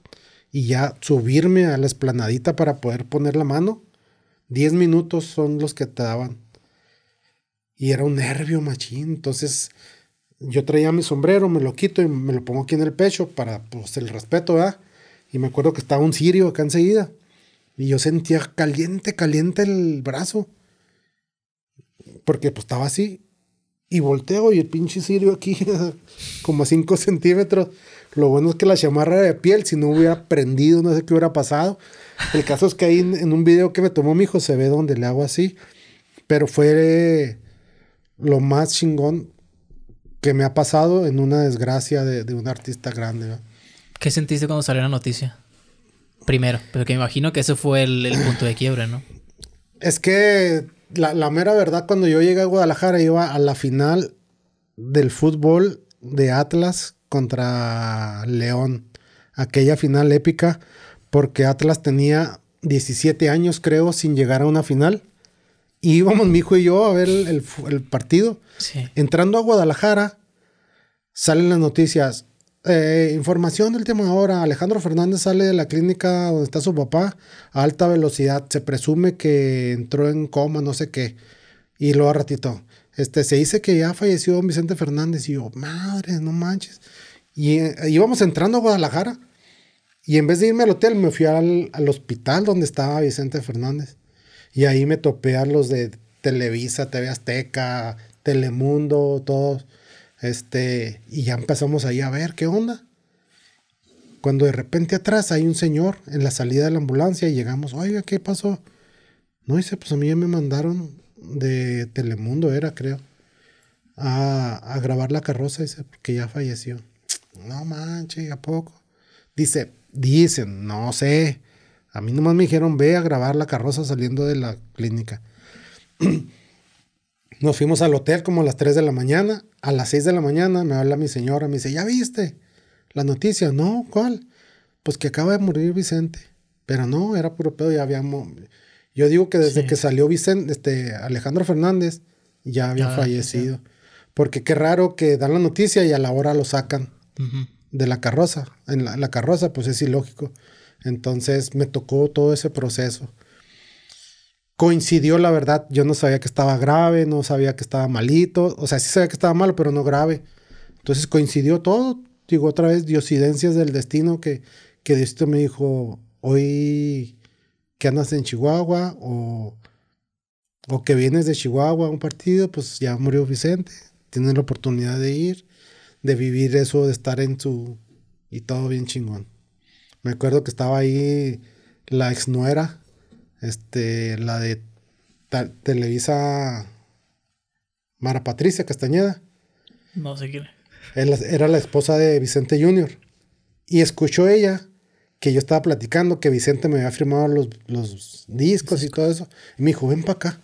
y ya subirme a la esplanadita para poder poner la mano. Diez minutos son los que te daban. Y era un nervio machín. Entonces yo traía mi sombrero, me lo quito y me lo pongo aquí en el pecho para pues, el respeto, ¿verdad? Y me acuerdo que estaba un sirio acá enseguida. Y yo sentía caliente, caliente el brazo. Porque pues estaba así. Y volteo y el pinche sirio aquí, como a 5 centímetros. Lo bueno es que la chamarra de piel, si no hubiera prendido, no sé qué hubiera pasado. El caso es que ahí en, un video que me tomó mi hijo se ve donde le hago así. Pero fue lo más chingón que me ha pasado en una desgracia de, un artista grande. ¿Qué sentiste cuando salió la noticia? Primero, pero que me imagino que ese fue el, punto de quiebra, ¿no? Es que la, la, mera verdad, cuando yo llegué a Guadalajara, iba a la final del fútbol de Atlas contra León. Aquella final épica, porque Atlas tenía 17 años, creo, sin llegar a una final íbamos mi hijo y yo a ver el, partido. Entrando a Guadalajara, salen las noticias. Eh, información del tema ahora. Alejandro Fernández sale de la clínica donde está su papá a alta velocidad. Se presume que entró en coma, no sé qué. Y luego a ratito. Este, se dice que ya falleció Vicente Fernández. Y yo, madre, no manches. Y eh, íbamos entrando a Guadalajara. Y en vez de irme al hotel, me fui al hospital donde estaba Vicente Fernández. Y ahí me topé a los de Televisa, TV Azteca, Telemundo, todos. Este, y ya empezamos ahí a ver qué onda. Cuando de repente atrás hay un señor en la salida de la ambulancia y llegamos, oiga, ¿qué pasó? No dice, pues a mí ya me mandaron de Telemundo, era creo, a, a grabar la carroza, dice, porque ya falleció. No manches, ¿a poco? Dice, dicen, no sé, a mí nomás me dijeron, ve a grabar la carroza saliendo de la clínica. Nos fuimos al hotel como a las 3 de la mañana. A las 6 de la mañana me habla mi señora, me dice, ¿ya viste la noticia? No, ¿cuál? Pues que acaba de morir Vicente. Pero no, era puro pedo, ya habíamos... Yo digo que desde que salió Vicente, este, Alejandro Fernández, ya había ah, fallecido. Porque qué raro que dan la noticia y a la hora lo sacan de la carroza. en la, carroza, pues es ilógico. Entonces me tocó todo ese proceso. Coincidió, la verdad, yo no sabía que estaba grave, no sabía que estaba malito, o sea, sí sabía que estaba malo, pero no grave. Entonces coincidió todo, digo otra vez, diosidencias del destino que, que Diosito me dijo, hoy que andas en Chihuahua o, o que vienes de Chihuahua a un partido, pues ya murió Vicente, tienes la oportunidad de ir, de vivir eso, de estar en su y todo bien chingón. Me acuerdo que estaba ahí la exnuera, este, la de Televisa Mara Patricia Castañeda. No sé quién. Era la esposa de Vicente Junior. Y escuchó ella que yo estaba platicando que Vicente me había firmado los, discos y todo eso. Y me dijo, ven para acá,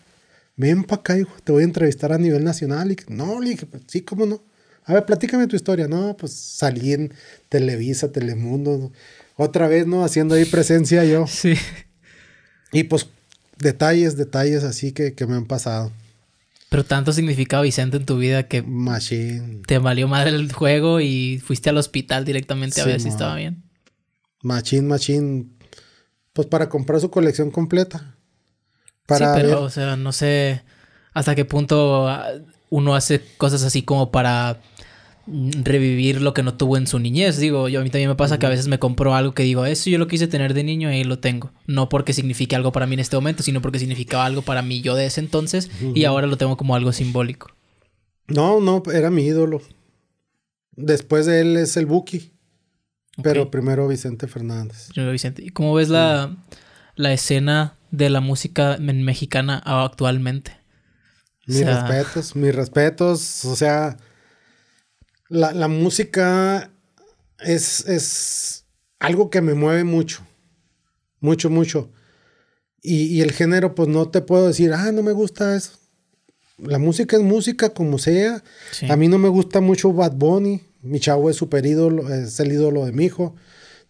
ven para acá, hijo, te voy a entrevistar a nivel nacional. Y no, le dije, pues, sí, cómo no. A ver, platícame tu historia. No, pues salí en Televisa, Telemundo otra vez, ¿no? Haciendo ahí presencia yo. Sí. Y pues detalles, detalles así que, me han pasado. Pero tanto significado Vicente en tu vida que Machine. te valió madre el juego y fuiste al hospital directamente a ver si estaba bien. Machín, machín. Pues para comprar su colección completa. sí, pero, o sea, no sé hasta qué punto ah, uno hace cosas así como para revivir lo que no tuvo en su niñez. Digo, yo a mí también me pasa que a veces me compro algo que digo, eso yo lo quise tener de niño y ahí lo tengo. No porque signifique algo para mí en este momento, sino porque significaba algo para mí yo de ese entonces y ahora lo tengo como algo simbólico. No, no, era mi ídolo. Después de él es el Buki. Pero primero Vicente Fernández. Vicente. ¿Y cómo ves la, la escena de la música mexicana actualmente? Mis respetos, mis respetos. O sea, la, música es, es, algo que me mueve mucho, mucho, mucho. Y, el género, pues no te puedo decir, ah, no me gusta eso. La música es música como sea. A mí no me gusta mucho Bad Bunny. Mi chavo es super ídolo, es el ídolo de mi hijo.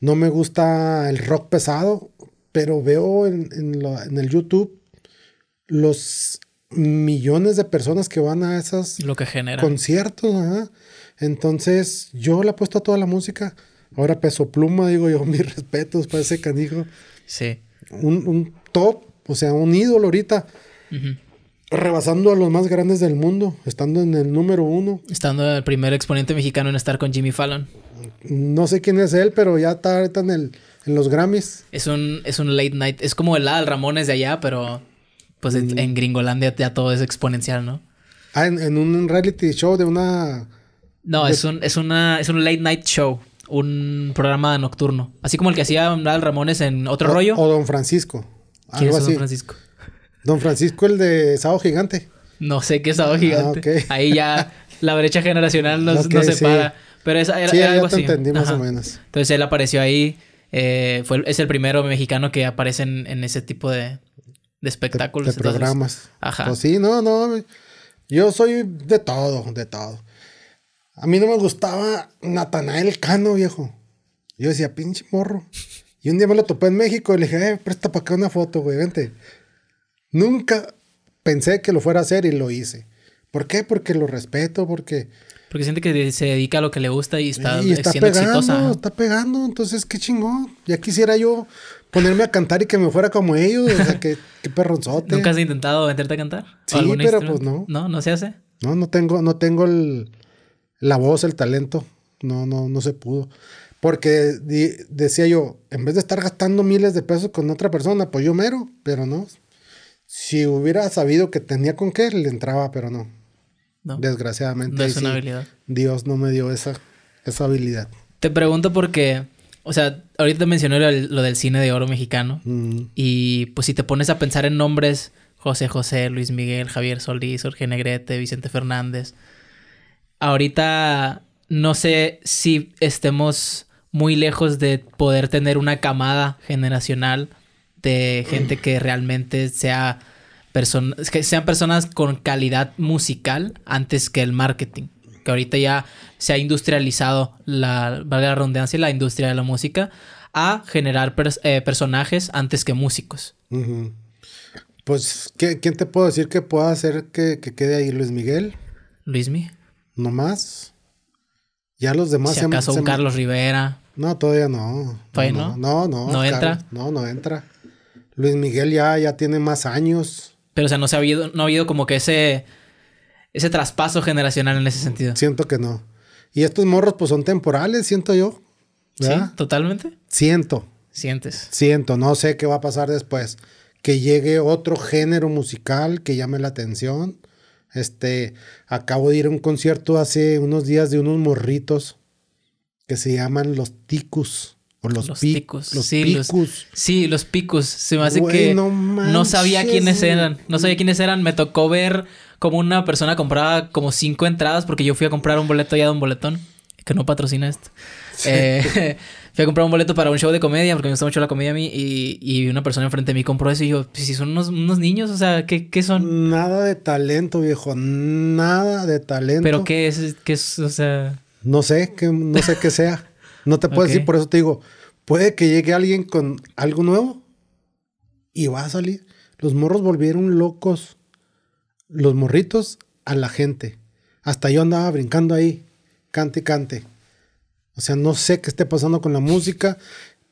No me gusta el rock pesado, pero veo en, en, el YouTube los millones de personas que van a esos conciertos. Entonces, yo le puesto a toda la música. Ahora peso pluma, digo yo, mis respetos para ese canijo. Sí. Un, un top, o sea, un ídolo ahorita. Rebasando a los más grandes del mundo, estando en el número uno. Estando el primer exponente mexicano en estar con Jimmy Fallon. No sé quién es él, pero ya está ahorita en, el, en los Grammys. Es un, es un late night, es como el Al Ramones de allá, pero pues en mm. Gringolandia ya todo es exponencial, ¿no? Ah, en un reality show de una no, es, un, es, una, es un late night show, un programa nocturno. Así como el que hacía Adal Ramones en Otro Rollo. O Don Francisco. Don Francisco? Don Francisco, el de Sábado Gigante. No sé qué es Sábado ah, Gigante. Ahí ya la brecha generacional nos, nos separa. Pero es, era, algo así. entendí más o menos. Entonces él apareció ahí. Eh, fue, es el primero mexicano que aparece en, ese tipo de, espectáculos. De, programas. ajá. Pues sí, no, no. Yo soy de todo, de todo. A mí no me gustaba Natanael Cano, viejo. Yo decía, pinche morro. Y un día me lo topé en México y le dije, eh, presta para acá una foto, güey, vente. Nunca pensé que lo fuera a hacer y lo hice. ¿Por qué? Porque lo respeto, porque... Porque siente que se dedica a lo que le gusta y está, y está pegando, Está pegando, entonces qué chingón. Ya quisiera yo ponerme a cantar y que me fuera como ellos. O sea, qué, perronzote. ¿Nunca has intentado meterte a cantar? Sí, pero pues no. No, no se hace. No, no tengo, no tengo el, la voz, el talento, no, no, no se pudo. Porque decía yo, en vez de estar gastando miles de pesos con otra persona, pues yo mero, pero no. Si hubiera sabido que tenía con qué, le entraba, pero no. no. Desgraciadamente. No es una habilidad. Dios no me dio esa, esa habilidad. Te pregunto porque, o sea, ahorita mencioné lo, del cine de oro mexicano. Y pues si te pones a pensar en nombres, José José, Luis Miguel, Javier Solís, Jorge Negrete, Vicente Fernández ahorita no sé si estemos muy lejos de poder tener una camada generacional de gente que realmente sea que sean personas con calidad musical antes que el marketing que ahorita ya se ha industrializado la valga la redundancia la industria de la música a generar eh, personajes antes que músicos pues ¿quién te puedo decir que pueda hacer que, que quede ahí Luis Miguel Luismi no más. Ya los demás se acaso un Carlos Rivera. No, todavía no. no? No, no. entra? no, no entra. Luis Miguel ya, ya tiene más años. Pero, o sea, no se ha habido, no ha habido como que ese, ese traspaso generacional en ese sentido. Siento que no. Y estos morros, pues son temporales, siento yo. Sí, totalmente. Siento. Sientes. Siento, no sé qué va a pasar después. Que llegue otro género musical que llame la atención este, acabo de ir a un concierto hace unos días de unos morritos que se llaman los ticus. O los, picos. Los sí, Los, sí, los picos. Se me hace que no, sabía quiénes eran. No sabía quiénes eran. Me tocó ver como una persona compraba como cinco entradas porque yo fui a comprar un boleto ya de un boletón que no patrocina esto. Eh, fui a comprar un boleto para un show de comedia, porque me gusta mucho la comedia a mí, y, una persona enfrente de mí compró eso y yo, pues, si son unos, niños, o sea, ¿qué, son? Nada de talento, viejo, nada de talento. ¿Pero qué es? o sea... No sé, que, no sé qué sea. No te puedo decir, por eso te digo, puede que llegue alguien con algo nuevo y va a salir. Los morros volvieron locos, los morritos, a la gente. Hasta yo andaba brincando ahí cante y cante. O sea, no sé qué esté pasando con la música,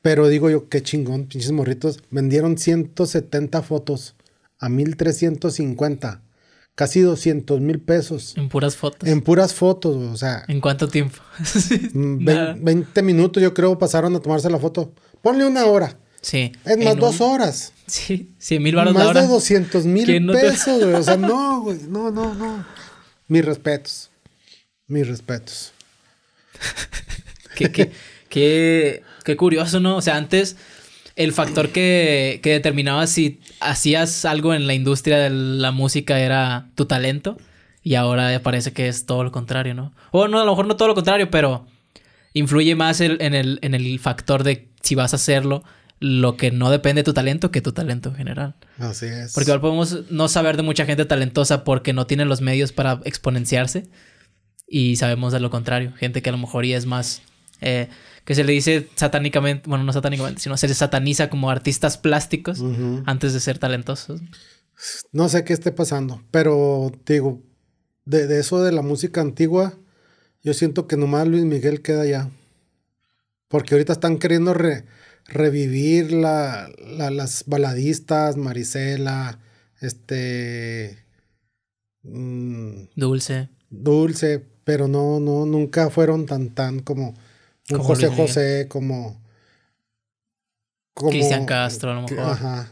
pero digo yo, qué chingón, pinches morritos. Vendieron 170 fotos a 1350. Casi 200 mil pesos. En puras fotos. En puras fotos, o sea. ¿En cuánto tiempo? 20, mm, minutos, yo creo, pasaron a tomarse la foto. Ponle una hora. Sí. Es más, dos horas. Sí, 100 mil baros Más de 200 mil pesos, güey. O sea, no, güey. No, no, no. Mis respetos. Mis respetos. qué, qué, qué, curioso, ¿no? O sea, antes el factor que, determinaba si hacías algo en la industria de la música era tu talento. Y ahora parece que es todo lo contrario, ¿no? O no, a lo mejor no todo lo contrario, pero influye más el, en, el, en el factor de si vas a hacerlo lo que no depende de tu talento que tu talento en general. Así es. Porque ahora podemos no saber de mucha gente talentosa porque no tienen los medios para exponenciarse y sabemos de lo contrario. Gente que a lo mejor ya es más, eh, que se le dice satánicamente, bueno, no satánicamente, sino se le sataniza como artistas plásticos antes de ser talentosos. No sé qué esté pasando, pero digo, de, eso de la música antigua, yo siento que nomás Luis Miguel queda ya. Porque ahorita están queriendo revivir la, las baladistas, Marisela, este... Mm, Dulce. Dulce, pero no, no, nunca fueron tan, tan como José José, como, como Cristian Castro, a lo mejor. Ajá.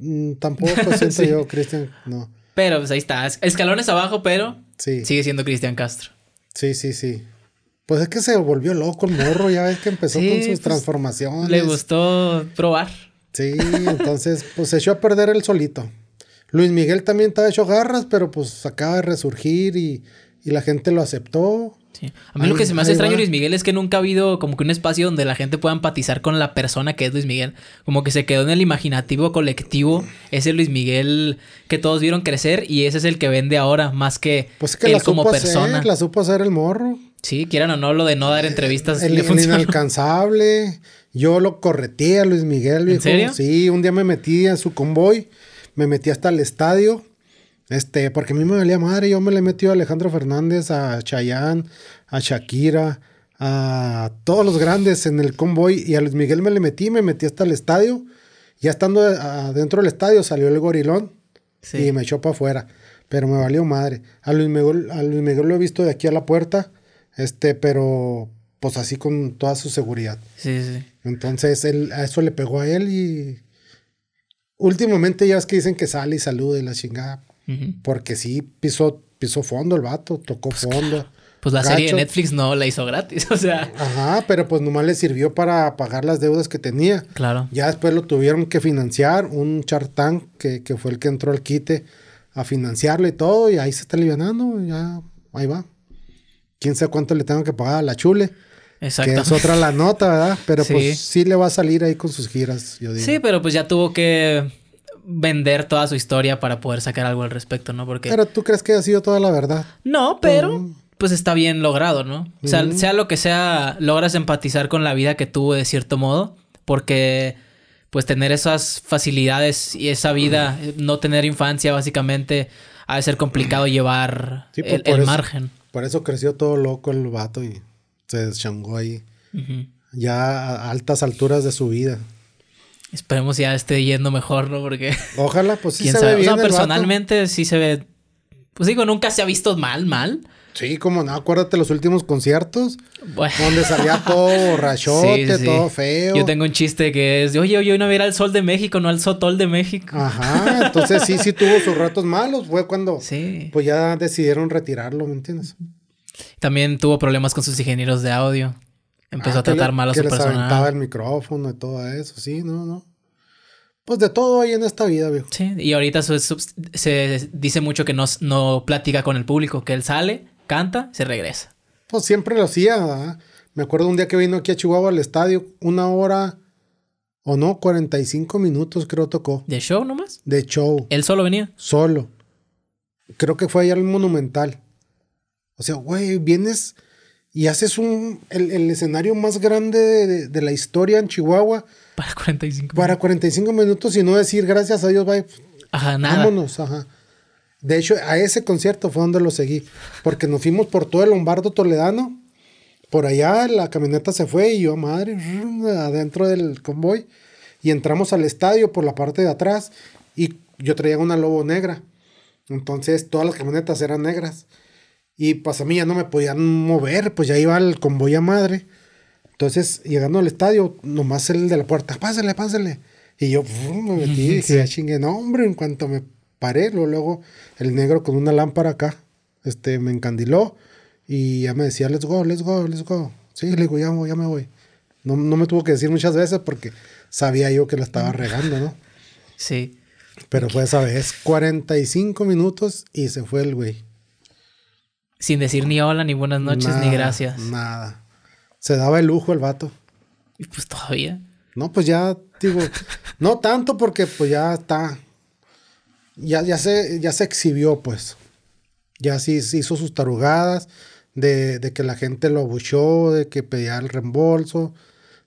Mm, tampoco siento yo, Cristian, no. Pero pues ahí está, escalones abajo, pero sí. sigue siendo Cristian Castro. Sí, sí, sí. Pues es que se volvió loco el morro, ya ves que empezó con sus pues, transformaciones. Le gustó probar. Sí, entonces pues se echó a perder el solito. Luis Miguel también estaba hecho garras, pero pues acaba de resurgir y y la gente lo aceptó. Sí. A mí lo que se me hace extraño, Luis Miguel, es que nunca ha habido como que un espacio donde la gente pueda empatizar con la persona que es Luis Miguel. Como que se quedó en el imaginativo colectivo ese Luis Miguel que todos vieron crecer y ese es el que vende ahora, más que, pues como persona. la supo hacer el morro. Sí, quieran o no, lo de no dar entrevistas. El, inalcanzable. Yo lo correteé a Luis Miguel. ¿En Sí, un día me metí en su convoy, me metí hasta el estadio este, porque a mí me valía madre, yo me le metí a Alejandro Fernández, a Chayanne, a Shakira, a todos los grandes en el convoy y a Luis Miguel me le metí, me metí hasta el estadio. Ya estando adentro del estadio salió el gorilón y me echó para afuera, pero me valió madre. A Luis, Miguel, lo he visto de aquí a la puerta, este, pero pues así con toda su seguridad. Entonces él, a eso le pegó a él y últimamente ya es que dicen que sale y saluda y la chingada porque sí pisó, pisó fondo el vato, tocó pues fondo. Pues la serie de Netflix no la hizo gratis, o sea. Ajá, pero pues nomás le sirvió para pagar las deudas que tenía. Claro. Ya después lo tuvieron que financiar, un chartán que, que fue el que entró al quite a financiarlo y todo, y ahí se está alivianando, ya, ahí va. Quién sabe cuánto le tengo que pagar a la chule. Exacto. Que es otra la nota, ¿verdad? Pero pues sí le va a salir ahí con sus giras, yo digo. Sí, pero pues ya tuvo que vender toda su historia para poder sacar algo al respecto, ¿no? Porque... Pero tú crees que ha sido toda la verdad. No, pero... pues está bien logrado, ¿no? O sea, sea lo que sea, logras empatizar con la vida que tuvo de cierto modo, porque pues tener esas facilidades y esa vida, no tener infancia básicamente, ha de ser complicado llevar el, margen. Por eso creció todo loco el vato y se deschangó ahí, ya a altas alturas de su vida. Esperemos ya esté yendo mejor, ¿no? Porque. Ojalá, pues sí se ve bien. O personalmente sí se ve. Pues digo, nunca se ha visto mal, mal. Sí, como no, acuérdate los últimos conciertos. Bueno. Donde salía todo rachote todo feo. Yo tengo un chiste que es, oye, yo no era a al sol de México, no al sotol de México. Ajá, entonces sí, sí tuvo sus ratos malos. Fue cuando sí. pues ya decidieron retirarlo, ¿me entiendes? También tuvo problemas con sus ingenieros de audio. Empezó a tratar mal a su aventaba el micrófono y todo eso, sí, no, no. Pues de todo hay en esta vida, viejo. Sí, y ahorita se dice mucho que no, no platica con el público, que él sale, canta, se regresa. Pues siempre lo hacía, Me acuerdo un día que vino aquí a Chihuahua al estadio, una hora o no, 45 minutos creo tocó. ¿De show nomás? De show. ¿Él solo venía? Solo. Creo que fue allá al Monumental. O sea, güey, vienes y haces un, el, escenario más grande de, la historia en Chihuahua. Para 45 minutos. Para 45 minutos y no decir gracias a Dios, bye. Pues, ajá, Vámonos, ajá. De hecho, a ese concierto fue donde lo seguí, porque nos fuimos por todo el Lombardo Toledano. Por allá la camioneta se fue y yo, madre, adentro del convoy. Y entramos al estadio por la parte de atrás y yo traía una lobo negra. Entonces todas las camionetas eran negras. Y pues a mí ya no me podían mover, pues ya iba el convoy a madre. Entonces, llegando al estadio, nomás el de la puerta, pásale, pásale. Y yo me metí y dije, ah, chingue, no, hombre, en cuanto me paré, luego, luego el negro con una lámpara acá, este, me encandiló y ya me decía, let's go, let's go, let's go. Sí, le digo, ya, ya me voy. No, no me tuvo que decir muchas veces porque sabía yo que lo estaba regando, ¿no? Sí. Pero fue esa vez, 45 minutos y se fue el güey. Sin decir ni hola, ni buenas noches, ni gracias. Nada. Se daba el lujo el vato. Y pues todavía. No, pues ya, digo, no tanto porque pues ya está. Ya, ya, se, ya se exhibió, pues. Ya sí, hizo sus tarugadas de, de, que la gente lo abuchó, de que pedía el reembolso,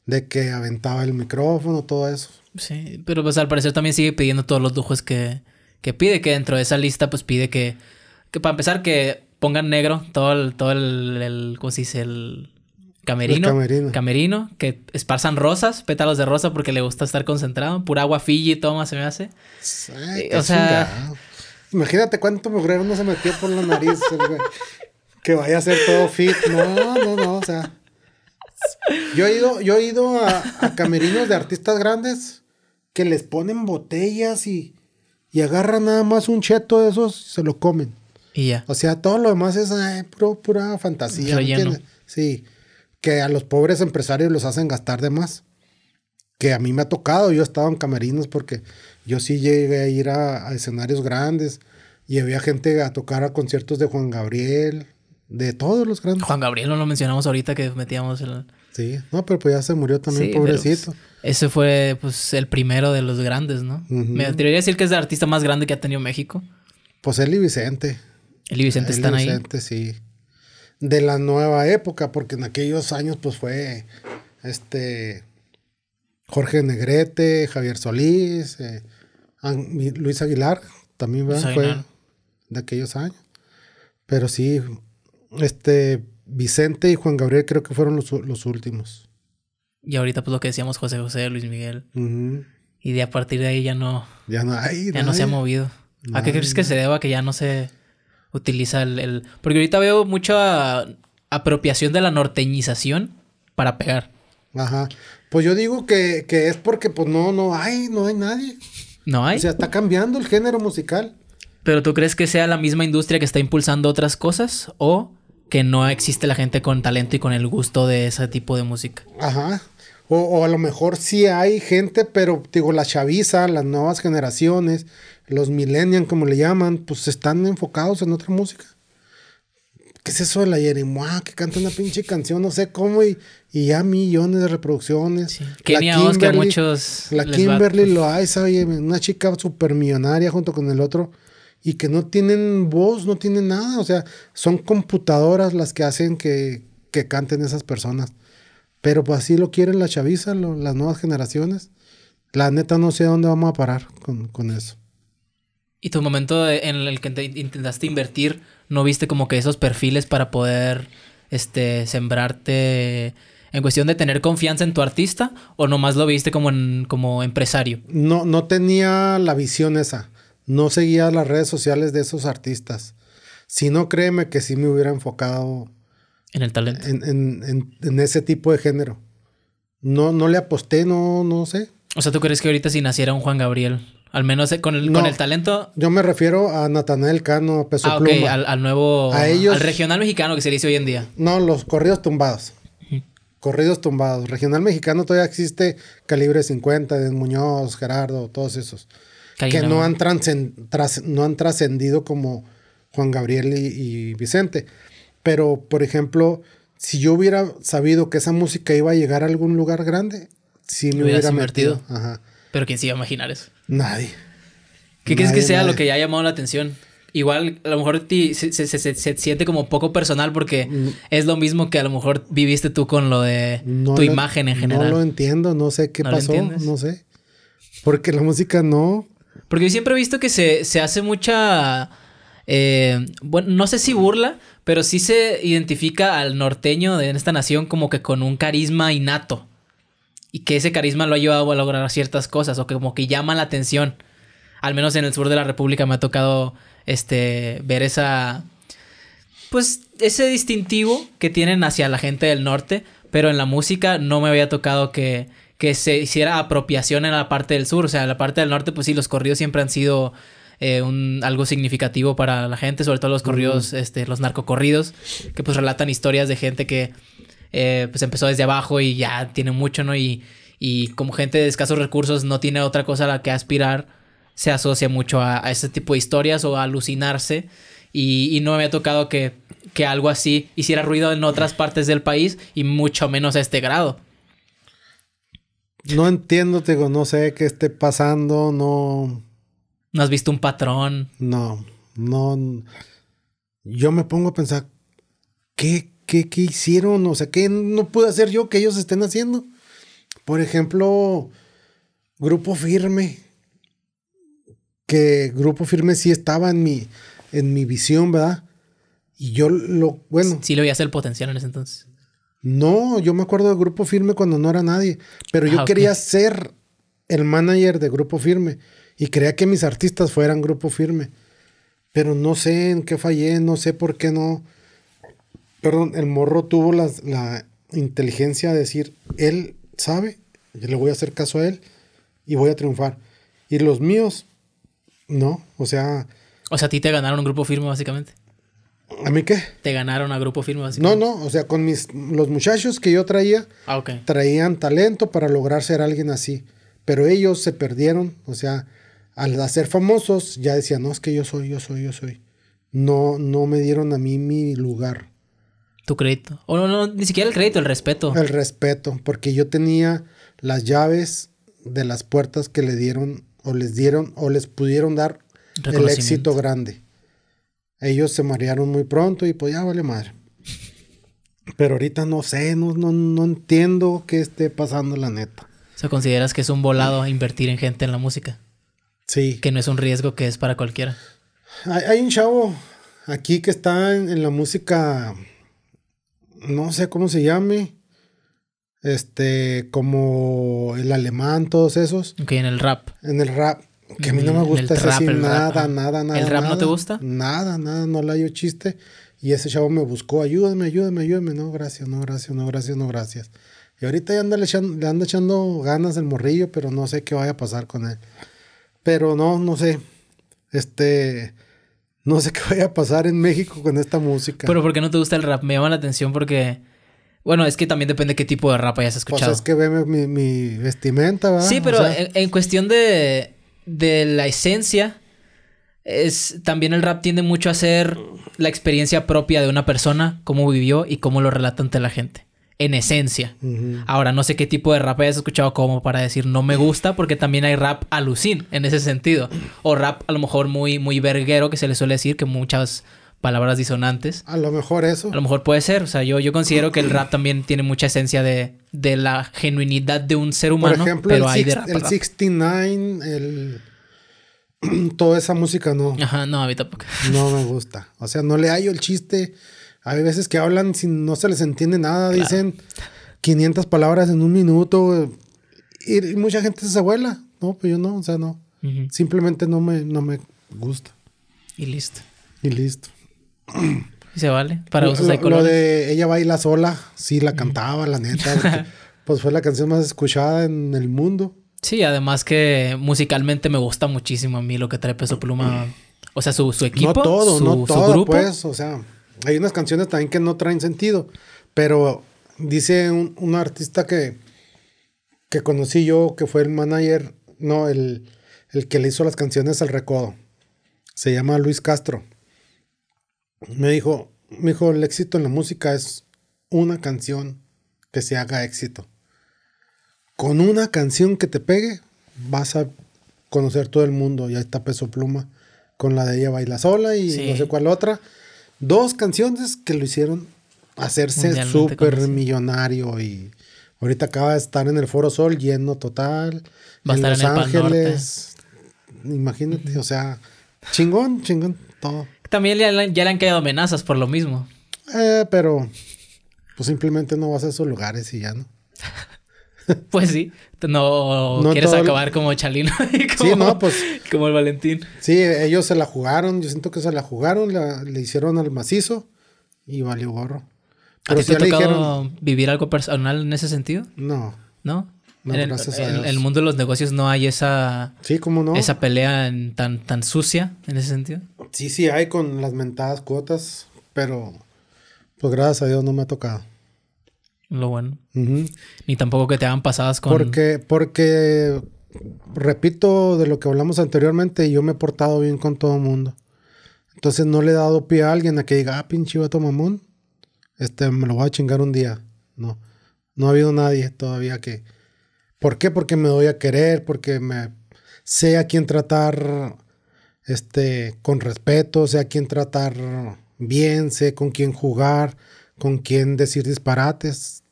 de que aventaba el micrófono, todo eso. Sí, pero pues al parecer también sigue pidiendo todos los lujos que, que pide, que dentro de esa lista pues pide que, que para empezar que pongan negro todo el, todo el, ¿cómo se dice? El camerino, camerino. que esparzan rosas, pétalos de rosa porque le gusta estar concentrado. Pura agua Fiji toma, se me hace. Eh, o sea... Imagínate cuánto mujer no se metió por la nariz. que vaya a ser todo fit. No, no, no, o sea... Yo he ido, yo he ido a, camerinos de artistas grandes que les ponen botellas y, y agarran nada más un cheto de esos y se lo comen ya. O sea, todo lo demás es pura fantasía. sí. Que a los pobres empresarios los hacen gastar de más. Que a mí me ha tocado, yo he estado en camerinos porque yo sí llegué a ir a, escenarios grandes. Y a gente a tocar a conciertos de Juan Gabriel, de todos los grandes. Juan Gabriel no lo mencionamos ahorita que metíamos el... Sí, no, pero pues ya se murió también, pobrecito. ese fue pues el primero de los grandes, ¿no? Me atrevería a decir que es el artista más grande que ha tenido México. Pues él y Vicente. El Vicente están ahí. Vicente, sí. De la nueva época, porque en aquellos años, pues fue este Jorge Negrete, Javier Solís, eh, Luis Aguilar, también fue de aquellos años. Pero sí, este Vicente y Juan Gabriel creo que fueron los, últimos. Y ahorita, pues lo que decíamos, José José, Luis Miguel. Y de a partir de ahí ya no. Ya no no se ha movido. ¿A qué crees que se deba que ya no se utiliza el, Porque ahorita veo mucha apropiación de la norteñización para pegar. Ajá. Pues yo digo que, es porque pues no, no hay, no hay nadie. No hay. O sea, está cambiando el género musical. ¿Pero tú crees que sea la misma industria que está impulsando otras cosas o que no existe la gente con talento y con el gusto de ese tipo de música? Ajá. O, o a lo mejor sí hay gente, pero digo, la chaviza, las nuevas generaciones, los millennials, como le llaman, pues están enfocados en otra música. ¿Qué es eso de la Yerimua? Que canta una pinche canción, no sé cómo, y, ya millones de reproducciones. La Kenia muchos. La Kimberly Loaiza, oye, una chica super millonaria junto con el otro, y que no tienen voz, no tienen nada. O sea, son computadoras las que hacen que, canten esas personas. Pero pues así lo quieren la chaviza, las nuevas generaciones. La neta no sé dónde vamos a parar con eso. Y tu momento en el que intentaste invertir, ¿no viste como que esos perfiles para poder este, sembrarte en cuestión de tener confianza en tu artista o nomás lo viste como, como empresario? No, no tenía la visión esa. No seguía las redes sociales de esos artistas. Si no, créeme que sí me hubiera enfocado. En el talento. en ese tipo de género. No, no le aposté, no, no sé. O sea, ¿tú crees que ahorita si naciera un Juan Gabriel al menos eh, con el, talento. Yo me refiero a Natanael Cano, a Peso ah, Al, nuevo. A ellos, al regional mexicano que se dice hoy en día. No, los corridos tumbados. Corridos tumbados. Regional mexicano todavía existe Calibre 50, Den Muñoz, Gerardo, todos esos. Que no han, trascendido como Juan Gabriel y, Vicente. Pero, por ejemplo, si yo hubiera sabido que esa música iba a llegar a algún lugar grande, sí me hubiera Metido. Ajá. Pero quién se iba a imaginar eso. Nadie. ¿Qué crees que sea lo que ya ha llamado la atención? Igual, a lo mejor se, siente como poco personal porque mm. es lo mismo que a lo mejor viviste tú con lo de tu imagen en general. No lo entiendo, no sé qué pasó, no sé. Porque la música no. Porque yo siempre he visto que se, se hace mucha. Eh, bueno, no sé si burla, pero sí se identifica al norteño de esta nación como que con un carisma innato y que ese carisma lo ha llevado a lograr ciertas cosas o que como que llama la atención. Al menos en el sur de la República me ha tocado este ver esa pues ese distintivo que tienen hacia la gente del norte, pero en la música no me había tocado que que se hiciera apropiación en la parte del sur, o sea, en la parte del norte pues sí los corridos siempre han sido eh, un, algo significativo para la gente, sobre todo los corridos, mm. este, los narcocorridos, que pues relatan historias de gente que eh, pues empezó desde abajo y ya tiene mucho, ¿no? Y, como gente de escasos recursos no tiene otra cosa a la que aspirar, se asocia mucho a, ese tipo de historias o a alucinarse. Y, no me había tocado que, que algo así hiciera ruido en otras partes del país y mucho menos a este grado. No entiendo, te digo, no sé qué esté pasando, no. ¿No has visto un patrón? No, no. Yo me pongo a pensar, ¿qué, ¿qué, hicieron? O sea, ¿qué no pude hacer yo que ellos estén haciendo? Por ejemplo, Grupo Firme. Que Grupo Firme sí estaba en mi, en mi visión, ¿verdad? Y yo lo, bueno. Sí, lo a hacer potencial en ese entonces. No, yo me acuerdo de Grupo Firme cuando no era nadie. Pero yo ah, quería ser el manager de Grupo Firme. Y creía que mis artistas fueran Grupo Firme. Pero no sé en qué fallé, no sé por qué no perdón, el morro tuvo la, la inteligencia de decir, él sabe, yo le voy a hacer caso a él y voy a triunfar. Y los míos, no, o sea... O sea, a ti te ganaron un grupo firme, básicamente. ¿A mí qué? Te ganaron a grupo firme, básicamente. No, no, o sea, con mis, los muchachos que yo traía, ah, traían talento para lograr ser alguien así, pero ellos se perdieron, o sea, al hacer famosos, ya decían, no, es que yo soy, yo soy, yo soy. No, no me dieron a mí mi lugar. Tu crédito. O no, no, ni siquiera el crédito, el respeto. El respeto, porque yo tenía las llaves de las puertas que le dieron o les dieron o les pudieron dar el éxito grande. Ellos se marearon muy pronto y pues ya vale madre. Pero ahorita no sé, no, no, entiendo qué esté pasando la neta. O sea, ¿consideras que es un volado invertir en gente en la música? Sí. Que no es un riesgo que es para cualquiera. Hay, un chavo aquí que está en la música no sé cómo se llame, este, como el alemán, todos esos. Ok, en el rap. En el rap. Que a mí no me mm, gusta ese nada, nada, nada. ¿El rap no te gusta? Nada, nada, no le hallo chiste. Y ese chavo me buscó, ayúdame, ayúdame, ayúdame. No, gracias, no, gracias, no, gracias, no, gracias. Y ahorita ya anda le, echando, le anda echando ganas el morrillo, pero no sé qué vaya a pasar con él. Pero no, no sé. Este, no sé qué vaya a pasar en México con esta música. Pero ¿por qué no te gusta el rap? Me llama la atención porque... Bueno, es que también depende qué tipo de rap hayas pues escuchado. O es que ve mi, vestimenta, Sí, pero en, cuestión de, de la esencia, es, también el rap tiende mucho a ser la experiencia propia de una persona, cómo vivió y cómo lo relata ante la gente en esencia. Ahora, no sé qué tipo de rap hayas escuchado como para decir no me gusta, porque también hay rap alucin en ese sentido. O rap a lo mejor muy, muy verguero, que se le suele decir, que muchas palabras disonantes. A lo mejor eso. A lo mejor puede ser. O sea, yo, yo considero que el rap también tiene mucha esencia de, de la genuinidad de un ser humano. Por ejemplo, pero el, hay el 69, el... Toda esa música no. Ajá, no, a mí tampoco. No me gusta. O sea, no le hallo el chiste. Hay veces que hablan sin no se les entiende nada, dicen 500 palabras en un minuto y, mucha gente se abuela. No, pues yo no, o sea, no. Simplemente no me, no me gusta. Y listo. Y listo. Y se vale para usos de color. Lo de ella baila sola, sí la cantaba, la neta. pues fue la canción más escuchada en el mundo. Sí, además que musicalmente me gusta muchísimo a mí lo que trae Peso Pluma. O sea, su, su equipo, no todo, su, no todo, grupo. Pues, o sea, hay unas canciones también que no traen sentido, pero dice un, artista que, que conocí yo, que fue el manager, no, el, el que le hizo las canciones al recodo. Se llama Luis Castro. Me dijo, me el éxito en la música es una canción que se haga éxito. Con una canción que te pegue, vas a conocer todo el mundo. Ya está Peso Pluma con la de ella baila sola y no sé cuál otra. Dos canciones que lo hicieron hacerse súper millonario y ahorita acaba de estar en el Foro Sol lleno total. Va en a estar Los en Ángeles. Imagínate, o sea, chingón, chingón, todo. También ya, ya le han quedado amenazas por lo mismo. Eh, pero pues simplemente no vas a esos lugares y ya no. Pues sí, no, quieres acabar como Chalino como, sí, no, pues, como el Valentín. Sí, ellos se la jugaron, yo siento que se la jugaron, le hicieron al macizo y valió gorro. te ha tocado vivir algo personal en ese sentido? No. ¿No? no en, el, mundo de los negocios no hay esa, sí, no? esa pelea tan, tan sucia en ese sentido. Sí, sí, hay con las mentadas cuotas, pero pues gracias a Dios no me ha tocado lo bueno. Ni tampoco que te hagan pasadas con. Porque, porque, repito de lo que hablamos anteriormente, yo me he portado bien con todo el mundo. Entonces no le he dado pie a alguien a que diga, ah, pinche vato mamón, este, me lo voy a chingar un día. No. No ha habido nadie todavía que. ¿Por qué? Porque me doy a querer, porque me sé a quién tratar este, con respeto, sé a quién tratar bien, sé con quién jugar con quién decir disparates.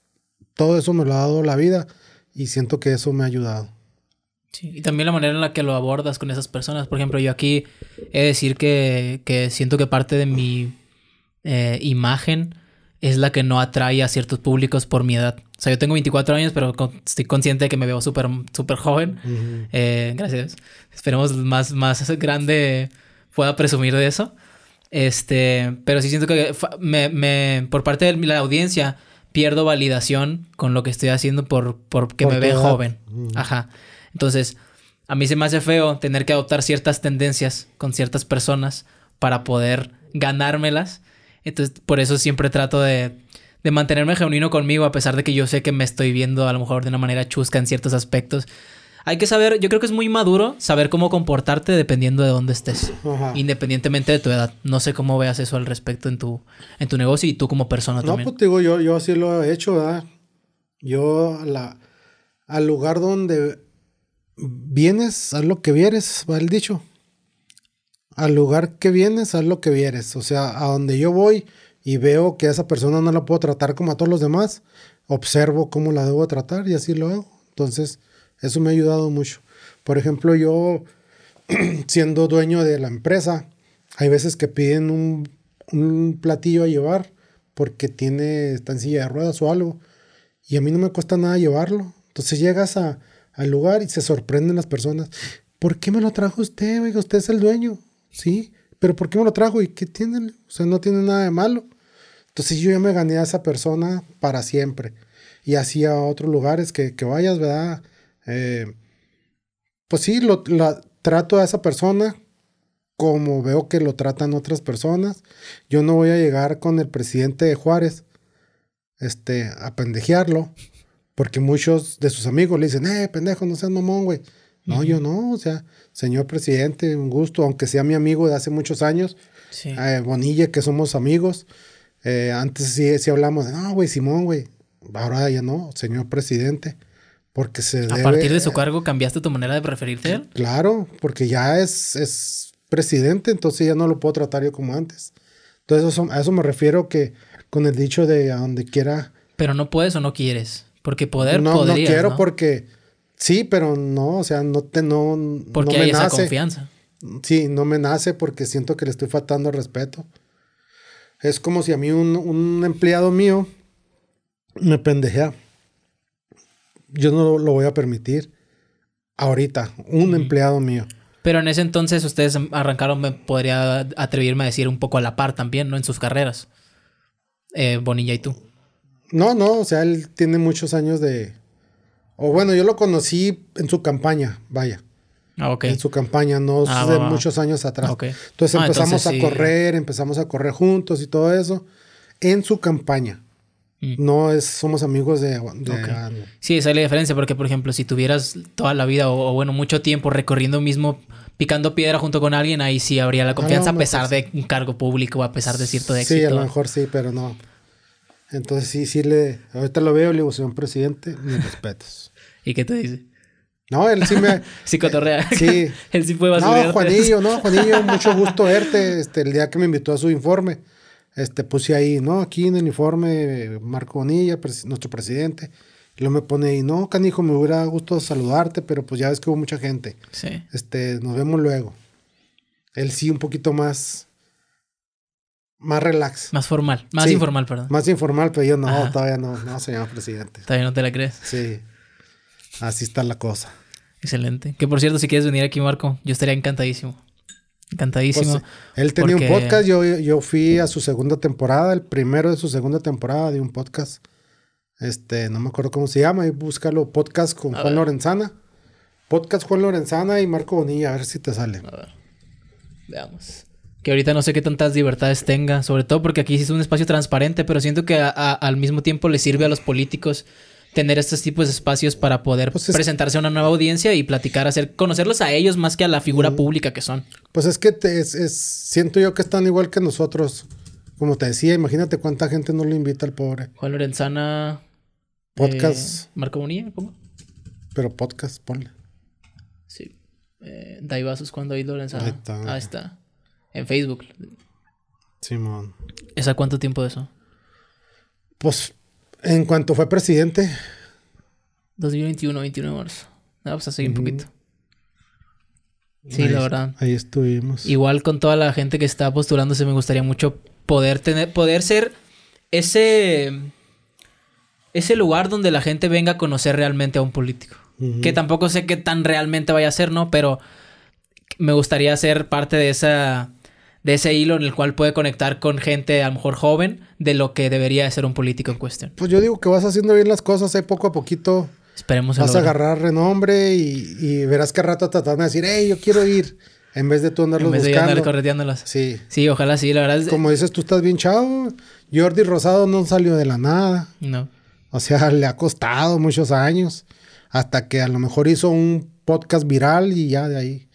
Todo eso me lo ha dado la vida y siento que eso me ha ayudado. Sí, y también la manera en la que lo abordas con esas personas. Por ejemplo, yo aquí he de decir que, que siento que parte de mi eh, imagen es la que no atrae a ciertos públicos por mi edad. O sea, yo tengo 24 años, pero estoy consciente de que me veo súper súper joven. Eh, gracias. Esperemos más, más grande pueda presumir de eso. Este, pero sí siento que me, por parte de la audiencia pierdo validación con lo que estoy haciendo por, porque me ve joven. Mm. Ajá. Entonces, a mí se me hace feo tener que adoptar ciertas tendencias con ciertas personas para poder ganármelas. Entonces, por eso siempre trato de, de mantenerme genuino conmigo, a pesar de que yo sé que me estoy viendo a lo mejor de una manera chusca en ciertos aspectos hay que saber, yo creo que es muy maduro saber cómo comportarte dependiendo de dónde estés, independientemente de tu edad. No sé cómo veas eso al respecto en tu, en tu negocio y tú como persona también. No, pues digo, yo, yo así lo he hecho, ¿verdad? Yo la, al lugar donde vienes, haz lo que vieres, va el dicho. Al lugar que vienes, haz lo que vieres. O sea, a donde yo voy y veo que a esa persona no la puedo tratar como a todos los demás, observo cómo la debo tratar y así lo hago. Entonces, eso me ha ayudado mucho. Por ejemplo, yo siendo dueño de la empresa, hay veces que piden un, platillo a llevar porque tiene, estancilla de ruedas o algo. Y a mí no me cuesta nada llevarlo. Entonces llegas al lugar y se sorprenden las personas. ¿Por qué me lo trajo usted? Oiga, usted es el dueño. Sí, pero ¿por qué me lo trajo? ¿Y qué tiene? O sea, no tiene nada de malo. Entonces yo ya me gané a esa persona para siempre. Y así a otros lugares que, que vayas, ¿verdad? Eh, pues sí, trato a esa persona como veo que lo tratan otras personas. Yo no voy a llegar con el presidente de Juárez este, a pendejearlo, porque muchos de sus amigos le dicen, eh, pendejo, no seas mamón, güey. No, yo no, o sea, señor presidente, un gusto, aunque sea mi amigo de hace muchos años, sí. Eh, Bonilla, que somos amigos. Eh, antes sí, sí hablamos de, no, güey, Simón, güey, ahora ya no, señor presidente. Porque se ¿A partir de su cargo cambiaste tu manera de referirte a él? Claro, porque ya es, es presidente, entonces ya no lo puedo tratar yo como antes. Entonces a eso me refiero que con el dicho de a donde quiera... Pero no puedes o no quieres, porque poder no, No, quiero porque... Sí, pero no, o sea, no te... No, porque hay nace. esa confianza. Sí, no me nace porque siento que le estoy faltando respeto. Es como si a mí un, un empleado mío me pendejea yo no lo voy a permitir ahorita, un empleado mío. Pero en ese entonces ustedes arrancaron, me podría atreverme a decir, un poco a la par también, ¿no? En sus carreras. Eh, Bonilla y tú. No, no, o sea, él tiene muchos años de... O bueno, yo lo conocí en su campaña, vaya. Ah, ok. En su campaña, no ah, muchos años atrás. Entonces ah, empezamos a correr, empezamos a correr juntos y todo eso. En su campaña. Mm. No es, somos amigos de, de Sí, esa es la diferencia, porque por ejemplo, si tuvieras toda la vida o, bueno, mucho tiempo recorriendo mismo, picando piedra junto con alguien, ahí sí habría la ah, confianza, a pesar pues de un cargo público, a pesar de cierto éxito. Sí, a lo mejor sí, pero no. Entonces sí, sí le, ahorita lo veo le digo, señor presidente, mis respetos. ¿Y qué te dice? No, él sí me. sí, cotorrea. Eh, sí. él sí fue No, Juanillo, no, Juanillo, mucho gusto verte. Este, el día que me invitó a su informe este, puse ahí, no, aquí en el uniforme, Marco Bonilla, nuestro presidente. Lo me pone ahí, no, canijo, me hubiera gustado saludarte, pero pues ya ves que hubo mucha gente. Sí. Este, nos vemos luego. Él sí, un poquito más. Más relax. Más formal. Más informal, perdón. Más informal, pero yo no, todavía no, no, señor presidente. Todavía no te la crees. Sí. Así está la cosa. Excelente. Que por cierto, si quieres venir aquí, Marco, yo estaría encantadísimo. Encantadísimo. Pues, él tenía un podcast, yo, fui a su segunda temporada, el primero de su segunda temporada de un podcast. Este, no me acuerdo cómo se llama, y búscalo, podcast con Juan Lorenzana. Podcast Juan Lorenzana y Marco Bonilla, a ver si te sale. A ver. Veamos. Que ahorita no sé qué tantas libertades tenga, sobre todo porque aquí sí es un espacio transparente, pero siento que al mismo tiempo le sirve a los políticos tener estos tipos de espacios para poder pues presentarse a una nueva audiencia y platicar, hacer, conocerlos a ellos más que a la figura pública que son. Pues es que siento yo que están igual que nosotros. Como te decía, imagínate cuánta gente no le invita al pobre. Juan Lorenzana. Podcast. Eh, Marco Bonilla, ¿cómo? Pero podcast, ponle. Sí. Eh, Daivasos cuando hay Lorenzana. Ahí está. Ah, ahí está. En Facebook. Simón. ¿Es ¿Esa cuánto tiempo de eso? Pues en cuanto fue presidente. 2021, 21 de marzo. Vamos a seguir un poquito. Sí, la verdad. Ahí estuvimos. Igual con toda la gente que está postulándose, me gustaría mucho poder tener, poder ser ese, ese lugar donde la gente venga a conocer realmente a un político. Que tampoco sé qué tan realmente vaya a ser, ¿no? Pero me gustaría ser parte de esa de ese hilo en el cual puede conectar con gente a lo mejor joven de lo que debería de ser un político en cuestión. Pues yo digo que vas haciendo bien las cosas, ahí eh, poco a poquito. Esperemos. Vas a agarrar renombre y, verás que rato te de decir, hey, yo quiero ir. En vez de tú andarlos buscando. En vez de andar correteándolas. Sí. Sí, ojalá sí, la verdad. Como dices, tú estás bien chavo. Jordi Rosado no salió de la nada. No. O sea, le ha costado muchos años. Hasta que a lo mejor hizo un podcast viral y ya de ahí.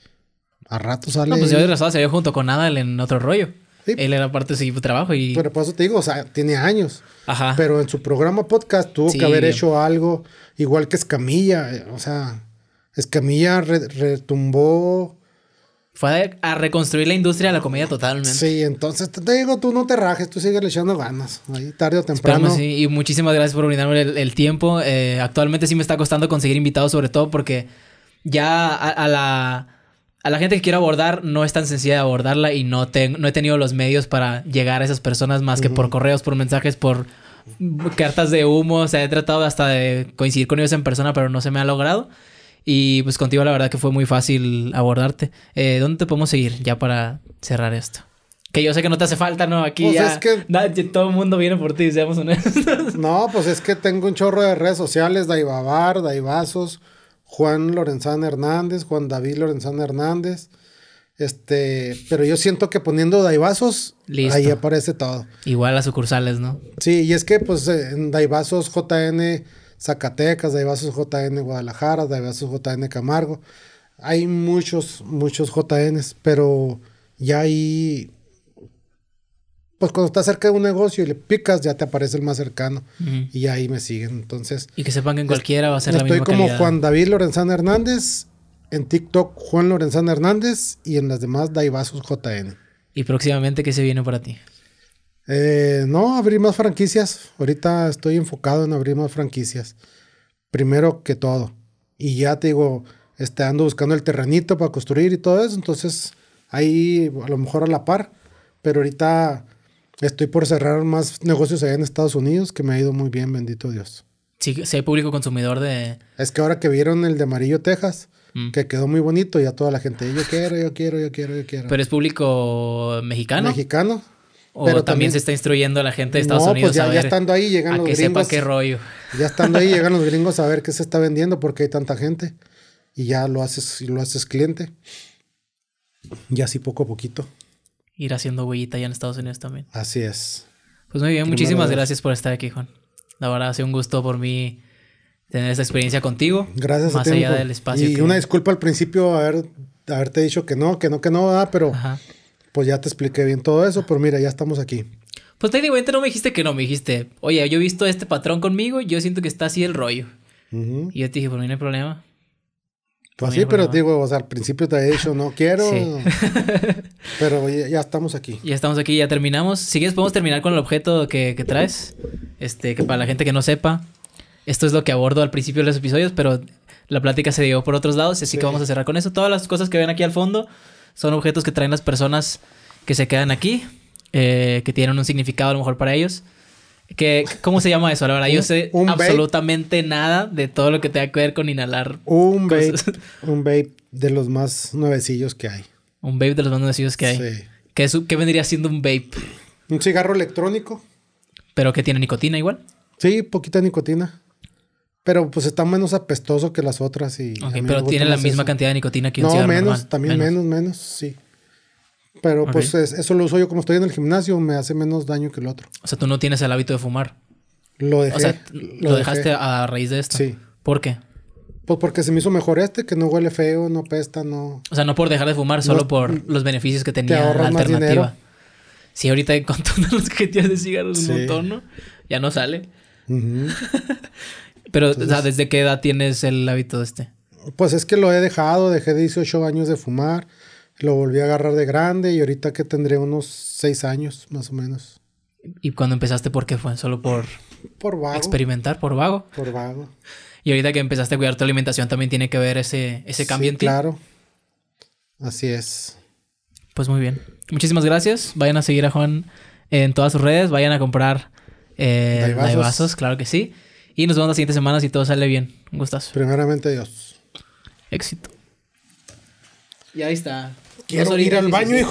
A ratos sale. No, pues yo de se había junto con Adal en otro rollo. Sí. Él era parte de su equipo de trabajo y. Pero por eso te digo, o sea, tiene años. Ajá. Pero en su programa podcast tuvo que haber hecho algo igual que Escamilla. Eh, o sea, Escamilla retumbó. Fue a, reconstruir la industria de la comedia totalmente. Sí, entonces te, digo, tú no te rajes, tú sigues echando ganas, ahí tarde o temprano. sí, y muchísimas gracias por brindarme el, tiempo. Eh, actualmente sí me está costando conseguir invitados, sobre todo porque ya a la a la gente que quiero abordar no es tan sencilla de abordarla y no, te, no he tenido los medios para llegar a esas personas más que por correos, por mensajes, por cartas de humo. O sea, he tratado hasta de coincidir con ellos en persona, pero no se me ha logrado. Y pues contigo la verdad que fue muy fácil abordarte. Eh, ¿Dónde te podemos seguir ya para cerrar esto? Que yo sé que no te hace falta, ¿no? Aquí pues ya, todo el mundo viene por ti, seamos honestos. No, pues es que tengo un chorro de redes sociales, Daibabar, Daibazos... Juan Lorenzán Hernández, Juan David Lorenzán Hernández. Este, pero yo siento que poniendo Daibazos, ahí aparece todo. Igual a sucursales, ¿no? Sí, y es que pues eh, en Daibazos JN Zacatecas, Daibazos JN Guadalajara, Daibazos JN Camargo. Hay muchos, muchos JNs, pero ya ahí pues cuando estás cerca de un negocio y le picas, ya te aparece el más cercano. Y ahí me siguen. Entonces. Y que sepan que en cualquiera va a ser la misma Estoy como Juan David Lorenzana Hernández. En TikTok, Juan Lorenzana Hernández. Y en las demás, Daivasos JN. ¿Y próximamente qué se viene para ti? Eh, no, abrir más franquicias. Ahorita estoy enfocado en abrir más franquicias. Primero que todo. Y ya te digo, este, ando buscando el terrenito para construir y todo eso. Entonces, ahí a lo mejor a la par. Pero ahorita Estoy por cerrar más negocios allá en Estados Unidos, que me ha ido muy bien, bendito Dios. Sí, si hay público consumidor de... Es que ahora que vieron el de Amarillo, Texas, mm. que quedó muy bonito, y a toda la gente, yo quiero, yo quiero, yo quiero, yo quiero. Pero es público mexicano. Mexicano. pero también, se está instruyendo a la gente de Estados pues Unidos. ya, estando ahí llegan a que Sepa qué rollo. Ya estando ahí llegan los gringos a ver qué se está vendiendo porque hay tanta gente. Y ya lo haces, lo haces cliente. Y así poco a poquito ir haciendo huellita allá en Estados Unidos también. Así es. Pues muy bien, muchísimas gracias por estar aquí, Juan. La verdad ha sido un gusto por mí tener esta experiencia contigo. Gracias. Más allá del espacio. Y una disculpa al principio haber, haberte dicho que no, que no, que no, pero pues ya te expliqué bien todo eso, pero mira, ya estamos aquí. Pues técnicamente no me dijiste que no, me dijiste, oye, yo he visto este patrón conmigo, ...y yo siento que está así el rollo. Y yo te dije, por pues mí no hay problema. Pues sí, pero digo, o sea, al principio te había dicho, no quiero. Sí. Pero ya, estamos aquí. Ya estamos aquí, ya terminamos. Si quieres, podemos terminar con el objeto que, traes. Este, que para la gente que no sepa, esto es lo que abordo al principio de los episodios, pero la plática se dio por otros lados, así que vamos a cerrar con eso. Todas las cosas que ven aquí al fondo son objetos que traen las personas que se quedan aquí, eh, que tienen un significado a lo mejor para ellos. Que, ¿Cómo se llama eso? La yo sé absolutamente nada de todo lo que tenga que ver con inhalar. Un vape. Un vape de los más nuevecillos que hay. Un vape de los más nacidos que hay. Sí. ¿Qué, vendría siendo un vape? Un cigarro electrónico. ¿Pero que tiene nicotina igual? Sí, poquita nicotina. Pero pues está menos apestoso que las otras y... pero tiene la misma cantidad de nicotina que un no, menos, también menos. menos, sí. Pero pues eso lo uso yo como estoy en el gimnasio, me hace menos daño que el otro. O sea, tú no tienes el hábito de fumar. Lo dejé. O sea, lo, dejaste a raíz de esto. Sí. ¿Por qué? Pues porque se me hizo mejor este, que no huele feo, no pesta, no. O sea, no por dejar de fumar, solo por mm, los beneficios que tenía te la alternativa. Sí, ahorita con todos los que de cigarros un montón, ¿no? Ya no sale. Pero, o sea, ¿desde qué edad tienes el hábito de este? Pues es que lo he dejado, dejé 18 años de fumar, lo volví a agarrar de grande y ahorita que tendré unos 6 años más o menos. ¿Y cuando empezaste por qué fue? ¿Solo por... Por vago. Experimentar, por vago. Por vago. Y ahorita que empezaste a cuidar tu alimentación también tiene que ver ese, ese cambio en ti. Claro. Así es. Pues muy bien. Muchísimas gracias. Vayan a seguir a Juan en todas sus redes. Vayan a comprar eh, Daivasos. claro que sí. Y nos vemos la siguiente semana si todo sale bien. Un gustazo. Primeramente Dios. Éxito. Y ahí está. Quiero ir al baño, hijo.